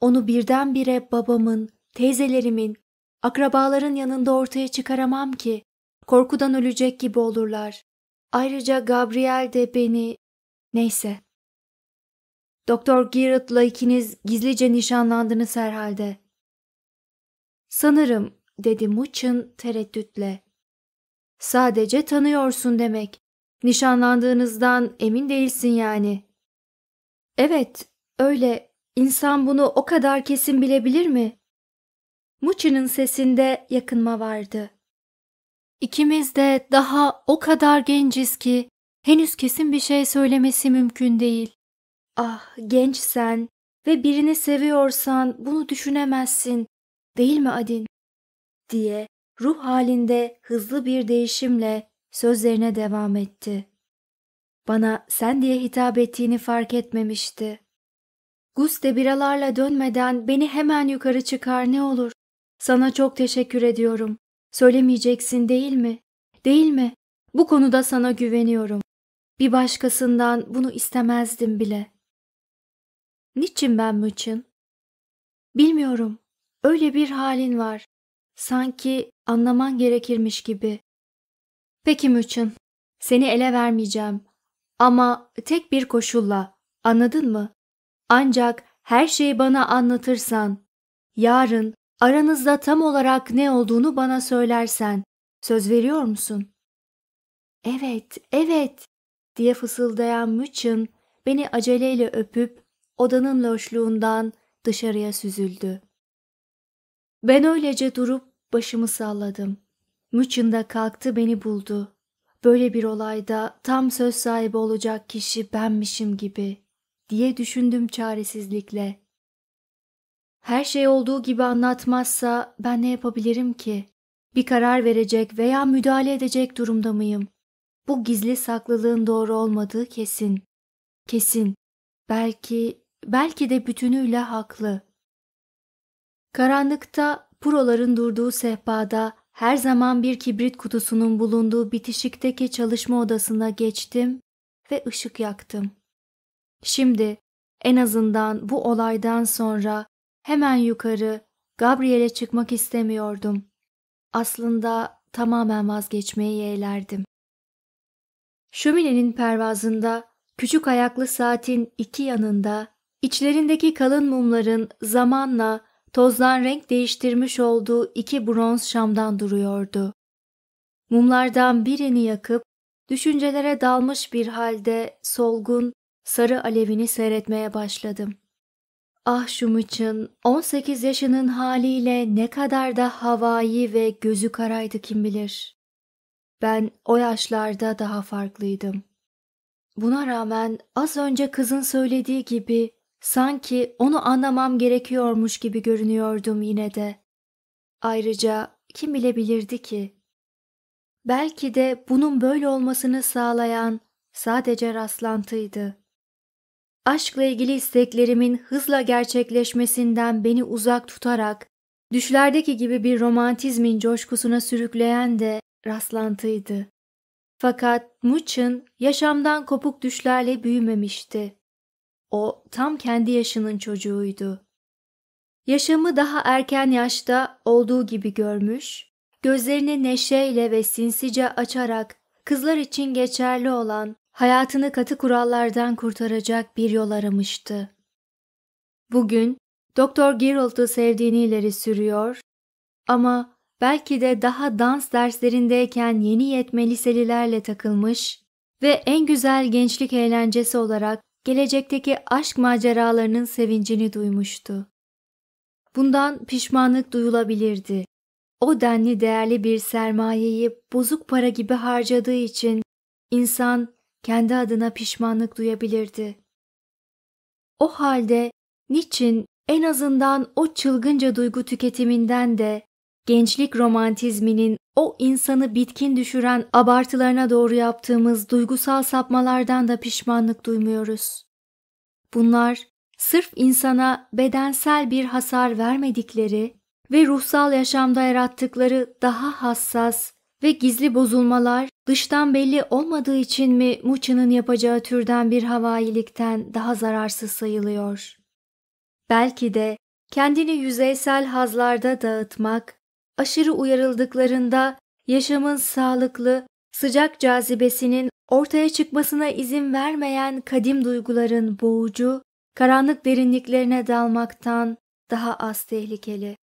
Onu birdenbire babamın, teyzelerimin, Akrabaların yanında ortaya çıkaramam ki. Korkudan ölecek gibi olurlar. Ayrıca Gabriel de beni... Neyse. Doktor Garrett'la ikiniz gizlice nişanlandınız herhalde. Sanırım, dedi Muç'ın tereddütle. Sadece tanıyorsun demek. Nişanlandığınızdan emin değilsin yani. Evet, öyle. İnsan bunu o kadar kesin bilebilir mi? Muçi'nin sesinde yakınma vardı. İkimiz de daha o kadar genciz ki henüz kesin bir şey söylemesi mümkün değil. Ah gençsen ve birini seviyorsan bunu düşünemezsin değil mi Adin? diye ruh halinde hızlı bir değişimle sözlerine devam etti. Bana sen diye hitap ettiğini fark etmemişti. Guste biralarla dönmeden beni hemen yukarı çıkar ne olur. Sana çok teşekkür ediyorum. Söylemeyeceksin değil mi? Değil mi? Bu konuda sana güveniyorum. Bir başkasından bunu istemezdim bile. Niçin ben mıçın? Bilmiyorum. Öyle bir halin var. Sanki anlaman gerekirmiş gibi. Peki Mıçın, seni ele vermeyeceğim. Ama tek bir koşulla, anladın mı? Ancak her şeyi bana anlatırsan, yarın Aranızda tam olarak ne olduğunu bana söylersen söz veriyor musun? Evet, evet diye fısıldayan Müçin beni aceleyle öpüp odanın loşluğundan dışarıya süzüldü. Ben öylece durup başımı salladım. Müçin de kalktı beni buldu. Böyle bir olayda tam söz sahibi olacak kişi benmişim gibi diye düşündüm çaresizlikle. Her şey olduğu gibi anlatmazsa ben ne yapabilirim ki? Bir karar verecek veya müdahale edecek durumda mıyım? Bu gizli saklılığın doğru olmadığı kesin. Kesin. Belki, belki de bütünüyle haklı. Karanlıkta, puroların durduğu sehpada her zaman bir kibrit kutusunun bulunduğu bitişikteki çalışma odasına geçtim ve ışık yaktım. Şimdi en azından bu olaydan sonra Hemen yukarı, Gabriel'e çıkmak istemiyordum. Aslında tamamen vazgeçmeyi yeğlerdim. Şöminenin pervazında, küçük ayaklı saatin iki yanında, içlerindeki kalın mumların zamanla tozdan renk değiştirmiş olduğu iki bronz şamdan duruyordu. Mumlardan birini yakıp, düşüncelere dalmış bir halde solgun, sarı alevini seyretmeye başladım. Ah şu mıçın 18 yaşının haliyle ne kadar da havai ve gözü karaydı kim bilir. Ben o yaşlarda daha farklıydım. Buna rağmen az önce kızın söylediği gibi sanki onu anlamam gerekiyormuş gibi görünüyordum yine de. Ayrıca kim bilebilirdi ki? Belki de bunun böyle olmasını sağlayan sadece rastlantıydı aşkla ilgili isteklerimin hızla gerçekleşmesinden beni uzak tutarak, düşlerdeki gibi bir romantizmin coşkusuna sürükleyen de rastlantıydı. Fakat Muç'ın yaşamdan kopuk düşlerle büyümemişti. O tam kendi yaşının çocuğuydu. Yaşamı daha erken yaşta olduğu gibi görmüş, gözlerini neşeyle ve sinsice açarak kızlar için geçerli olan hayatını katı kurallardan kurtaracak bir yol aramıştı. Bugün Doktor Geralt'ı sevdiğini ileri sürüyor ama belki de daha dans derslerindeyken yeni yetme liselilerle takılmış ve en güzel gençlik eğlencesi olarak gelecekteki aşk maceralarının sevincini duymuştu. Bundan pişmanlık duyulabilirdi. O denli değerli bir sermayeyi bozuk para gibi harcadığı için insan kendi adına pişmanlık duyabilirdi. O halde niçin en azından o çılgınca duygu tüketiminden de gençlik romantizminin o insanı bitkin düşüren abartılarına doğru yaptığımız duygusal sapmalardan da pişmanlık duymuyoruz. Bunlar sırf insana bedensel bir hasar vermedikleri ve ruhsal yaşamda yarattıkları daha hassas ve gizli bozulmalar dıştan belli olmadığı için mi Muçı'nın yapacağı türden bir havailikten daha zararsız sayılıyor? Belki de kendini yüzeysel hazlarda dağıtmak, aşırı uyarıldıklarında yaşamın sağlıklı, sıcak cazibesinin ortaya çıkmasına izin vermeyen kadim duyguların boğucu, karanlık derinliklerine dalmaktan daha az tehlikeli.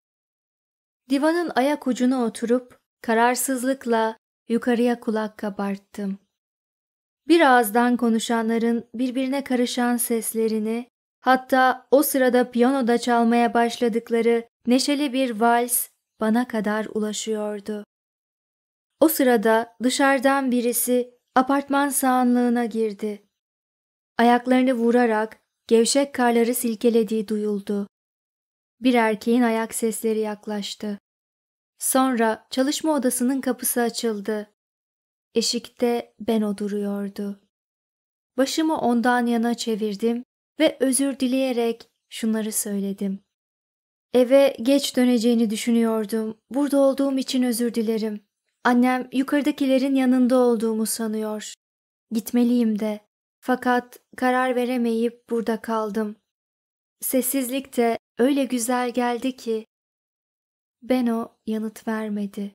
Divanın ayak ucuna oturup kararsızlıkla Yukarıya kulak kabarttım. Bir ağızdan konuşanların birbirine karışan seslerini, hatta o sırada piyanoda çalmaya başladıkları neşeli bir vals bana kadar ulaşıyordu. O sırada dışarıdan birisi apartman sağanlığına girdi. Ayaklarını vurarak gevşek karları silkelediği duyuldu. Bir erkeğin ayak sesleri yaklaştı. Sonra çalışma odasının kapısı açıldı. Eşikte Beno duruyordu. Başımı ondan yana çevirdim ve özür dileyerek şunları söyledim. Eve geç döneceğini düşünüyordum. Burada olduğum için özür dilerim. Annem yukarıdakilerin yanında olduğumu sanıyor. Gitmeliyim de. Fakat karar veremeyip burada kaldım. Sessizlik de öyle güzel geldi ki Beno yanıt vermedi.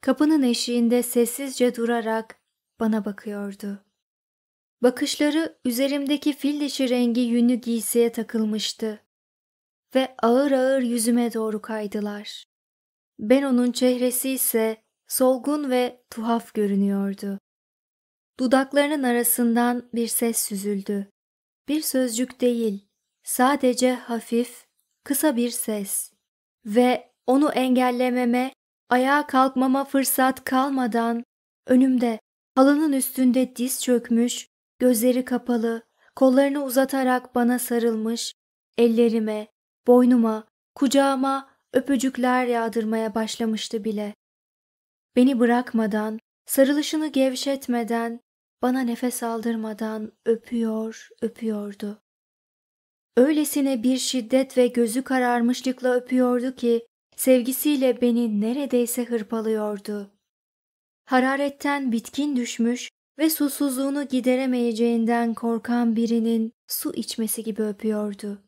Kapının eşiğinde sessizce durarak bana bakıyordu. Bakışları üzerimdeki fil dişi rengi yünlü giysiye takılmıştı ve ağır ağır yüzüme doğru kaydılar. Beno'nun çehresi ise solgun ve tuhaf görünüyordu. Dudaklarının arasından bir ses süzüldü. Bir sözcük değil, sadece hafif, kısa bir ses ve onu engellememe, ayağa kalkmama fırsat kalmadan önümde halının üstünde diz çökmüş, gözleri kapalı, kollarını uzatarak bana sarılmış, ellerime, boynuma, kucağıma öpücükler yağdırmaya başlamıştı bile. Beni bırakmadan, sarılışını gevşetmeden, bana nefes aldırmadan öpüyor, öpüyordu. Öylesine bir şiddet ve gözü kararmışlıkla öpüyordu ki sevgisiyle beni neredeyse hırpalıyordu. Hararetten bitkin düşmüş ve susuzluğunu gideremeyeceğinden korkan birinin su içmesi gibi öpüyordu.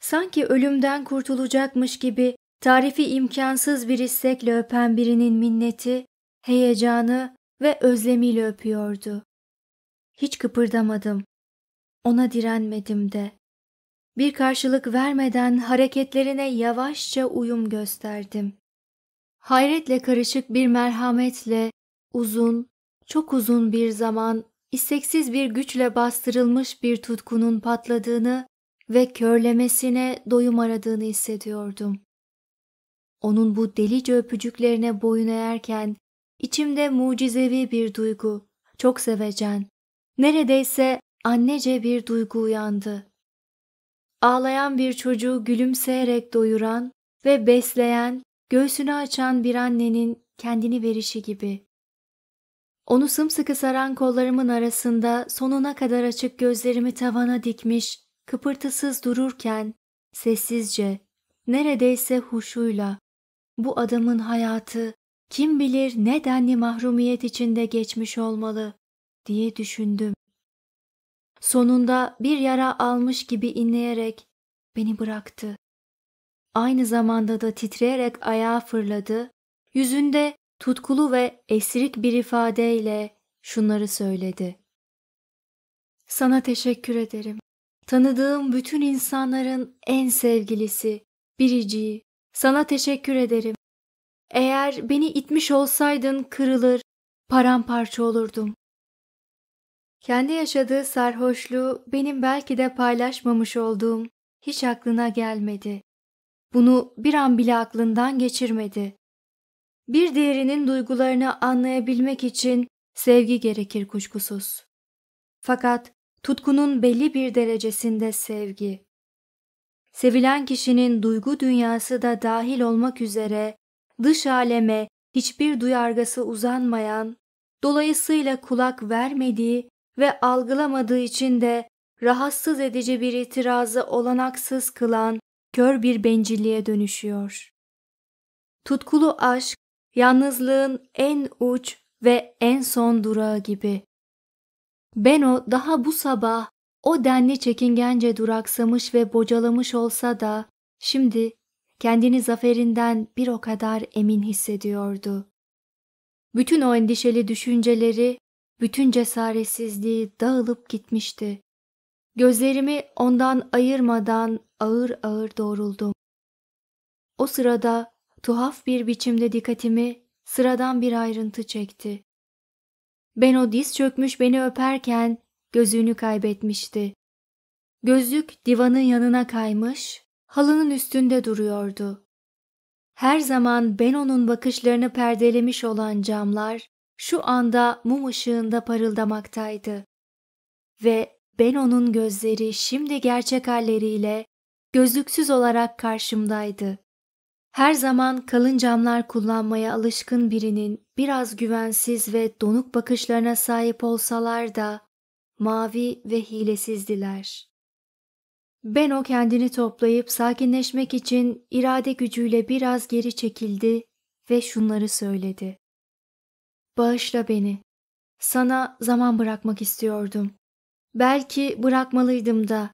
Sanki ölümden kurtulacakmış gibi tarifi imkansız bir istekle öpen birinin minneti, heyecanı ve özlemiyle öpüyordu. Hiç kıpırdamadım. Ona direnmedim de. Bir karşılık vermeden hareketlerine yavaşça uyum gösterdim. Hayretle karışık bir merhametle uzun, çok uzun bir zaman isteksiz bir güçle bastırılmış bir tutkunun patladığını ve körlemesine doyum aradığını hissediyordum. Onun bu delice öpücüklerine boyun eğerken içimde mucizevi bir duygu, çok sevecen, neredeyse annece bir duygu uyandı. Ağlayan bir çocuğu gülümseyerek doyuran ve besleyen, göğsünü açan bir annenin kendini verişi gibi. Onu sımsıkı saran kollarımın arasında sonuna kadar açık gözlerimi tavana dikmiş, kıpırtısız dururken, sessizce, neredeyse huşuyla, bu adamın hayatı kim bilir ne denli mahrumiyet içinde geçmiş olmalı diye düşündüm. Sonunda bir yara almış gibi inleyerek beni bıraktı. Aynı zamanda da titreyerek ayağa fırladı. Yüzünde tutkulu ve esirik bir ifadeyle şunları söyledi. Sana teşekkür ederim. Tanıdığım bütün insanların en sevgilisi, biriciği. Sana teşekkür ederim. Eğer beni itmiş olsaydın kırılır, paramparça olurdum. Kendi yaşadığı sarhoşluğu benim belki de paylaşmamış olduğum hiç aklına gelmedi. Bunu bir an bile aklından geçirmedi. Bir diğerinin duygularını anlayabilmek için sevgi gerekir kuşkusuz. Fakat tutkunun belli bir derecesinde sevgi. Sevilen kişinin duygu dünyası da dahil olmak üzere dış aleme hiçbir duyargısı uzanmayan, dolayısıyla kulak vermediği ve algılamadığı için de rahatsız edici bir itirazı olanaksız kılan kör bir bencilliğe dönüşüyor. Tutkulu aşk yalnızlığın en uç ve en son durağı gibi. Beno daha bu sabah o denli çekingence duraksamış ve bocalamış olsa da şimdi kendini zaferinden bir o kadar emin hissediyordu. Bütün o endişeli düşünceleri bütün cesaretsizliği dağılıp gitmişti. Gözlerimi ondan ayırmadan ağır ağır doğruldum. O sırada tuhaf bir biçimde dikkatimi sıradan bir ayrıntı çekti. Ben o diz çökmüş beni öperken gözünü kaybetmişti. Gözlük divanın yanına kaymış, halının üstünde duruyordu. Her zaman ben onun bakışlarını perdelemiş olan camlar şu anda mum ışığında parıldamaktaydı. Ve Beno'nun gözleri şimdi gerçek halleriyle gözlüksüz olarak karşımdaydı. Her zaman kalın camlar kullanmaya alışkın birinin biraz güvensiz ve donuk bakışlarına sahip olsalar da mavi ve hilesizdiler. Beno kendini toplayıp sakinleşmek için irade gücüyle biraz geri çekildi ve şunları söyledi. Bağışla beni. Sana zaman bırakmak istiyordum. Belki bırakmalıydım da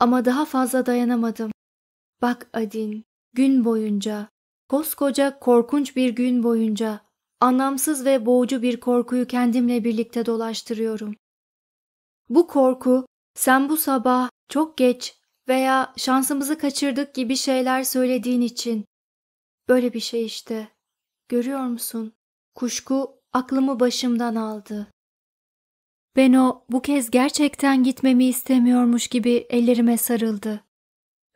ama daha fazla dayanamadım. Bak Adin, gün boyunca, koskoca korkunç bir gün boyunca anlamsız ve boğucu bir korkuyu kendimle birlikte dolaştırıyorum. Bu korku sen bu sabah çok geç veya şansımızı kaçırdık gibi şeyler söylediğin için. Böyle bir şey işte. Görüyor musun? Kuşku aklımı başımdan aldı. Ben o bu kez gerçekten gitmemi istemiyormuş gibi ellerime sarıldı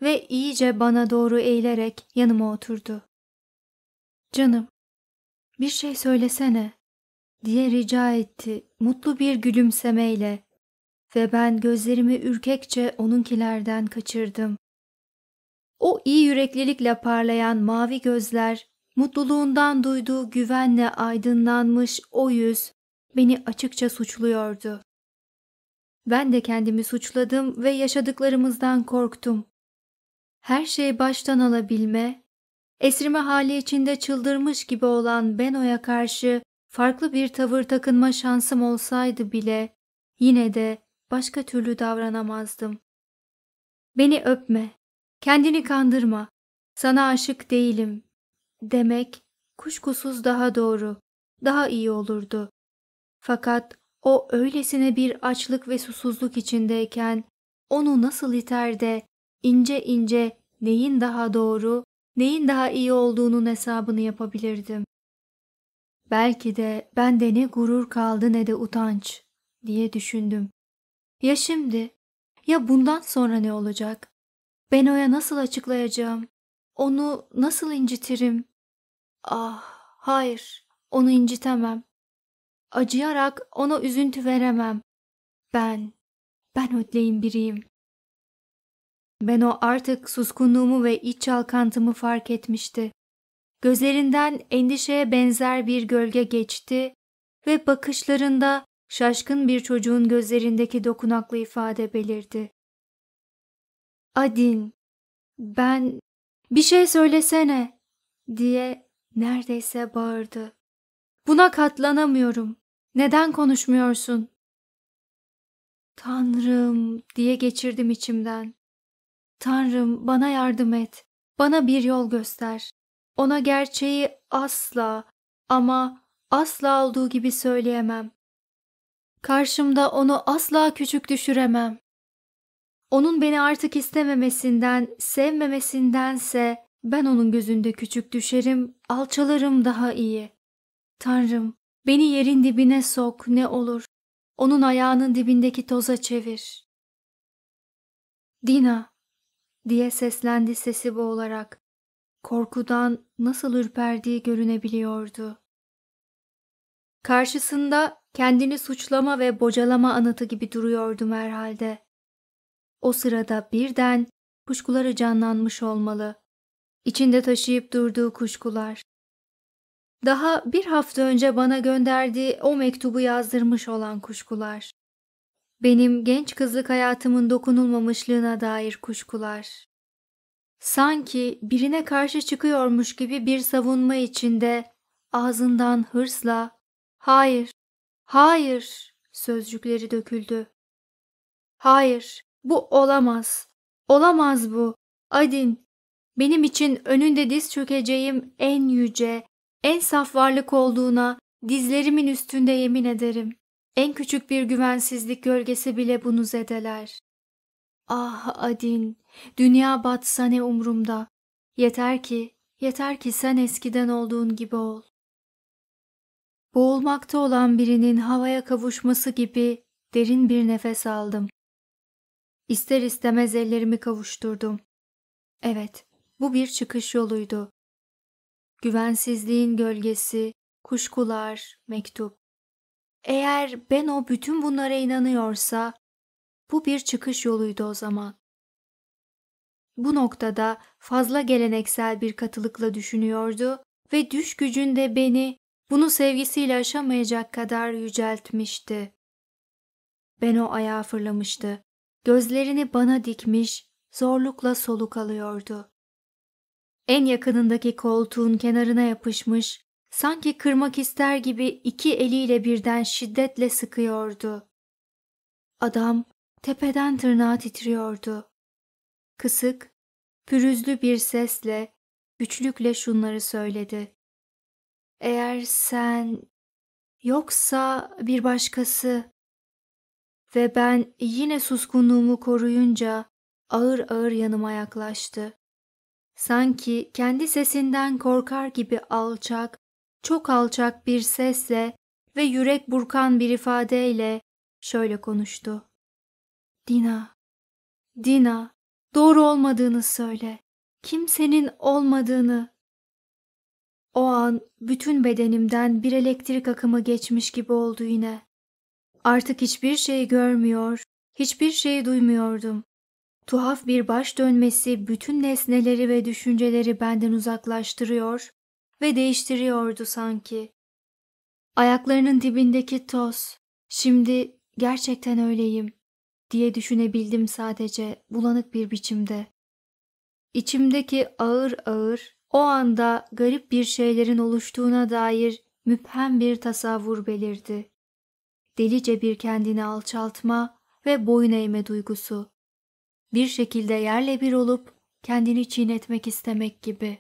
ve iyice bana doğru eğilerek yanıma oturdu. Canım, bir şey söylesene diye rica etti mutlu bir gülümsemeyle ve ben gözlerimi ürkekçe onunkilerden kaçırdım. O iyi yüreklilikle parlayan mavi gözler Mutluluğundan duyduğu güvenle aydınlanmış o yüz beni açıkça suçluyordu. Ben de kendimi suçladım ve yaşadıklarımızdan korktum. Her şeyi baştan alabilme, esrime hali içinde çıldırmış gibi olan Beno'ya karşı farklı bir tavır takınma şansım olsaydı bile yine de başka türlü davranamazdım. Beni öpme, kendini kandırma, sana aşık değilim demek kuşkusuz daha doğru, daha iyi olurdu. Fakat o öylesine bir açlık ve susuzluk içindeyken onu nasıl iter de ince ince neyin daha doğru, neyin daha iyi olduğunun hesabını yapabilirdim. Belki de bende ne gurur kaldı ne de utanç diye düşündüm. Ya şimdi? Ya bundan sonra ne olacak? Beno'ya nasıl açıklayacağım? Onu nasıl incitirim? Ah, hayır, onu incitemem. Acıyarak ona üzüntü veremem. Ben, ben ötleyin biriyim. Ben o artık suskunluğumu ve iç çalkantımı fark etmişti. Gözlerinden endişeye benzer bir gölge geçti ve bakışlarında şaşkın bir çocuğun gözlerindeki dokunaklı ifade belirdi. Adin, ben bir şey söylesene diye neredeyse bağırdı. Buna katlanamıyorum. Neden konuşmuyorsun? Tanrım diye geçirdim içimden. Tanrım bana yardım et. Bana bir yol göster. Ona gerçeği asla ama asla olduğu gibi söyleyemem. Karşımda onu asla küçük düşüremem. Onun beni artık istememesinden, sevmemesindense ben onun gözünde küçük düşerim, alçalarım daha iyi. Tanrım, beni yerin dibine sok ne olur. Onun ayağının dibindeki toza çevir. Dina, diye seslendi sesi boğularak. Korkudan nasıl ürperdiği görünebiliyordu. Karşısında kendini suçlama ve bocalama anıtı gibi duruyordum herhalde. O sırada birden kuşkuları canlanmış olmalı. İçinde taşıyıp durduğu kuşkular. Daha bir hafta önce bana gönderdiği o mektubu yazdırmış olan kuşkular. Benim genç kızlık hayatımın dokunulmamışlığına dair kuşkular. Sanki birine karşı çıkıyormuş gibi bir savunma içinde ağzından hırsla "Hayır, hayır" sözcükleri döküldü. "Hayır, bu olamaz. Olamaz bu. Adin, benim için önünde diz çökeceğim en yüce, en saf varlık olduğuna dizlerimin üstünde yemin ederim. En küçük bir güvensizlik gölgesi bile bunu zedeler. Ah Adin, dünya batsa ne umrumda. Yeter ki, yeter ki sen eskiden olduğun gibi ol. Boğulmakta olan birinin havaya kavuşması gibi derin bir nefes aldım. İster istemez ellerimi kavuşturdum. Evet, bu bir çıkış yoluydu. Güvensizliğin gölgesi, kuşkular, mektup. Eğer ben o bütün bunlara inanıyorsa, bu bir çıkış yoluydu o zaman. Bu noktada fazla geleneksel bir katılıkla düşünüyordu ve düş gücünde beni bunu sevgisiyle aşamayacak kadar yüceltmişti. Ben o ayağa fırlamıştı. Gözlerini bana dikmiş, zorlukla soluk alıyordu. En yakınındaki koltuğun kenarına yapışmış, sanki kırmak ister gibi iki eliyle birden şiddetle sıkıyordu. Adam tepeden tırnağa titriyordu. Kısık, pürüzlü bir sesle, güçlükle şunları söyledi. Eğer sen, yoksa bir başkası, ve ben yine suskunluğumu koruyunca ağır ağır yanıma yaklaştı. Sanki kendi sesinden korkar gibi alçak, çok alçak bir sesle ve yürek burkan bir ifadeyle şöyle konuştu. Dina, Dina, doğru olmadığını söyle. Kimsenin olmadığını. O an bütün bedenimden bir elektrik akımı geçmiş gibi oldu yine. Artık hiçbir şey görmüyor, hiçbir şey duymuyordum. Tuhaf bir baş dönmesi bütün nesneleri ve düşünceleri benden uzaklaştırıyor ve değiştiriyordu sanki. Ayaklarının dibindeki toz, şimdi gerçekten öyleyim diye düşünebildim sadece bulanık bir biçimde. İçimdeki ağır ağır, o anda garip bir şeylerin oluştuğuna dair müphem bir tasavvur belirdi delice bir kendini alçaltma ve boyun eğme duygusu. Bir şekilde yerle bir olup kendini çiğnetmek istemek gibi.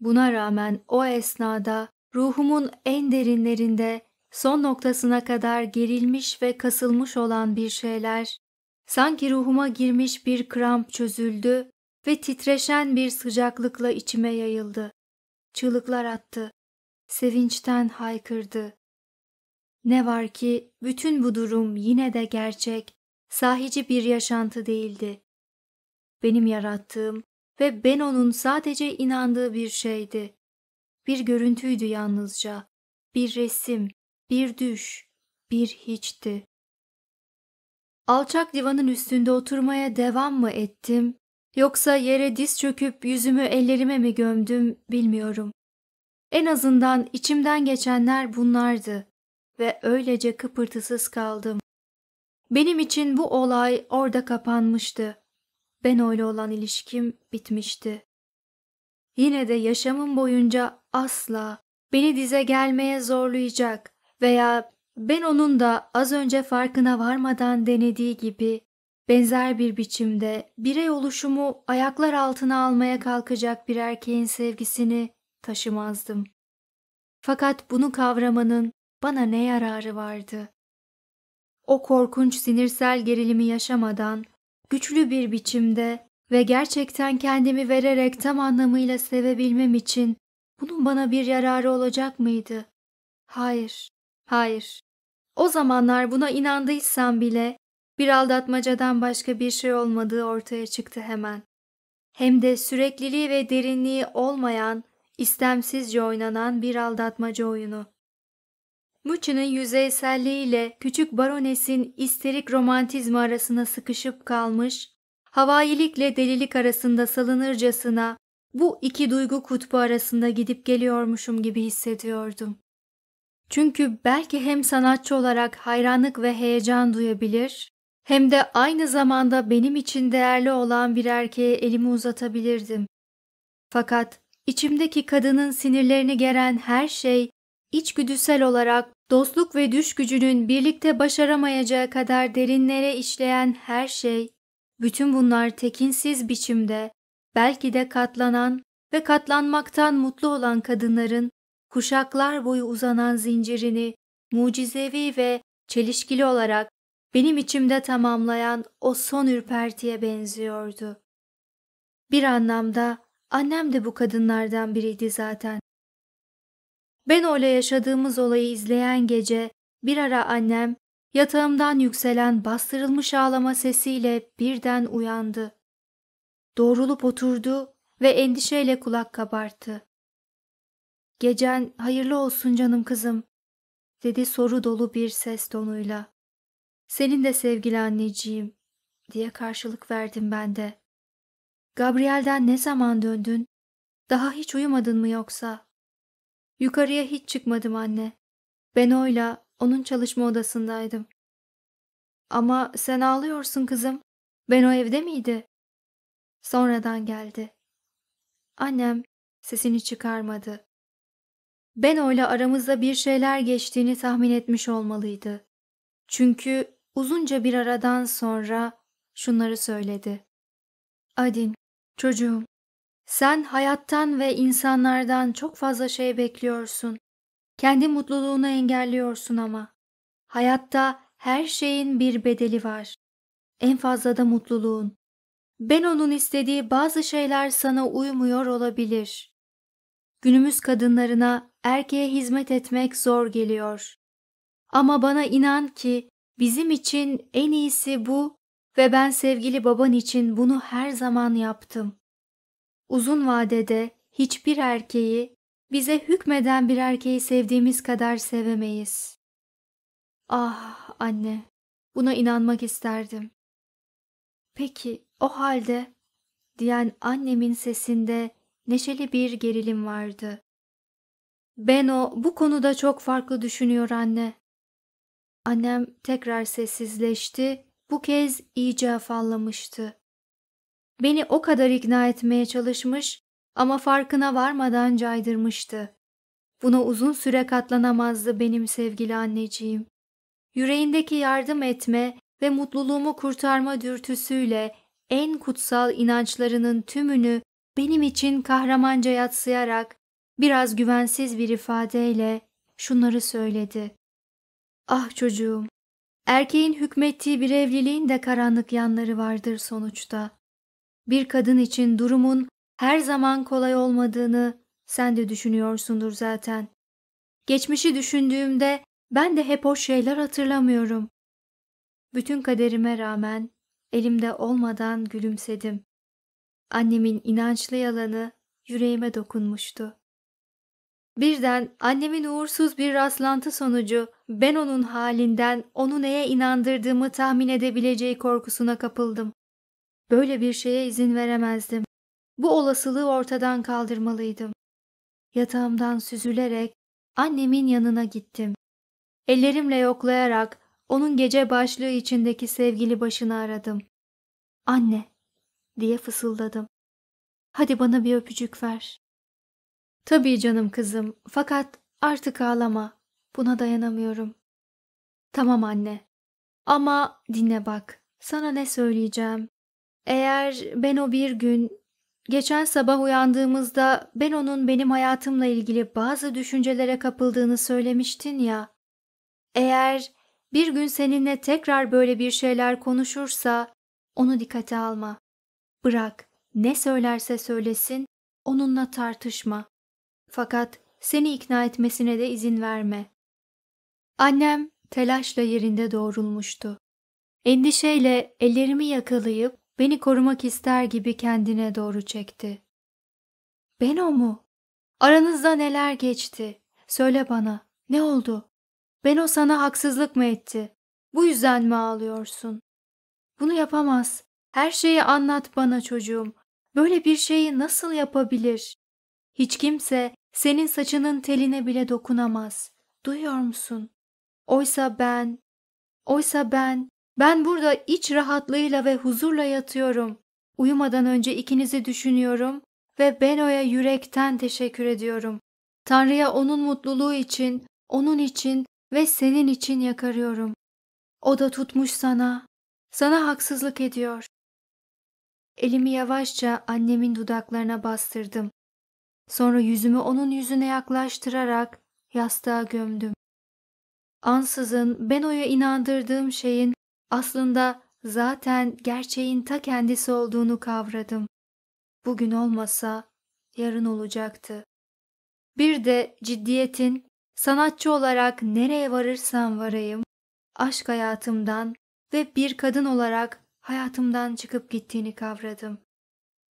Buna rağmen o esnada ruhumun en derinlerinde son noktasına kadar gerilmiş ve kasılmış olan bir şeyler, sanki ruhuma girmiş bir kramp çözüldü ve titreşen bir sıcaklıkla içime yayıldı. Çığlıklar attı. Sevinçten haykırdı. Ne var ki bütün bu durum yine de gerçek, sahici bir yaşantı değildi. Benim yarattığım ve ben onun sadece inandığı bir şeydi. Bir görüntüydü yalnızca, bir resim, bir düş, bir hiçti. Alçak divanın üstünde oturmaya devam mı ettim, yoksa yere diz çöküp yüzümü ellerime mi gömdüm bilmiyorum. En azından içimden geçenler bunlardı ve öylece kıpırtısız kaldım. Benim için bu olay orada kapanmıştı. Ben öyle olan ilişkim bitmişti. Yine de yaşamım boyunca asla beni dize gelmeye zorlayacak veya ben onun da az önce farkına varmadan denediği gibi benzer bir biçimde birey oluşumu ayaklar altına almaya kalkacak bir erkeğin sevgisini taşımazdım. Fakat bunu kavramanın bana ne yararı vardı? O korkunç sinirsel gerilimi yaşamadan, güçlü bir biçimde ve gerçekten kendimi vererek tam anlamıyla sevebilmem için bunun bana bir yararı olacak mıydı? Hayır, hayır. O zamanlar buna inandıysam bile bir aldatmacadan başka bir şey olmadığı ortaya çıktı hemen. Hem de sürekliliği ve derinliği olmayan, istemsizce oynanan bir aldatmaca oyunu. Mucci'nin yüzeyselliğiyle küçük baronesin isterik romantizmi arasına sıkışıp kalmış, havailikle delilik arasında salınırcasına bu iki duygu kutbu arasında gidip geliyormuşum gibi hissediyordum. Çünkü belki hem sanatçı olarak hayranlık ve heyecan duyabilir, hem de aynı zamanda benim için değerli olan bir erkeğe elimi uzatabilirdim. Fakat içimdeki kadının sinirlerini geren her şey İçgüdüsel olarak dostluk ve düş gücünün birlikte başaramayacağı kadar derinlere işleyen her şey, bütün bunlar tekinsiz biçimde, belki de katlanan ve katlanmaktan mutlu olan kadınların kuşaklar boyu uzanan zincirini mucizevi ve çelişkili olarak benim içimde tamamlayan o son ürpertiye benziyordu. Bir anlamda annem de bu kadınlardan biriydi zaten. Ben Beno'yla yaşadığımız olayı izleyen gece bir ara annem yatağımdan yükselen bastırılmış ağlama sesiyle birden uyandı. Doğrulup oturdu ve endişeyle kulak kabarttı. Gecen hayırlı olsun canım kızım, dedi soru dolu bir ses tonuyla. Senin de sevgili anneciğim, diye karşılık verdim ben de. Gabriel'den ne zaman döndün? Daha hiç uyumadın mı yoksa? Yukarıya hiç çıkmadım anne. Ben oyla, onun çalışma odasındaydım. Ama sen ağlıyorsun kızım. Ben o evde miydi? Sonradan geldi. Annem sesini çıkarmadı. Ben oyla aramızda bir şeyler geçtiğini tahmin etmiş olmalıydı. Çünkü uzunca bir aradan sonra şunları söyledi. Adin, çocuğum, sen hayattan ve insanlardan çok fazla şey bekliyorsun. Kendi mutluluğunu engelliyorsun ama. Hayatta her şeyin bir bedeli var. En fazla da mutluluğun. Ben onun istediği bazı şeyler sana uymuyor olabilir. Günümüz kadınlarına erkeğe hizmet etmek zor geliyor. Ama bana inan ki bizim için en iyisi bu ve ben sevgili baban için bunu her zaman yaptım uzun vadede hiçbir erkeği, bize hükmeden bir erkeği sevdiğimiz kadar sevemeyiz. Ah anne, buna inanmak isterdim. Peki o halde diyen annemin sesinde neşeli bir gerilim vardı. Ben o bu konuda çok farklı düşünüyor anne. Annem tekrar sessizleşti, bu kez iyice afallamıştı. Beni o kadar ikna etmeye çalışmış ama farkına varmadan caydırmıştı. Buna uzun süre katlanamazdı benim sevgili anneciğim. Yüreğindeki yardım etme ve mutluluğumu kurtarma dürtüsüyle en kutsal inançlarının tümünü benim için kahramanca yatsıyarak biraz güvensiz bir ifadeyle şunları söyledi. Ah çocuğum, erkeğin hükmettiği bir evliliğin de karanlık yanları vardır sonuçta bir kadın için durumun her zaman kolay olmadığını sen de düşünüyorsundur zaten. Geçmişi düşündüğümde ben de hep o şeyler hatırlamıyorum. Bütün kaderime rağmen elimde olmadan gülümsedim. Annemin inançlı yalanı yüreğime dokunmuştu. Birden annemin uğursuz bir rastlantı sonucu ben onun halinden onu neye inandırdığımı tahmin edebileceği korkusuna kapıldım. Böyle bir şeye izin veremezdim. Bu olasılığı ortadan kaldırmalıydım. Yatağımdan süzülerek annemin yanına gittim. Ellerimle yoklayarak onun gece başlığı içindeki sevgili başını aradım. Anne diye fısıldadım. Hadi bana bir öpücük ver. Tabii canım kızım fakat artık ağlama. Buna dayanamıyorum. Tamam anne. Ama dinle bak. Sana ne söyleyeceğim? Eğer ben o bir gün, geçen sabah uyandığımızda ben onun benim hayatımla ilgili bazı düşüncelere kapıldığını söylemiştin ya. Eğer bir gün seninle tekrar böyle bir şeyler konuşursa onu dikkate alma. Bırak ne söylerse söylesin onunla tartışma. Fakat seni ikna etmesine de izin verme. Annem telaşla yerinde doğrulmuştu. Endişeyle ellerimi yakalayıp Beni korumak ister gibi kendine doğru çekti. Ben o mu? Aranızda neler geçti? Söyle bana, ne oldu? Ben o sana haksızlık mı etti? Bu yüzden mi ağlıyorsun? Bunu yapamaz. Her şeyi anlat bana çocuğum. Böyle bir şeyi nasıl yapabilir? Hiç kimse senin saçının teline bile dokunamaz. Duyuyor musun? Oysa ben, oysa ben ben burada iç rahatlığıyla ve huzurla yatıyorum. Uyumadan önce ikinizi düşünüyorum ve Beno'ya yürekten teşekkür ediyorum. Tanrı'ya onun mutluluğu için, onun için ve senin için yakarıyorum. O da tutmuş sana, sana haksızlık ediyor. Elimi yavaşça annemin dudaklarına bastırdım. Sonra yüzümü onun yüzüne yaklaştırarak yastığa gömdüm. Ansızın Beno'ya inandırdığım şeyin aslında zaten gerçeğin ta kendisi olduğunu kavradım. Bugün olmasa yarın olacaktı. Bir de ciddiyetin sanatçı olarak nereye varırsam varayım, aşk hayatımdan ve bir kadın olarak hayatımdan çıkıp gittiğini kavradım.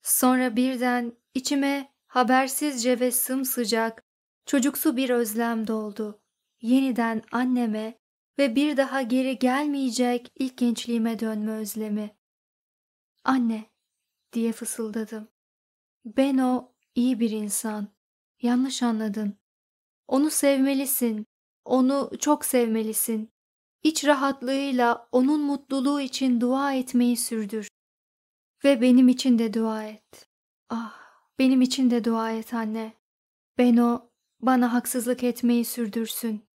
Sonra birden içime habersizce ve sımsıcak, çocuksu bir özlem doldu. Yeniden anneme ve bir daha geri gelmeyecek ilk gençliğime dönme özlemi. Anne diye fısıldadım. Ben o iyi bir insan. Yanlış anladın. Onu sevmelisin. Onu çok sevmelisin. İç rahatlığıyla onun mutluluğu için dua etmeyi sürdür. Ve benim için de dua et. Ah, benim için de dua et anne. Ben o bana haksızlık etmeyi sürdürsün.